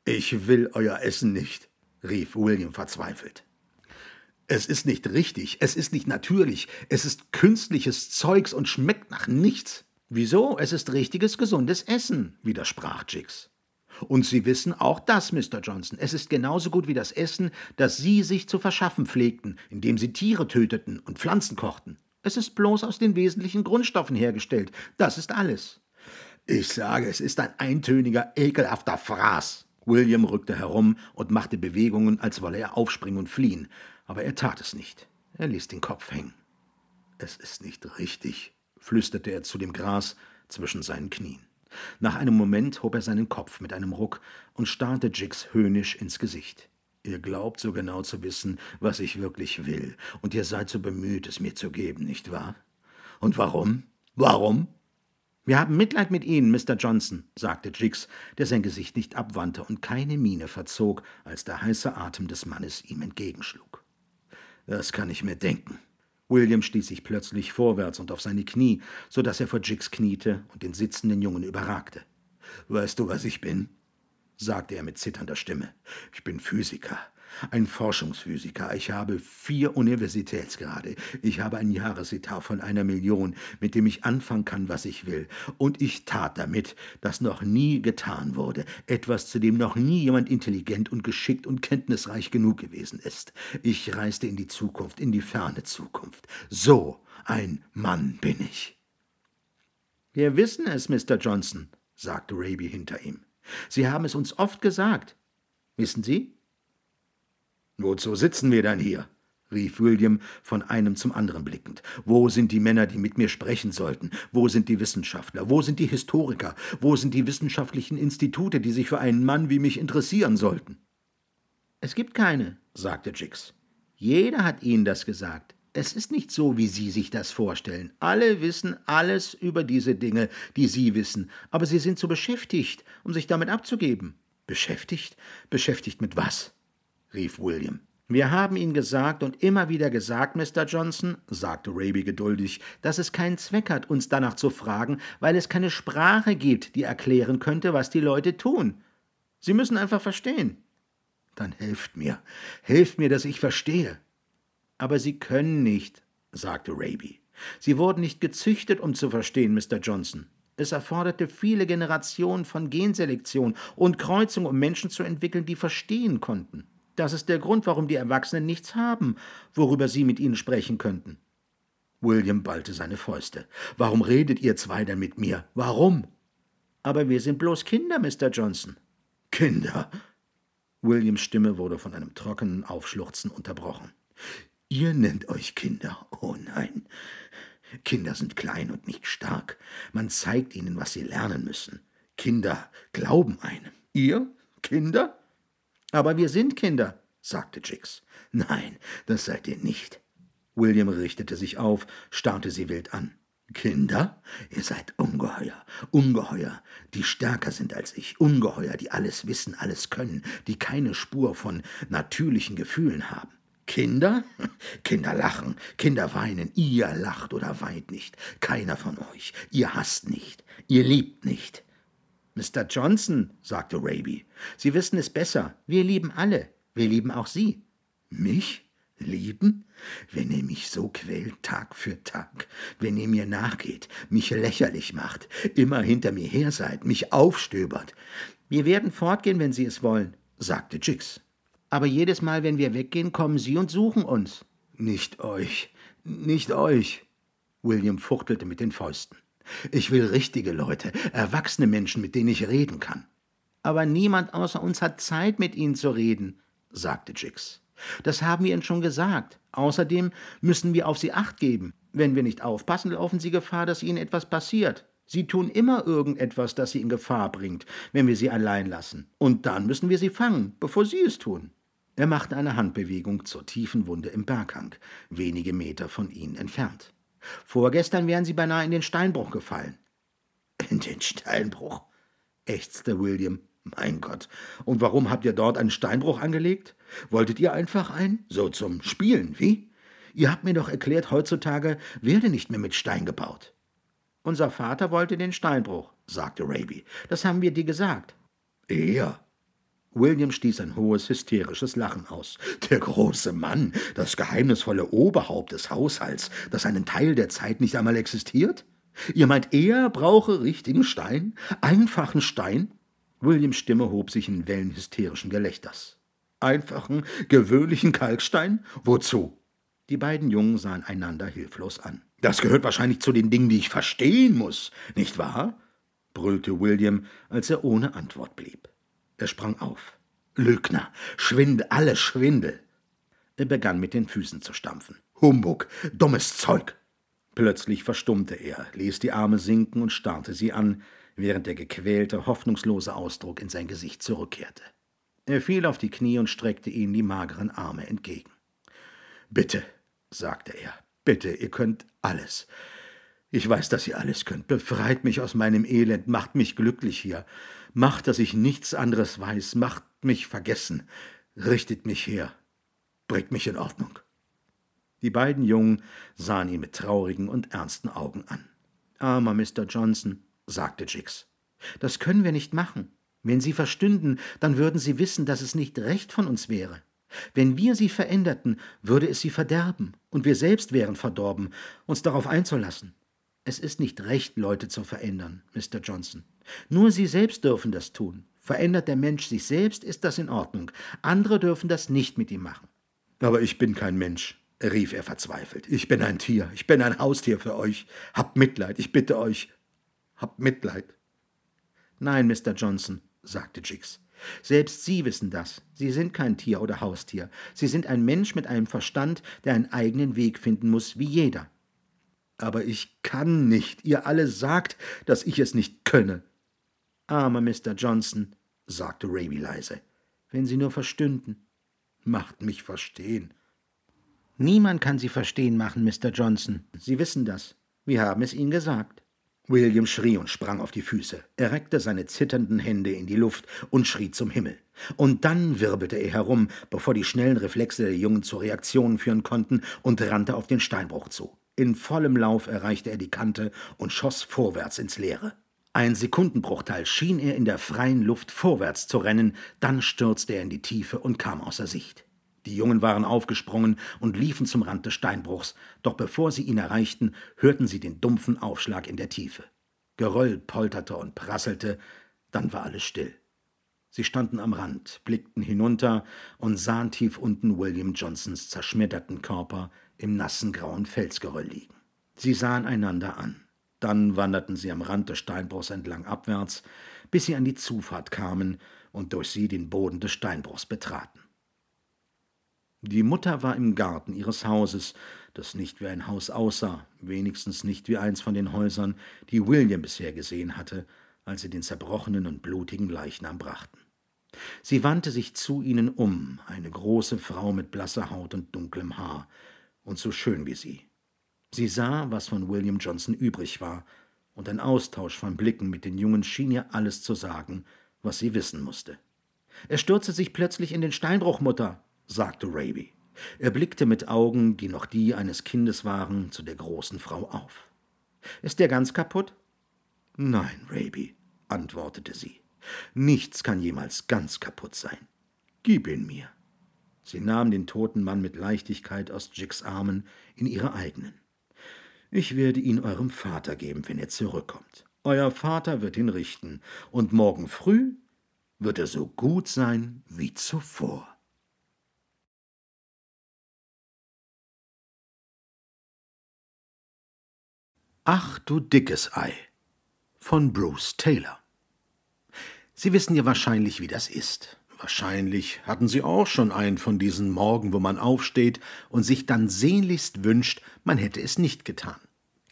Ich will euer Essen nicht, rief William verzweifelt. Es ist nicht richtig, es ist nicht natürlich, es ist künstliches Zeugs und schmeckt nach nichts. Wieso? Es ist richtiges, gesundes Essen, widersprach Jiggs. Und Sie wissen auch das, Mr. Johnson. Es ist genauso gut wie das Essen, das Sie sich zu verschaffen pflegten, indem Sie Tiere töteten und Pflanzen kochten. Es ist bloß aus den wesentlichen Grundstoffen hergestellt. Das ist alles. Ich sage, es ist ein eintöniger, ekelhafter Fraß. William rückte herum und machte Bewegungen, als wolle er aufspringen und fliehen aber er tat es nicht. Er ließ den Kopf hängen. Es ist nicht richtig, flüsterte er zu dem Gras zwischen seinen Knien. Nach einem Moment hob er seinen Kopf mit einem Ruck und starrte Jigs höhnisch ins Gesicht. Ihr glaubt so genau zu wissen, was ich wirklich will, und ihr seid so bemüht, es mir zu geben, nicht wahr? Und warum? Warum? Wir haben Mitleid mit Ihnen, Mr. Johnson, sagte Jiggs, der sein Gesicht nicht abwandte und keine Miene verzog, als der heiße Atem des Mannes ihm entgegenschlug. Das kann ich mir denken. William stieß sich plötzlich vorwärts und auf seine Knie, so dass er vor Jigs kniete und den sitzenden Jungen überragte. Weißt du, was ich bin? sagte er mit zitternder Stimme. Ich bin Physiker ein Forschungsphysiker. Ich habe vier Universitätsgrade. Ich habe ein Jahresetat von einer Million, mit dem ich anfangen kann, was ich will. Und ich tat damit, das noch nie getan wurde. Etwas, zu dem noch nie jemand intelligent und geschickt und kenntnisreich genug gewesen ist. Ich reiste in die Zukunft, in die ferne Zukunft. So ein Mann bin ich. Wir wissen es, Mr. Johnson, sagte Raby hinter ihm. Sie haben es uns oft gesagt. Wissen Sie, Wozu sitzen wir denn hier? rief William von einem zum anderen blickend. Wo sind die Männer, die mit mir sprechen sollten? Wo sind die Wissenschaftler? Wo sind die Historiker? Wo sind die wissenschaftlichen Institute, die sich für einen Mann wie mich interessieren sollten? Es gibt keine, sagte Jiggs. Jeder hat Ihnen das gesagt. Es ist nicht so, wie Sie sich das vorstellen. Alle wissen alles über diese Dinge, die Sie wissen, aber Sie sind zu beschäftigt, um sich damit abzugeben. Beschäftigt? Beschäftigt mit was? rief William. Wir haben Ihnen gesagt und immer wieder gesagt, Mr. Johnson, sagte Raby geduldig, dass es keinen Zweck hat, uns danach zu fragen, weil es keine Sprache gibt, die erklären könnte, was die Leute tun. Sie müssen einfach verstehen. Dann helft mir, helft mir, dass ich verstehe. Aber Sie können nicht, sagte Raby. Sie wurden nicht gezüchtet, um zu verstehen, Mr. Johnson. Es erforderte viele Generationen von Genselektion und Kreuzung, um Menschen zu entwickeln, die verstehen konnten. Das ist der Grund, warum die Erwachsenen nichts haben, worüber sie mit ihnen sprechen könnten. William ballte seine Fäuste. Warum redet ihr zwei denn mit mir? Warum? Aber wir sind bloß Kinder, Mr. Johnson. Kinder? Williams Stimme wurde von einem trockenen Aufschluchzen unterbrochen. Ihr nennt euch Kinder. Oh nein. Kinder sind klein und nicht stark. Man zeigt ihnen, was sie lernen müssen. Kinder glauben einem. Ihr? Kinder? Aber wir sind Kinder, sagte Jix. Nein, das seid ihr nicht. William richtete sich auf, starrte sie wild an. Kinder, ihr seid Ungeheuer, Ungeheuer, die stärker sind als ich, Ungeheuer, die alles wissen, alles können, die keine Spur von natürlichen Gefühlen haben. Kinder? Kinder lachen, Kinder weinen, ihr lacht oder weint nicht, keiner von euch, ihr hasst nicht, ihr liebt nicht, Mr. Johnson, sagte Raby, Sie wissen es besser. Wir lieben alle. Wir lieben auch Sie. Mich? Lieben? Wenn ihr mich so quält, Tag für Tag, wenn ihr mir nachgeht, mich lächerlich macht, immer hinter mir her seid, mich aufstöbert. Wir werden fortgehen, wenn Sie es wollen, sagte Jix. Aber jedes Mal, wenn wir weggehen, kommen Sie und suchen uns. Nicht euch, nicht euch. William fuchtelte mit den Fäusten. Ich will richtige Leute, erwachsene Menschen, mit denen ich reden kann. Aber niemand außer uns hat Zeit, mit ihnen zu reden, sagte Jix. Das haben wir ihnen schon gesagt. Außerdem müssen wir auf sie acht geben. Wenn wir nicht aufpassen, laufen sie Gefahr, dass ihnen etwas passiert. Sie tun immer irgendetwas, das sie in Gefahr bringt, wenn wir sie allein lassen. Und dann müssen wir sie fangen, bevor sie es tun. Er machte eine Handbewegung zur tiefen Wunde im Berghang, wenige Meter von ihnen entfernt. Vorgestern wären sie beinahe in den Steinbruch gefallen. In den Steinbruch? ächzte William. Mein Gott. Und warum habt ihr dort einen Steinbruch angelegt? Wolltet ihr einfach einen? So zum Spielen, wie? Ihr habt mir doch erklärt, heutzutage werde nicht mehr mit Stein gebaut. Unser Vater wollte den Steinbruch, sagte Raby. Das haben wir dir gesagt. Er? William stieß ein hohes, hysterisches Lachen aus. Der große Mann, das geheimnisvolle Oberhaupt des Haushalts, das einen Teil der Zeit nicht einmal existiert? Ihr meint, er brauche richtigen Stein? Einfachen Stein? Williams Stimme hob sich in Wellen hysterischen Gelächters. Einfachen, gewöhnlichen Kalkstein? Wozu? Die beiden Jungen sahen einander hilflos an. Das gehört wahrscheinlich zu den Dingen, die ich verstehen muss, nicht wahr? brüllte William, als er ohne Antwort blieb. Er sprang auf. Lügner, Schwindel, alles Schwindel. Er begann mit den Füßen zu stampfen. Humbug, dummes Zeug. Plötzlich verstummte er, ließ die Arme sinken und starrte sie an, während der gequälte, hoffnungslose Ausdruck in sein Gesicht zurückkehrte. Er fiel auf die Knie und streckte ihnen die mageren Arme entgegen. Bitte, sagte er, bitte, ihr könnt alles. Ich weiß, dass ihr alles könnt. Befreit mich aus meinem Elend, macht mich glücklich hier macht, dass ich nichts anderes weiß, macht mich vergessen, richtet mich her, bringt mich in Ordnung. Die beiden Jungen sahen ihn mit traurigen und ernsten Augen an. Armer Mr. Johnson, sagte Jicks, Das können wir nicht machen. Wenn Sie verstünden, dann würden Sie wissen, dass es nicht recht von uns wäre. Wenn wir sie veränderten, würde es sie verderben, und wir selbst wären verdorben, uns darauf einzulassen. Es ist nicht recht, Leute zu verändern, Mr. Johnson. Nur sie selbst dürfen das tun. Verändert der Mensch sich selbst, ist das in Ordnung. Andere dürfen das nicht mit ihm machen. Aber ich bin kein Mensch, rief er verzweifelt. Ich bin ein Tier, ich bin ein Haustier für euch. Habt Mitleid, ich bitte euch. Habt Mitleid. Nein, Mr. Johnson, sagte Jiggs. Selbst Sie wissen das. Sie sind kein Tier oder Haustier. Sie sind ein Mensch mit einem Verstand, der einen eigenen Weg finden muss, wie jeder. Aber ich kann nicht. Ihr alle sagt, dass ich es nicht könne, Armer Mr. Johnson, sagte Raby leise, wenn Sie nur verstünden. Macht mich verstehen. Niemand kann Sie verstehen machen, Mr. Johnson. Sie wissen das. Wir haben es Ihnen gesagt. William schrie und sprang auf die Füße, er reckte seine zitternden Hände in die Luft und schrie zum Himmel. Und dann wirbelte er herum, bevor die schnellen Reflexe der Jungen zu Reaktionen führen konnten, und rannte auf den Steinbruch zu. In vollem Lauf erreichte er die Kante und schoss vorwärts ins Leere. Ein Sekundenbruchteil schien er in der freien Luft vorwärts zu rennen, dann stürzte er in die Tiefe und kam außer Sicht. Die Jungen waren aufgesprungen und liefen zum Rand des Steinbruchs, doch bevor sie ihn erreichten, hörten sie den dumpfen Aufschlag in der Tiefe. Geröll polterte und prasselte, dann war alles still. Sie standen am Rand, blickten hinunter und sahen tief unten William Johnsons zerschmetterten Körper im nassen grauen Felsgeröll liegen. Sie sahen einander an. Dann wanderten sie am Rand des Steinbruchs entlang abwärts, bis sie an die Zufahrt kamen und durch sie den Boden des Steinbruchs betraten. Die Mutter war im Garten ihres Hauses, das nicht wie ein Haus aussah, wenigstens nicht wie eins von den Häusern, die William bisher gesehen hatte, als sie den zerbrochenen und blutigen Leichnam brachten. Sie wandte sich zu ihnen um, eine große Frau mit blasser Haut und dunklem Haar, und so schön wie sie. Sie sah, was von William Johnson übrig war, und ein Austausch von Blicken mit den Jungen schien ihr alles zu sagen, was sie wissen musste. Er stürzte sich plötzlich in den Steinbruch, Mutter, sagte Raby. Er blickte mit Augen, die noch die eines Kindes waren, zu der großen Frau auf. Ist der ganz kaputt? Nein, Raby, antwortete sie. Nichts kann jemals ganz kaputt sein. Gib ihn mir. Sie nahm den toten Mann mit Leichtigkeit aus Jigs Armen in ihre eigenen. Ich werde ihn eurem Vater geben, wenn er zurückkommt. Euer Vater wird ihn richten, und morgen früh wird er so gut sein wie zuvor. Ach du dickes Ei von Bruce Taylor. Sie wissen ja wahrscheinlich, wie das ist. Wahrscheinlich hatten Sie auch schon einen von diesen Morgen, wo man aufsteht und sich dann sehnlichst wünscht, man hätte es nicht getan.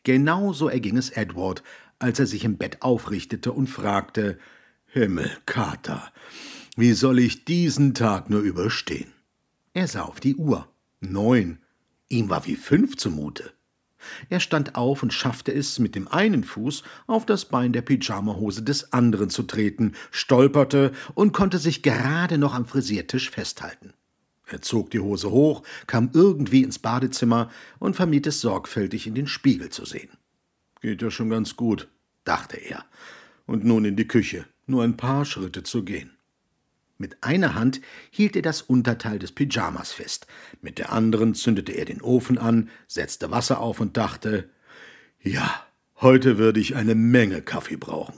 Genauso erging es Edward, als er sich im Bett aufrichtete und fragte Himmel, Kater, wie soll ich diesen Tag nur überstehen? Er sah auf die Uhr. Neun. Ihm war wie fünf zumute. Er stand auf und schaffte es, mit dem einen Fuß auf das Bein der Pyjamahose des anderen zu treten, stolperte und konnte sich gerade noch am Frisiertisch festhalten. Er zog die Hose hoch, kam irgendwie ins Badezimmer und vermied es sorgfältig in den Spiegel zu sehen. Geht ja schon ganz gut, dachte er, und nun in die Küche, nur ein paar Schritte zu gehen. Mit einer Hand hielt er das Unterteil des Pyjamas fest, mit der anderen zündete er den Ofen an, setzte Wasser auf und dachte Ja, heute würde ich eine Menge Kaffee brauchen.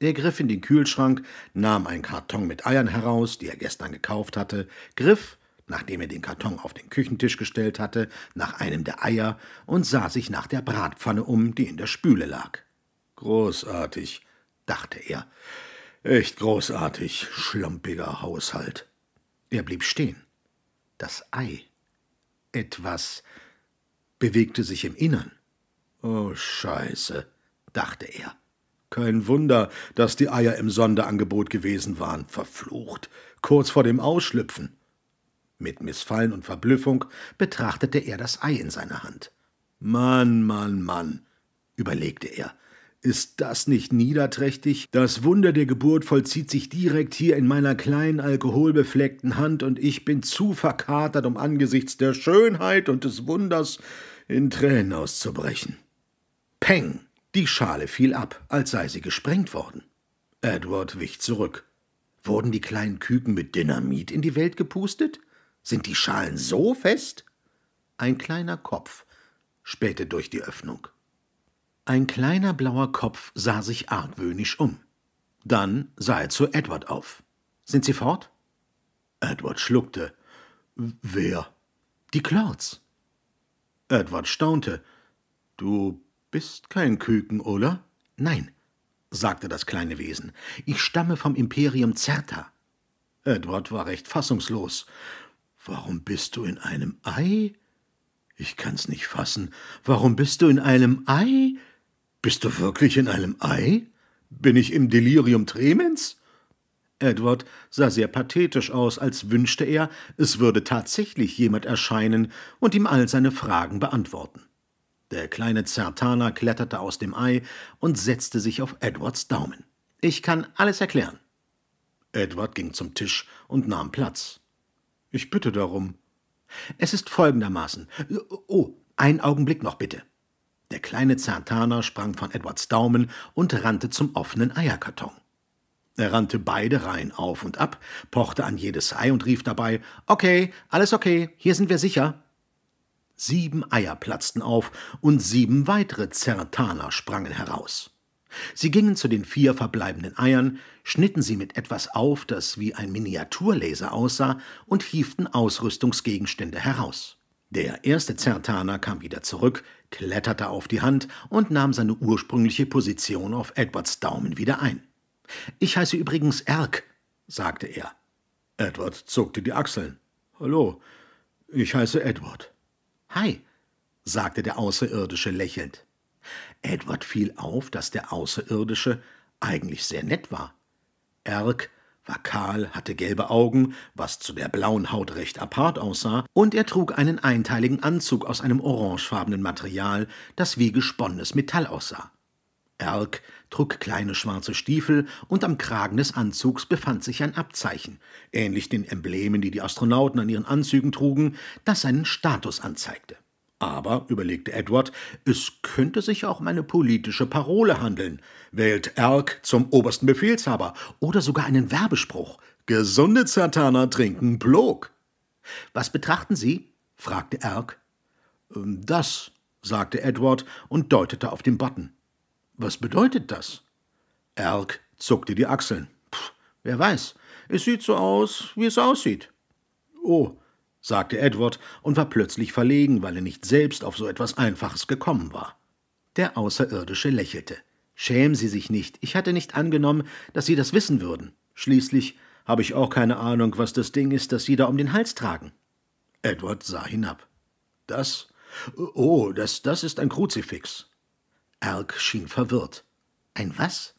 Er griff in den Kühlschrank, nahm einen Karton mit Eiern heraus, die er gestern gekauft hatte, griff, nachdem er den Karton auf den Küchentisch gestellt hatte, nach einem der Eier und sah sich nach der Bratpfanne um, die in der Spüle lag. Großartig, dachte er. Echt großartig, schlampiger Haushalt. Er blieb stehen. Das Ei. Etwas bewegte sich im Innern. Oh Scheiße, dachte er. Kein Wunder, dass die Eier im Sonderangebot gewesen waren, verflucht, kurz vor dem Ausschlüpfen. Mit Missfallen und Verblüffung betrachtete er das Ei in seiner Hand. Mann, Mann, Mann, überlegte er, ist das nicht niederträchtig? Das Wunder der Geburt vollzieht sich direkt hier in meiner kleinen alkoholbefleckten Hand und ich bin zu verkatert, um angesichts der Schönheit und des Wunders in Tränen auszubrechen. Peng! Die Schale fiel ab, als sei sie gesprengt worden. Edward wich zurück. Wurden die kleinen Küken mit Dynamit in die Welt gepustet? Sind die Schalen so fest? Ein kleiner Kopf spähte durch die Öffnung. Ein kleiner blauer Kopf sah sich argwöhnisch um. Dann sah er zu Edward auf. Sind Sie fort? Edward schluckte. Wer? Die Clouds. Edward staunte. Du bist kein Küken, oder? Nein, sagte das kleine Wesen. Ich stamme vom Imperium Zerta. Edward war recht fassungslos. Warum bist du in einem Ei? Ich kann's nicht fassen. Warum bist du in einem Ei? Bist du wirklich in einem Ei? Bin ich im Delirium tremens? Edward sah sehr pathetisch aus, als wünschte er, es würde tatsächlich jemand erscheinen und ihm all seine Fragen beantworten. Der kleine Zertaner kletterte aus dem Ei und setzte sich auf Edwards Daumen. Ich kann alles erklären. Edward ging zum Tisch und nahm Platz. Ich bitte darum. Es ist folgendermaßen. Oh, einen Augenblick noch bitte. Der kleine Zartaner sprang von Edwards Daumen und rannte zum offenen Eierkarton. Er rannte beide Reihen auf und ab, pochte an jedes Ei und rief dabei Okay, alles okay, hier sind wir sicher. Sieben Eier platzten auf und sieben weitere Zertaner sprangen heraus. Sie gingen zu den vier verbleibenden Eiern, schnitten sie mit etwas auf, das wie ein Miniaturlaser aussah, und hieften Ausrüstungsgegenstände heraus. Der erste Zertaner kam wieder zurück, kletterte auf die Hand und nahm seine ursprüngliche Position auf Edwards Daumen wieder ein. Ich heiße übrigens Erk, sagte er. Edward zuckte die Achseln. Hallo, ich heiße Edward. Hi, sagte der Außerirdische lächelnd. Edward fiel auf, dass der Außerirdische eigentlich sehr nett war. Erk war kahl, hatte gelbe Augen, was zu der blauen Haut recht apart aussah, und er trug einen einteiligen Anzug aus einem orangefarbenen Material, das wie gesponnenes Metall aussah. Erk trug kleine schwarze Stiefel und am Kragen des Anzugs befand sich ein Abzeichen, ähnlich den Emblemen, die die Astronauten an ihren Anzügen trugen, das seinen Status anzeigte. Aber, überlegte Edward, es könnte sich auch um eine politische Parole handeln wählt Erk zum obersten Befehlshaber oder sogar einen Werbespruch. Gesunde Zertaner trinken Plog. Was betrachten Sie? fragte Erk. Ähm, das, sagte Edward und deutete auf den Button. Was bedeutet das? Erk zuckte die Achseln. Pff, wer weiß, es sieht so aus, wie es aussieht. Oh, sagte Edward und war plötzlich verlegen, weil er nicht selbst auf so etwas Einfaches gekommen war. Der Außerirdische lächelte. Schämen Sie sich nicht, ich hatte nicht angenommen, dass Sie das wissen würden. Schließlich habe ich auch keine Ahnung, was das Ding ist, das Sie da um den Hals tragen. Edward sah hinab. Das? Oh, das, das ist ein Kruzifix. Erk schien verwirrt. Ein was?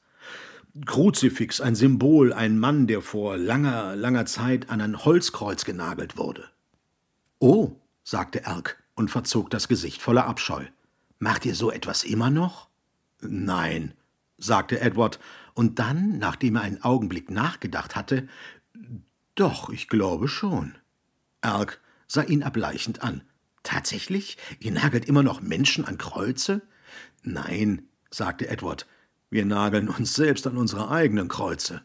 Kruzifix, ein Symbol, ein Mann, der vor langer, langer Zeit an ein Holzkreuz genagelt wurde. Oh, sagte Erk und verzog das Gesicht voller Abscheu. Macht ihr so etwas immer noch? Nein, sagte Edward, und dann, nachdem er einen Augenblick nachgedacht hatte, doch, ich glaube schon. Erg sah ihn ableichend an. Tatsächlich? Ihr nagelt immer noch Menschen an Kreuze? Nein, sagte Edward, wir nageln uns selbst an unsere eigenen Kreuze.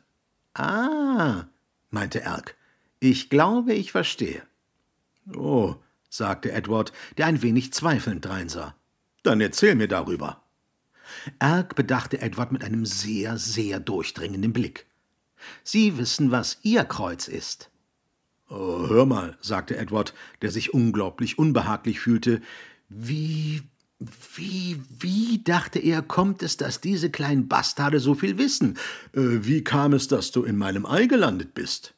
Ah, meinte Erg, ich glaube, ich verstehe. Oh, sagte Edward, der ein wenig zweifelnd dreinsah. Dann erzähl mir darüber. Erg bedachte Edward mit einem sehr, sehr durchdringenden Blick. Sie wissen, was Ihr Kreuz ist. Oh, hör mal, sagte Edward, der sich unglaublich unbehaglich fühlte. Wie, wie, wie, dachte er, kommt es, dass diese kleinen Bastarde so viel wissen? Äh, wie kam es, dass du in meinem Ei gelandet bist?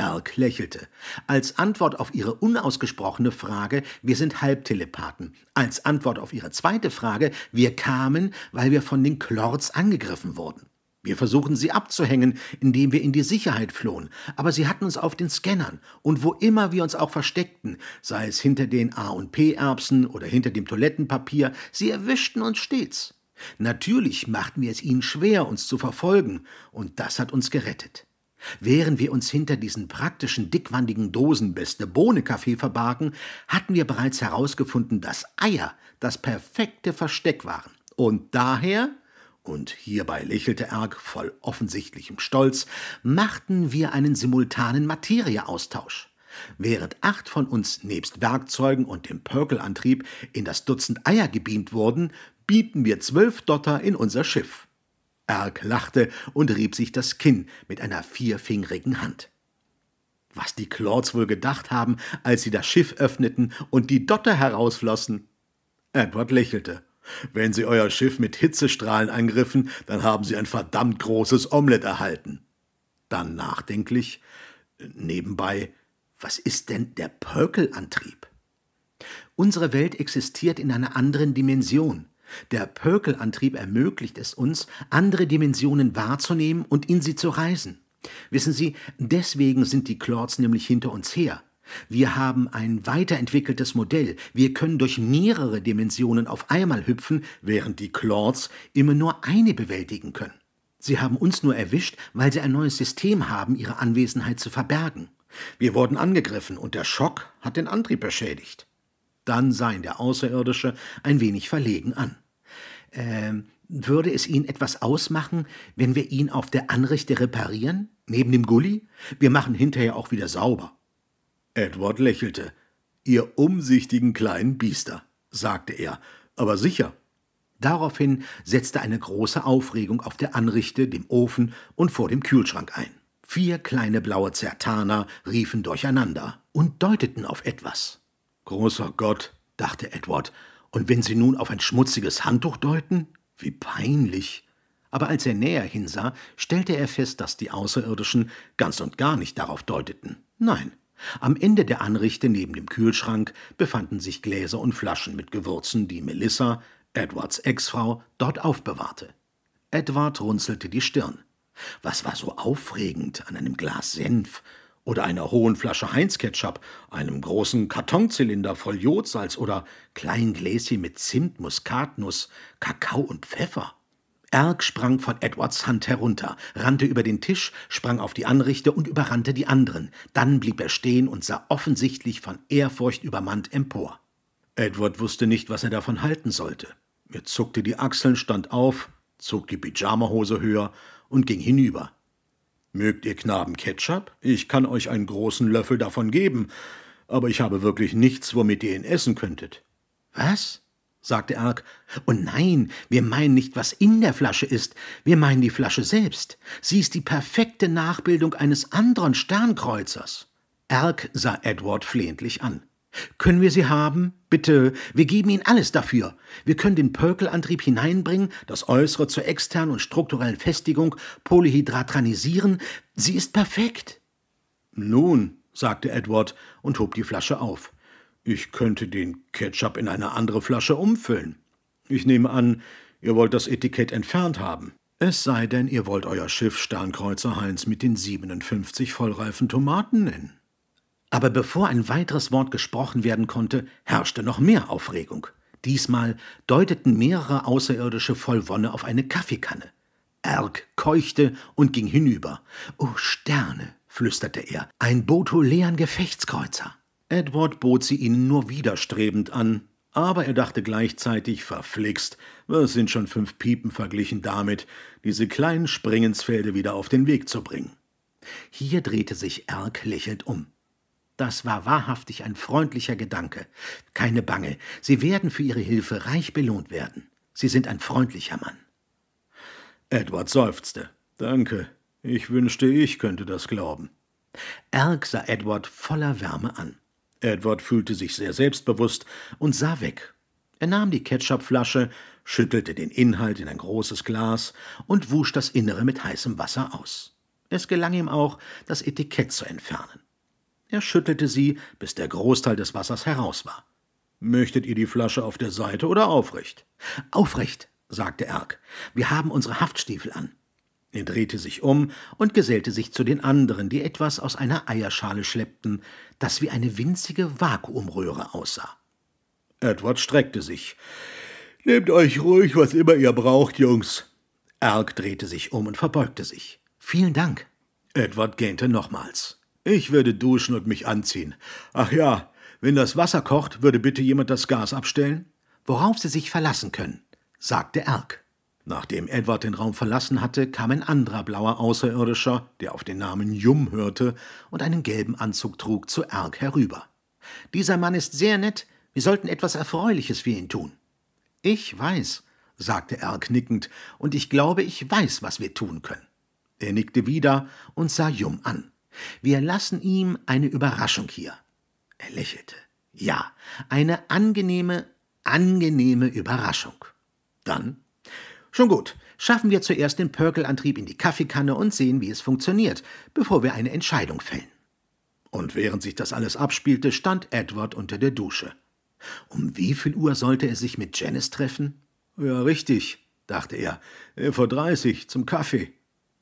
Erg lächelte. Als Antwort auf ihre unausgesprochene Frage, wir sind Halbtelepathen. Als Antwort auf ihre zweite Frage, wir kamen, weil wir von den Klorts angegriffen wurden. Wir versuchen sie abzuhängen, indem wir in die Sicherheit flohen, aber sie hatten uns auf den Scannern, und wo immer wir uns auch versteckten, sei es hinter den A und P Erbsen oder hinter dem Toilettenpapier, sie erwischten uns stets. Natürlich machten wir es ihnen schwer, uns zu verfolgen, und das hat uns gerettet. Während wir uns hinter diesen praktischen, dickwandigen Dosen beste Bohnenkaffee verbargen, hatten wir bereits herausgefunden, dass Eier das perfekte Versteck waren. Und daher, und hierbei lächelte Erg voll offensichtlichem Stolz, machten wir einen simultanen Materieaustausch. Während acht von uns nebst Werkzeugen und dem Pörkelantrieb in das Dutzend Eier gebeamt wurden, bieten wir zwölf Dotter in unser Schiff. Erk lachte und rieb sich das Kinn mit einer vierfingrigen Hand. Was die Clauds wohl gedacht haben, als sie das Schiff öffneten und die Dotter herausflossen. Edward lächelte. Wenn sie euer Schiff mit Hitzestrahlen angriffen, dann haben sie ein verdammt großes Omelett erhalten. Dann nachdenklich, nebenbei, was ist denn der Pökelantrieb? Unsere Welt existiert in einer anderen Dimension, der Pökelantrieb ermöglicht es uns, andere Dimensionen wahrzunehmen und in sie zu reisen. Wissen Sie, deswegen sind die Clords nämlich hinter uns her. Wir haben ein weiterentwickeltes Modell. Wir können durch mehrere Dimensionen auf einmal hüpfen, während die Clords immer nur eine bewältigen können. Sie haben uns nur erwischt, weil sie ein neues System haben, ihre Anwesenheit zu verbergen. Wir wurden angegriffen und der Schock hat den Antrieb beschädigt. Dann sah ihn der Außerirdische ein wenig verlegen an äh, würde es Ihnen etwas ausmachen, wenn wir ihn auf der Anrichte reparieren, neben dem Gully? Wir machen hinterher auch wieder sauber. Edward lächelte. Ihr umsichtigen kleinen Biester, sagte er, aber sicher. Daraufhin setzte eine große Aufregung auf der Anrichte, dem Ofen und vor dem Kühlschrank ein. Vier kleine blaue Zertaner riefen durcheinander und deuteten auf etwas. Großer Gott, dachte Edward, und wenn sie nun auf ein schmutziges Handtuch deuten? Wie peinlich! Aber als er näher hinsah, stellte er fest, dass die Außerirdischen ganz und gar nicht darauf deuteten. Nein, am Ende der Anrichte neben dem Kühlschrank befanden sich Gläser und Flaschen mit Gewürzen, die Melissa, Edwards Ex-Frau, dort aufbewahrte. Edward runzelte die Stirn. Was war so aufregend an einem Glas Senf oder einer hohen Flasche Heinz-Ketchup, einem großen Kartonzylinder voll Jodsalz oder kleinen Gläschen mit Zimt, Muskatnuss, Kakao und Pfeffer. Erg sprang von Edwards Hand herunter, rannte über den Tisch, sprang auf die Anrichte und überrannte die anderen. Dann blieb er stehen und sah offensichtlich von Ehrfurcht übermannt empor. Edward wusste nicht, was er davon halten sollte. Er zuckte die Achseln, stand auf, zog die Pyjamahose höher und ging hinüber. Mögt ihr Knaben Ketchup? Ich kann euch einen großen Löffel davon geben, aber ich habe wirklich nichts, womit ihr ihn essen könntet. Was? sagte Erk. Und oh nein, wir meinen nicht, was in der Flasche ist, wir meinen die Flasche selbst. Sie ist die perfekte Nachbildung eines anderen Sternkreuzers. Erk sah Edward flehentlich an. Können wir sie haben? Bitte, wir geben Ihnen alles dafür. Wir können den Pökelantrieb hineinbringen, das Äußere zur externen und strukturellen Festigung, Polyhydratranisieren. Sie ist perfekt. Nun, sagte Edward und hob die Flasche auf. Ich könnte den Ketchup in eine andere Flasche umfüllen. Ich nehme an, ihr wollt das Etikett entfernt haben. Es sei denn, ihr wollt euer Schiff Sternkreuzer Heinz mit den 57 vollreifen Tomaten nennen. Aber bevor ein weiteres Wort gesprochen werden konnte, herrschte noch mehr Aufregung. Diesmal deuteten mehrere Außerirdische voll Wonne auf eine Kaffeekanne. Erg keuchte und ging hinüber. O Sterne, flüsterte er, ein botolean Gefechtskreuzer. Edward bot sie ihnen nur widerstrebend an, aber er dachte gleichzeitig, verflixt, was sind schon fünf Piepen verglichen damit, diese kleinen Springensfelde wieder auf den Weg zu bringen. Hier drehte sich Erg lächelnd um. Das war wahrhaftig ein freundlicher Gedanke. Keine Bange, Sie werden für Ihre Hilfe reich belohnt werden. Sie sind ein freundlicher Mann. Edward seufzte. Danke. Ich wünschte, ich könnte das glauben. Erg sah Edward voller Wärme an. Edward fühlte sich sehr selbstbewusst und sah weg. Er nahm die Ketchupflasche, schüttelte den Inhalt in ein großes Glas und wusch das Innere mit heißem Wasser aus. Es gelang ihm auch, das Etikett zu entfernen. Er schüttelte sie, bis der Großteil des Wassers heraus war. Möchtet ihr die Flasche auf der Seite oder aufrecht? Aufrecht, sagte Erk. Wir haben unsere Haftstiefel an. Er drehte sich um und gesellte sich zu den anderen, die etwas aus einer Eierschale schleppten, das wie eine winzige Vakuumröhre aussah. Edward streckte sich. Nehmt euch ruhig, was immer ihr braucht, Jungs. Erk drehte sich um und verbeugte sich. Vielen Dank. Edward gähnte nochmals. Ich würde duschen und mich anziehen. Ach ja, wenn das Wasser kocht, würde bitte jemand das Gas abstellen? Worauf Sie sich verlassen können, sagte Erk. Nachdem Edward den Raum verlassen hatte, kam ein anderer blauer Außerirdischer, der auf den Namen Jum hörte und einen gelben Anzug trug, zu Erg herüber. Dieser Mann ist sehr nett, wir sollten etwas Erfreuliches für ihn tun. Ich weiß, sagte Erg nickend, und ich glaube, ich weiß, was wir tun können. Er nickte wieder und sah Jum an. Wir lassen ihm eine Überraschung hier. Er lächelte. Ja, eine angenehme, angenehme Überraschung. Dann? Schon gut, schaffen wir zuerst den Pörkelantrieb in die Kaffeekanne und sehen, wie es funktioniert, bevor wir eine Entscheidung fällen. Und während sich das alles abspielte, stand Edward unter der Dusche. Um wie viel Uhr sollte er sich mit Janice treffen? Ja, richtig, dachte er. Äh, vor dreißig zum Kaffee.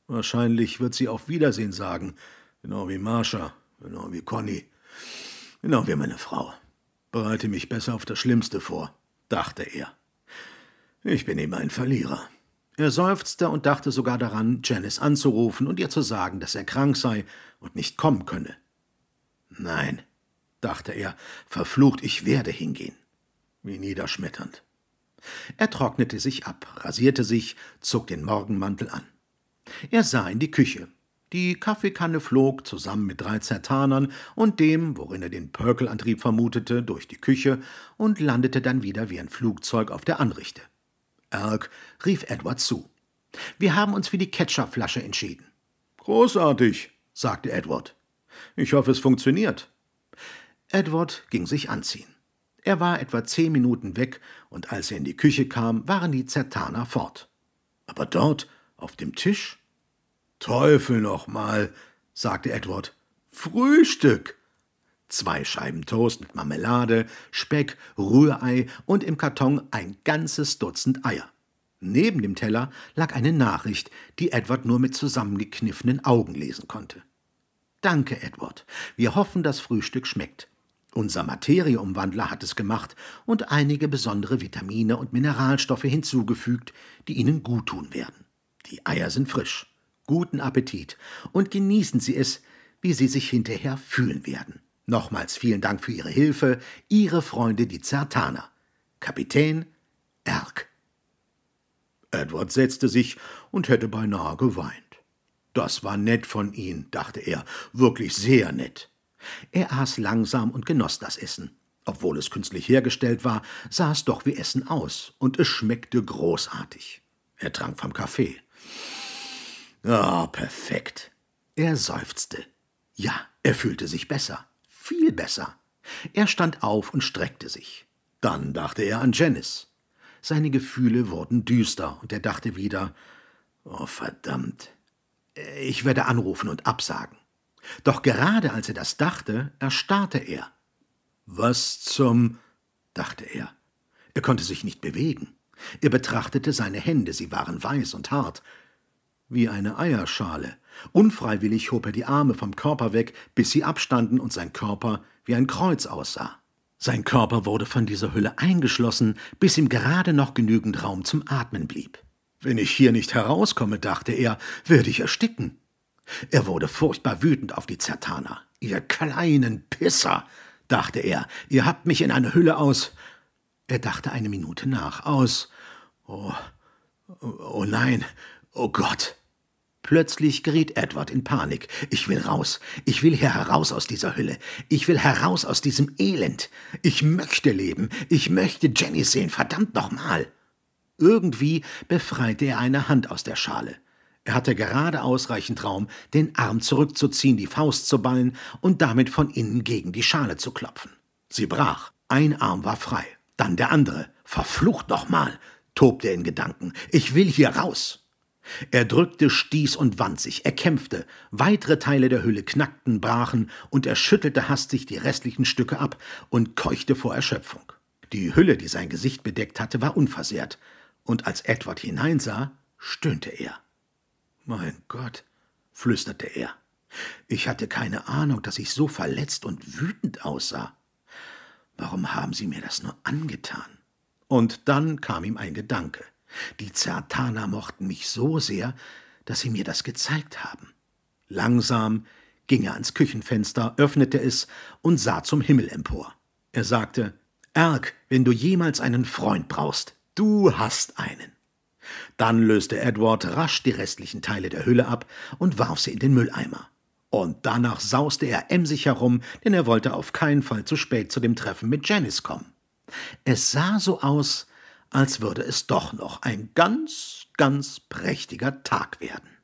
Wahrscheinlich wird sie auf Wiedersehen sagen. Genau wie Marsha, genau wie Conny, genau wie meine Frau. Bereite mich besser auf das Schlimmste vor, dachte er. Ich bin eben ein Verlierer. Er seufzte und dachte sogar daran, Janice anzurufen und ihr zu sagen, dass er krank sei und nicht kommen könne. Nein, dachte er, verflucht, ich werde hingehen. Wie niederschmetternd. Er trocknete sich ab, rasierte sich, zog den Morgenmantel an. Er sah in die Küche. Die Kaffeekanne flog zusammen mit drei Zertanern und dem, worin er den Pörkelantrieb vermutete, durch die Küche und landete dann wieder wie ein Flugzeug auf der Anrichte. Erg rief Edward zu. Wir haben uns für die Ketchupflasche entschieden. Großartig, sagte Edward. Ich hoffe, es funktioniert. Edward ging sich anziehen. Er war etwa zehn Minuten weg, und als er in die Küche kam, waren die Zertaner fort. Aber dort, auf dem Tisch, Teufel nochmal, sagte Edward. Frühstück! Zwei Scheiben Toast mit Marmelade, Speck, Rührei und im Karton ein ganzes Dutzend Eier. Neben dem Teller lag eine Nachricht, die Edward nur mit zusammengekniffenen Augen lesen konnte. Danke, Edward. Wir hoffen, das Frühstück schmeckt. Unser Materieumwandler hat es gemacht und einige besondere Vitamine und Mineralstoffe hinzugefügt, die Ihnen guttun werden. Die Eier sind frisch guten Appetit und genießen Sie es, wie Sie sich hinterher fühlen werden. Nochmals vielen Dank für Ihre Hilfe, Ihre Freunde die Zertaner. Kapitän Erk. Edward setzte sich und hätte beinahe geweint. Das war nett von Ihnen, dachte er, wirklich sehr nett. Er aß langsam und genoss das Essen. Obwohl es künstlich hergestellt war, sah es doch wie Essen aus, und es schmeckte großartig. Er trank vom Kaffee. Oh, perfekt. Er seufzte. Ja, er fühlte sich besser, viel besser. Er stand auf und streckte sich. Dann dachte er an Janice. Seine Gefühle wurden düster und er dachte wieder: Oh, verdammt. Ich werde anrufen und absagen. Doch gerade als er das dachte, erstarrte er. Was zum. dachte er. Er konnte sich nicht bewegen. Er betrachtete seine Hände, sie waren weiß und hart, wie eine Eierschale. Unfreiwillig hob er die Arme vom Körper weg, bis sie abstanden und sein Körper wie ein Kreuz aussah. Sein Körper wurde von dieser Hülle eingeschlossen, bis ihm gerade noch genügend Raum zum Atmen blieb. Wenn ich hier nicht herauskomme, dachte er, werde ich ersticken. Er wurde furchtbar wütend auf die Zertaner. Ihr kleinen Pisser, dachte er, ihr habt mich in eine Hülle aus. Er dachte eine Minute nach. Aus. Oh, oh, oh nein, Oh Gott! Plötzlich geriet Edward in Panik. Ich will raus. Ich will hier heraus aus dieser Hülle. Ich will heraus aus diesem Elend. Ich möchte leben. Ich möchte Jenny sehen. Verdammt nochmal. Irgendwie befreite er eine Hand aus der Schale. Er hatte gerade ausreichend Raum, den Arm zurückzuziehen, die Faust zu ballen und damit von innen gegen die Schale zu klopfen. Sie brach. Ein Arm war frei. Dann der andere. Verflucht nochmal, tobte er in Gedanken. Ich will hier raus. Er drückte, stieß und wand sich, er kämpfte, weitere Teile der Hülle knackten, brachen, und er schüttelte hastig die restlichen Stücke ab und keuchte vor Erschöpfung. Die Hülle, die sein Gesicht bedeckt hatte, war unversehrt, und als Edward hineinsah, stöhnte er. Mein Gott, flüsterte er. Ich hatte keine Ahnung, dass ich so verletzt und wütend aussah. Warum haben Sie mir das nur angetan? Und dann kam ihm ein Gedanke. Die Zertaner mochten mich so sehr, dass sie mir das gezeigt haben. Langsam ging er ans Küchenfenster, öffnete es und sah zum Himmel empor. Er sagte, Erg, wenn du jemals einen Freund brauchst, du hast einen. Dann löste Edward rasch die restlichen Teile der Hülle ab und warf sie in den Mülleimer. Und danach sauste er emsig herum, denn er wollte auf keinen Fall zu spät zu dem Treffen mit Janice kommen. Es sah so aus, als würde es doch noch ein ganz, ganz prächtiger Tag werden.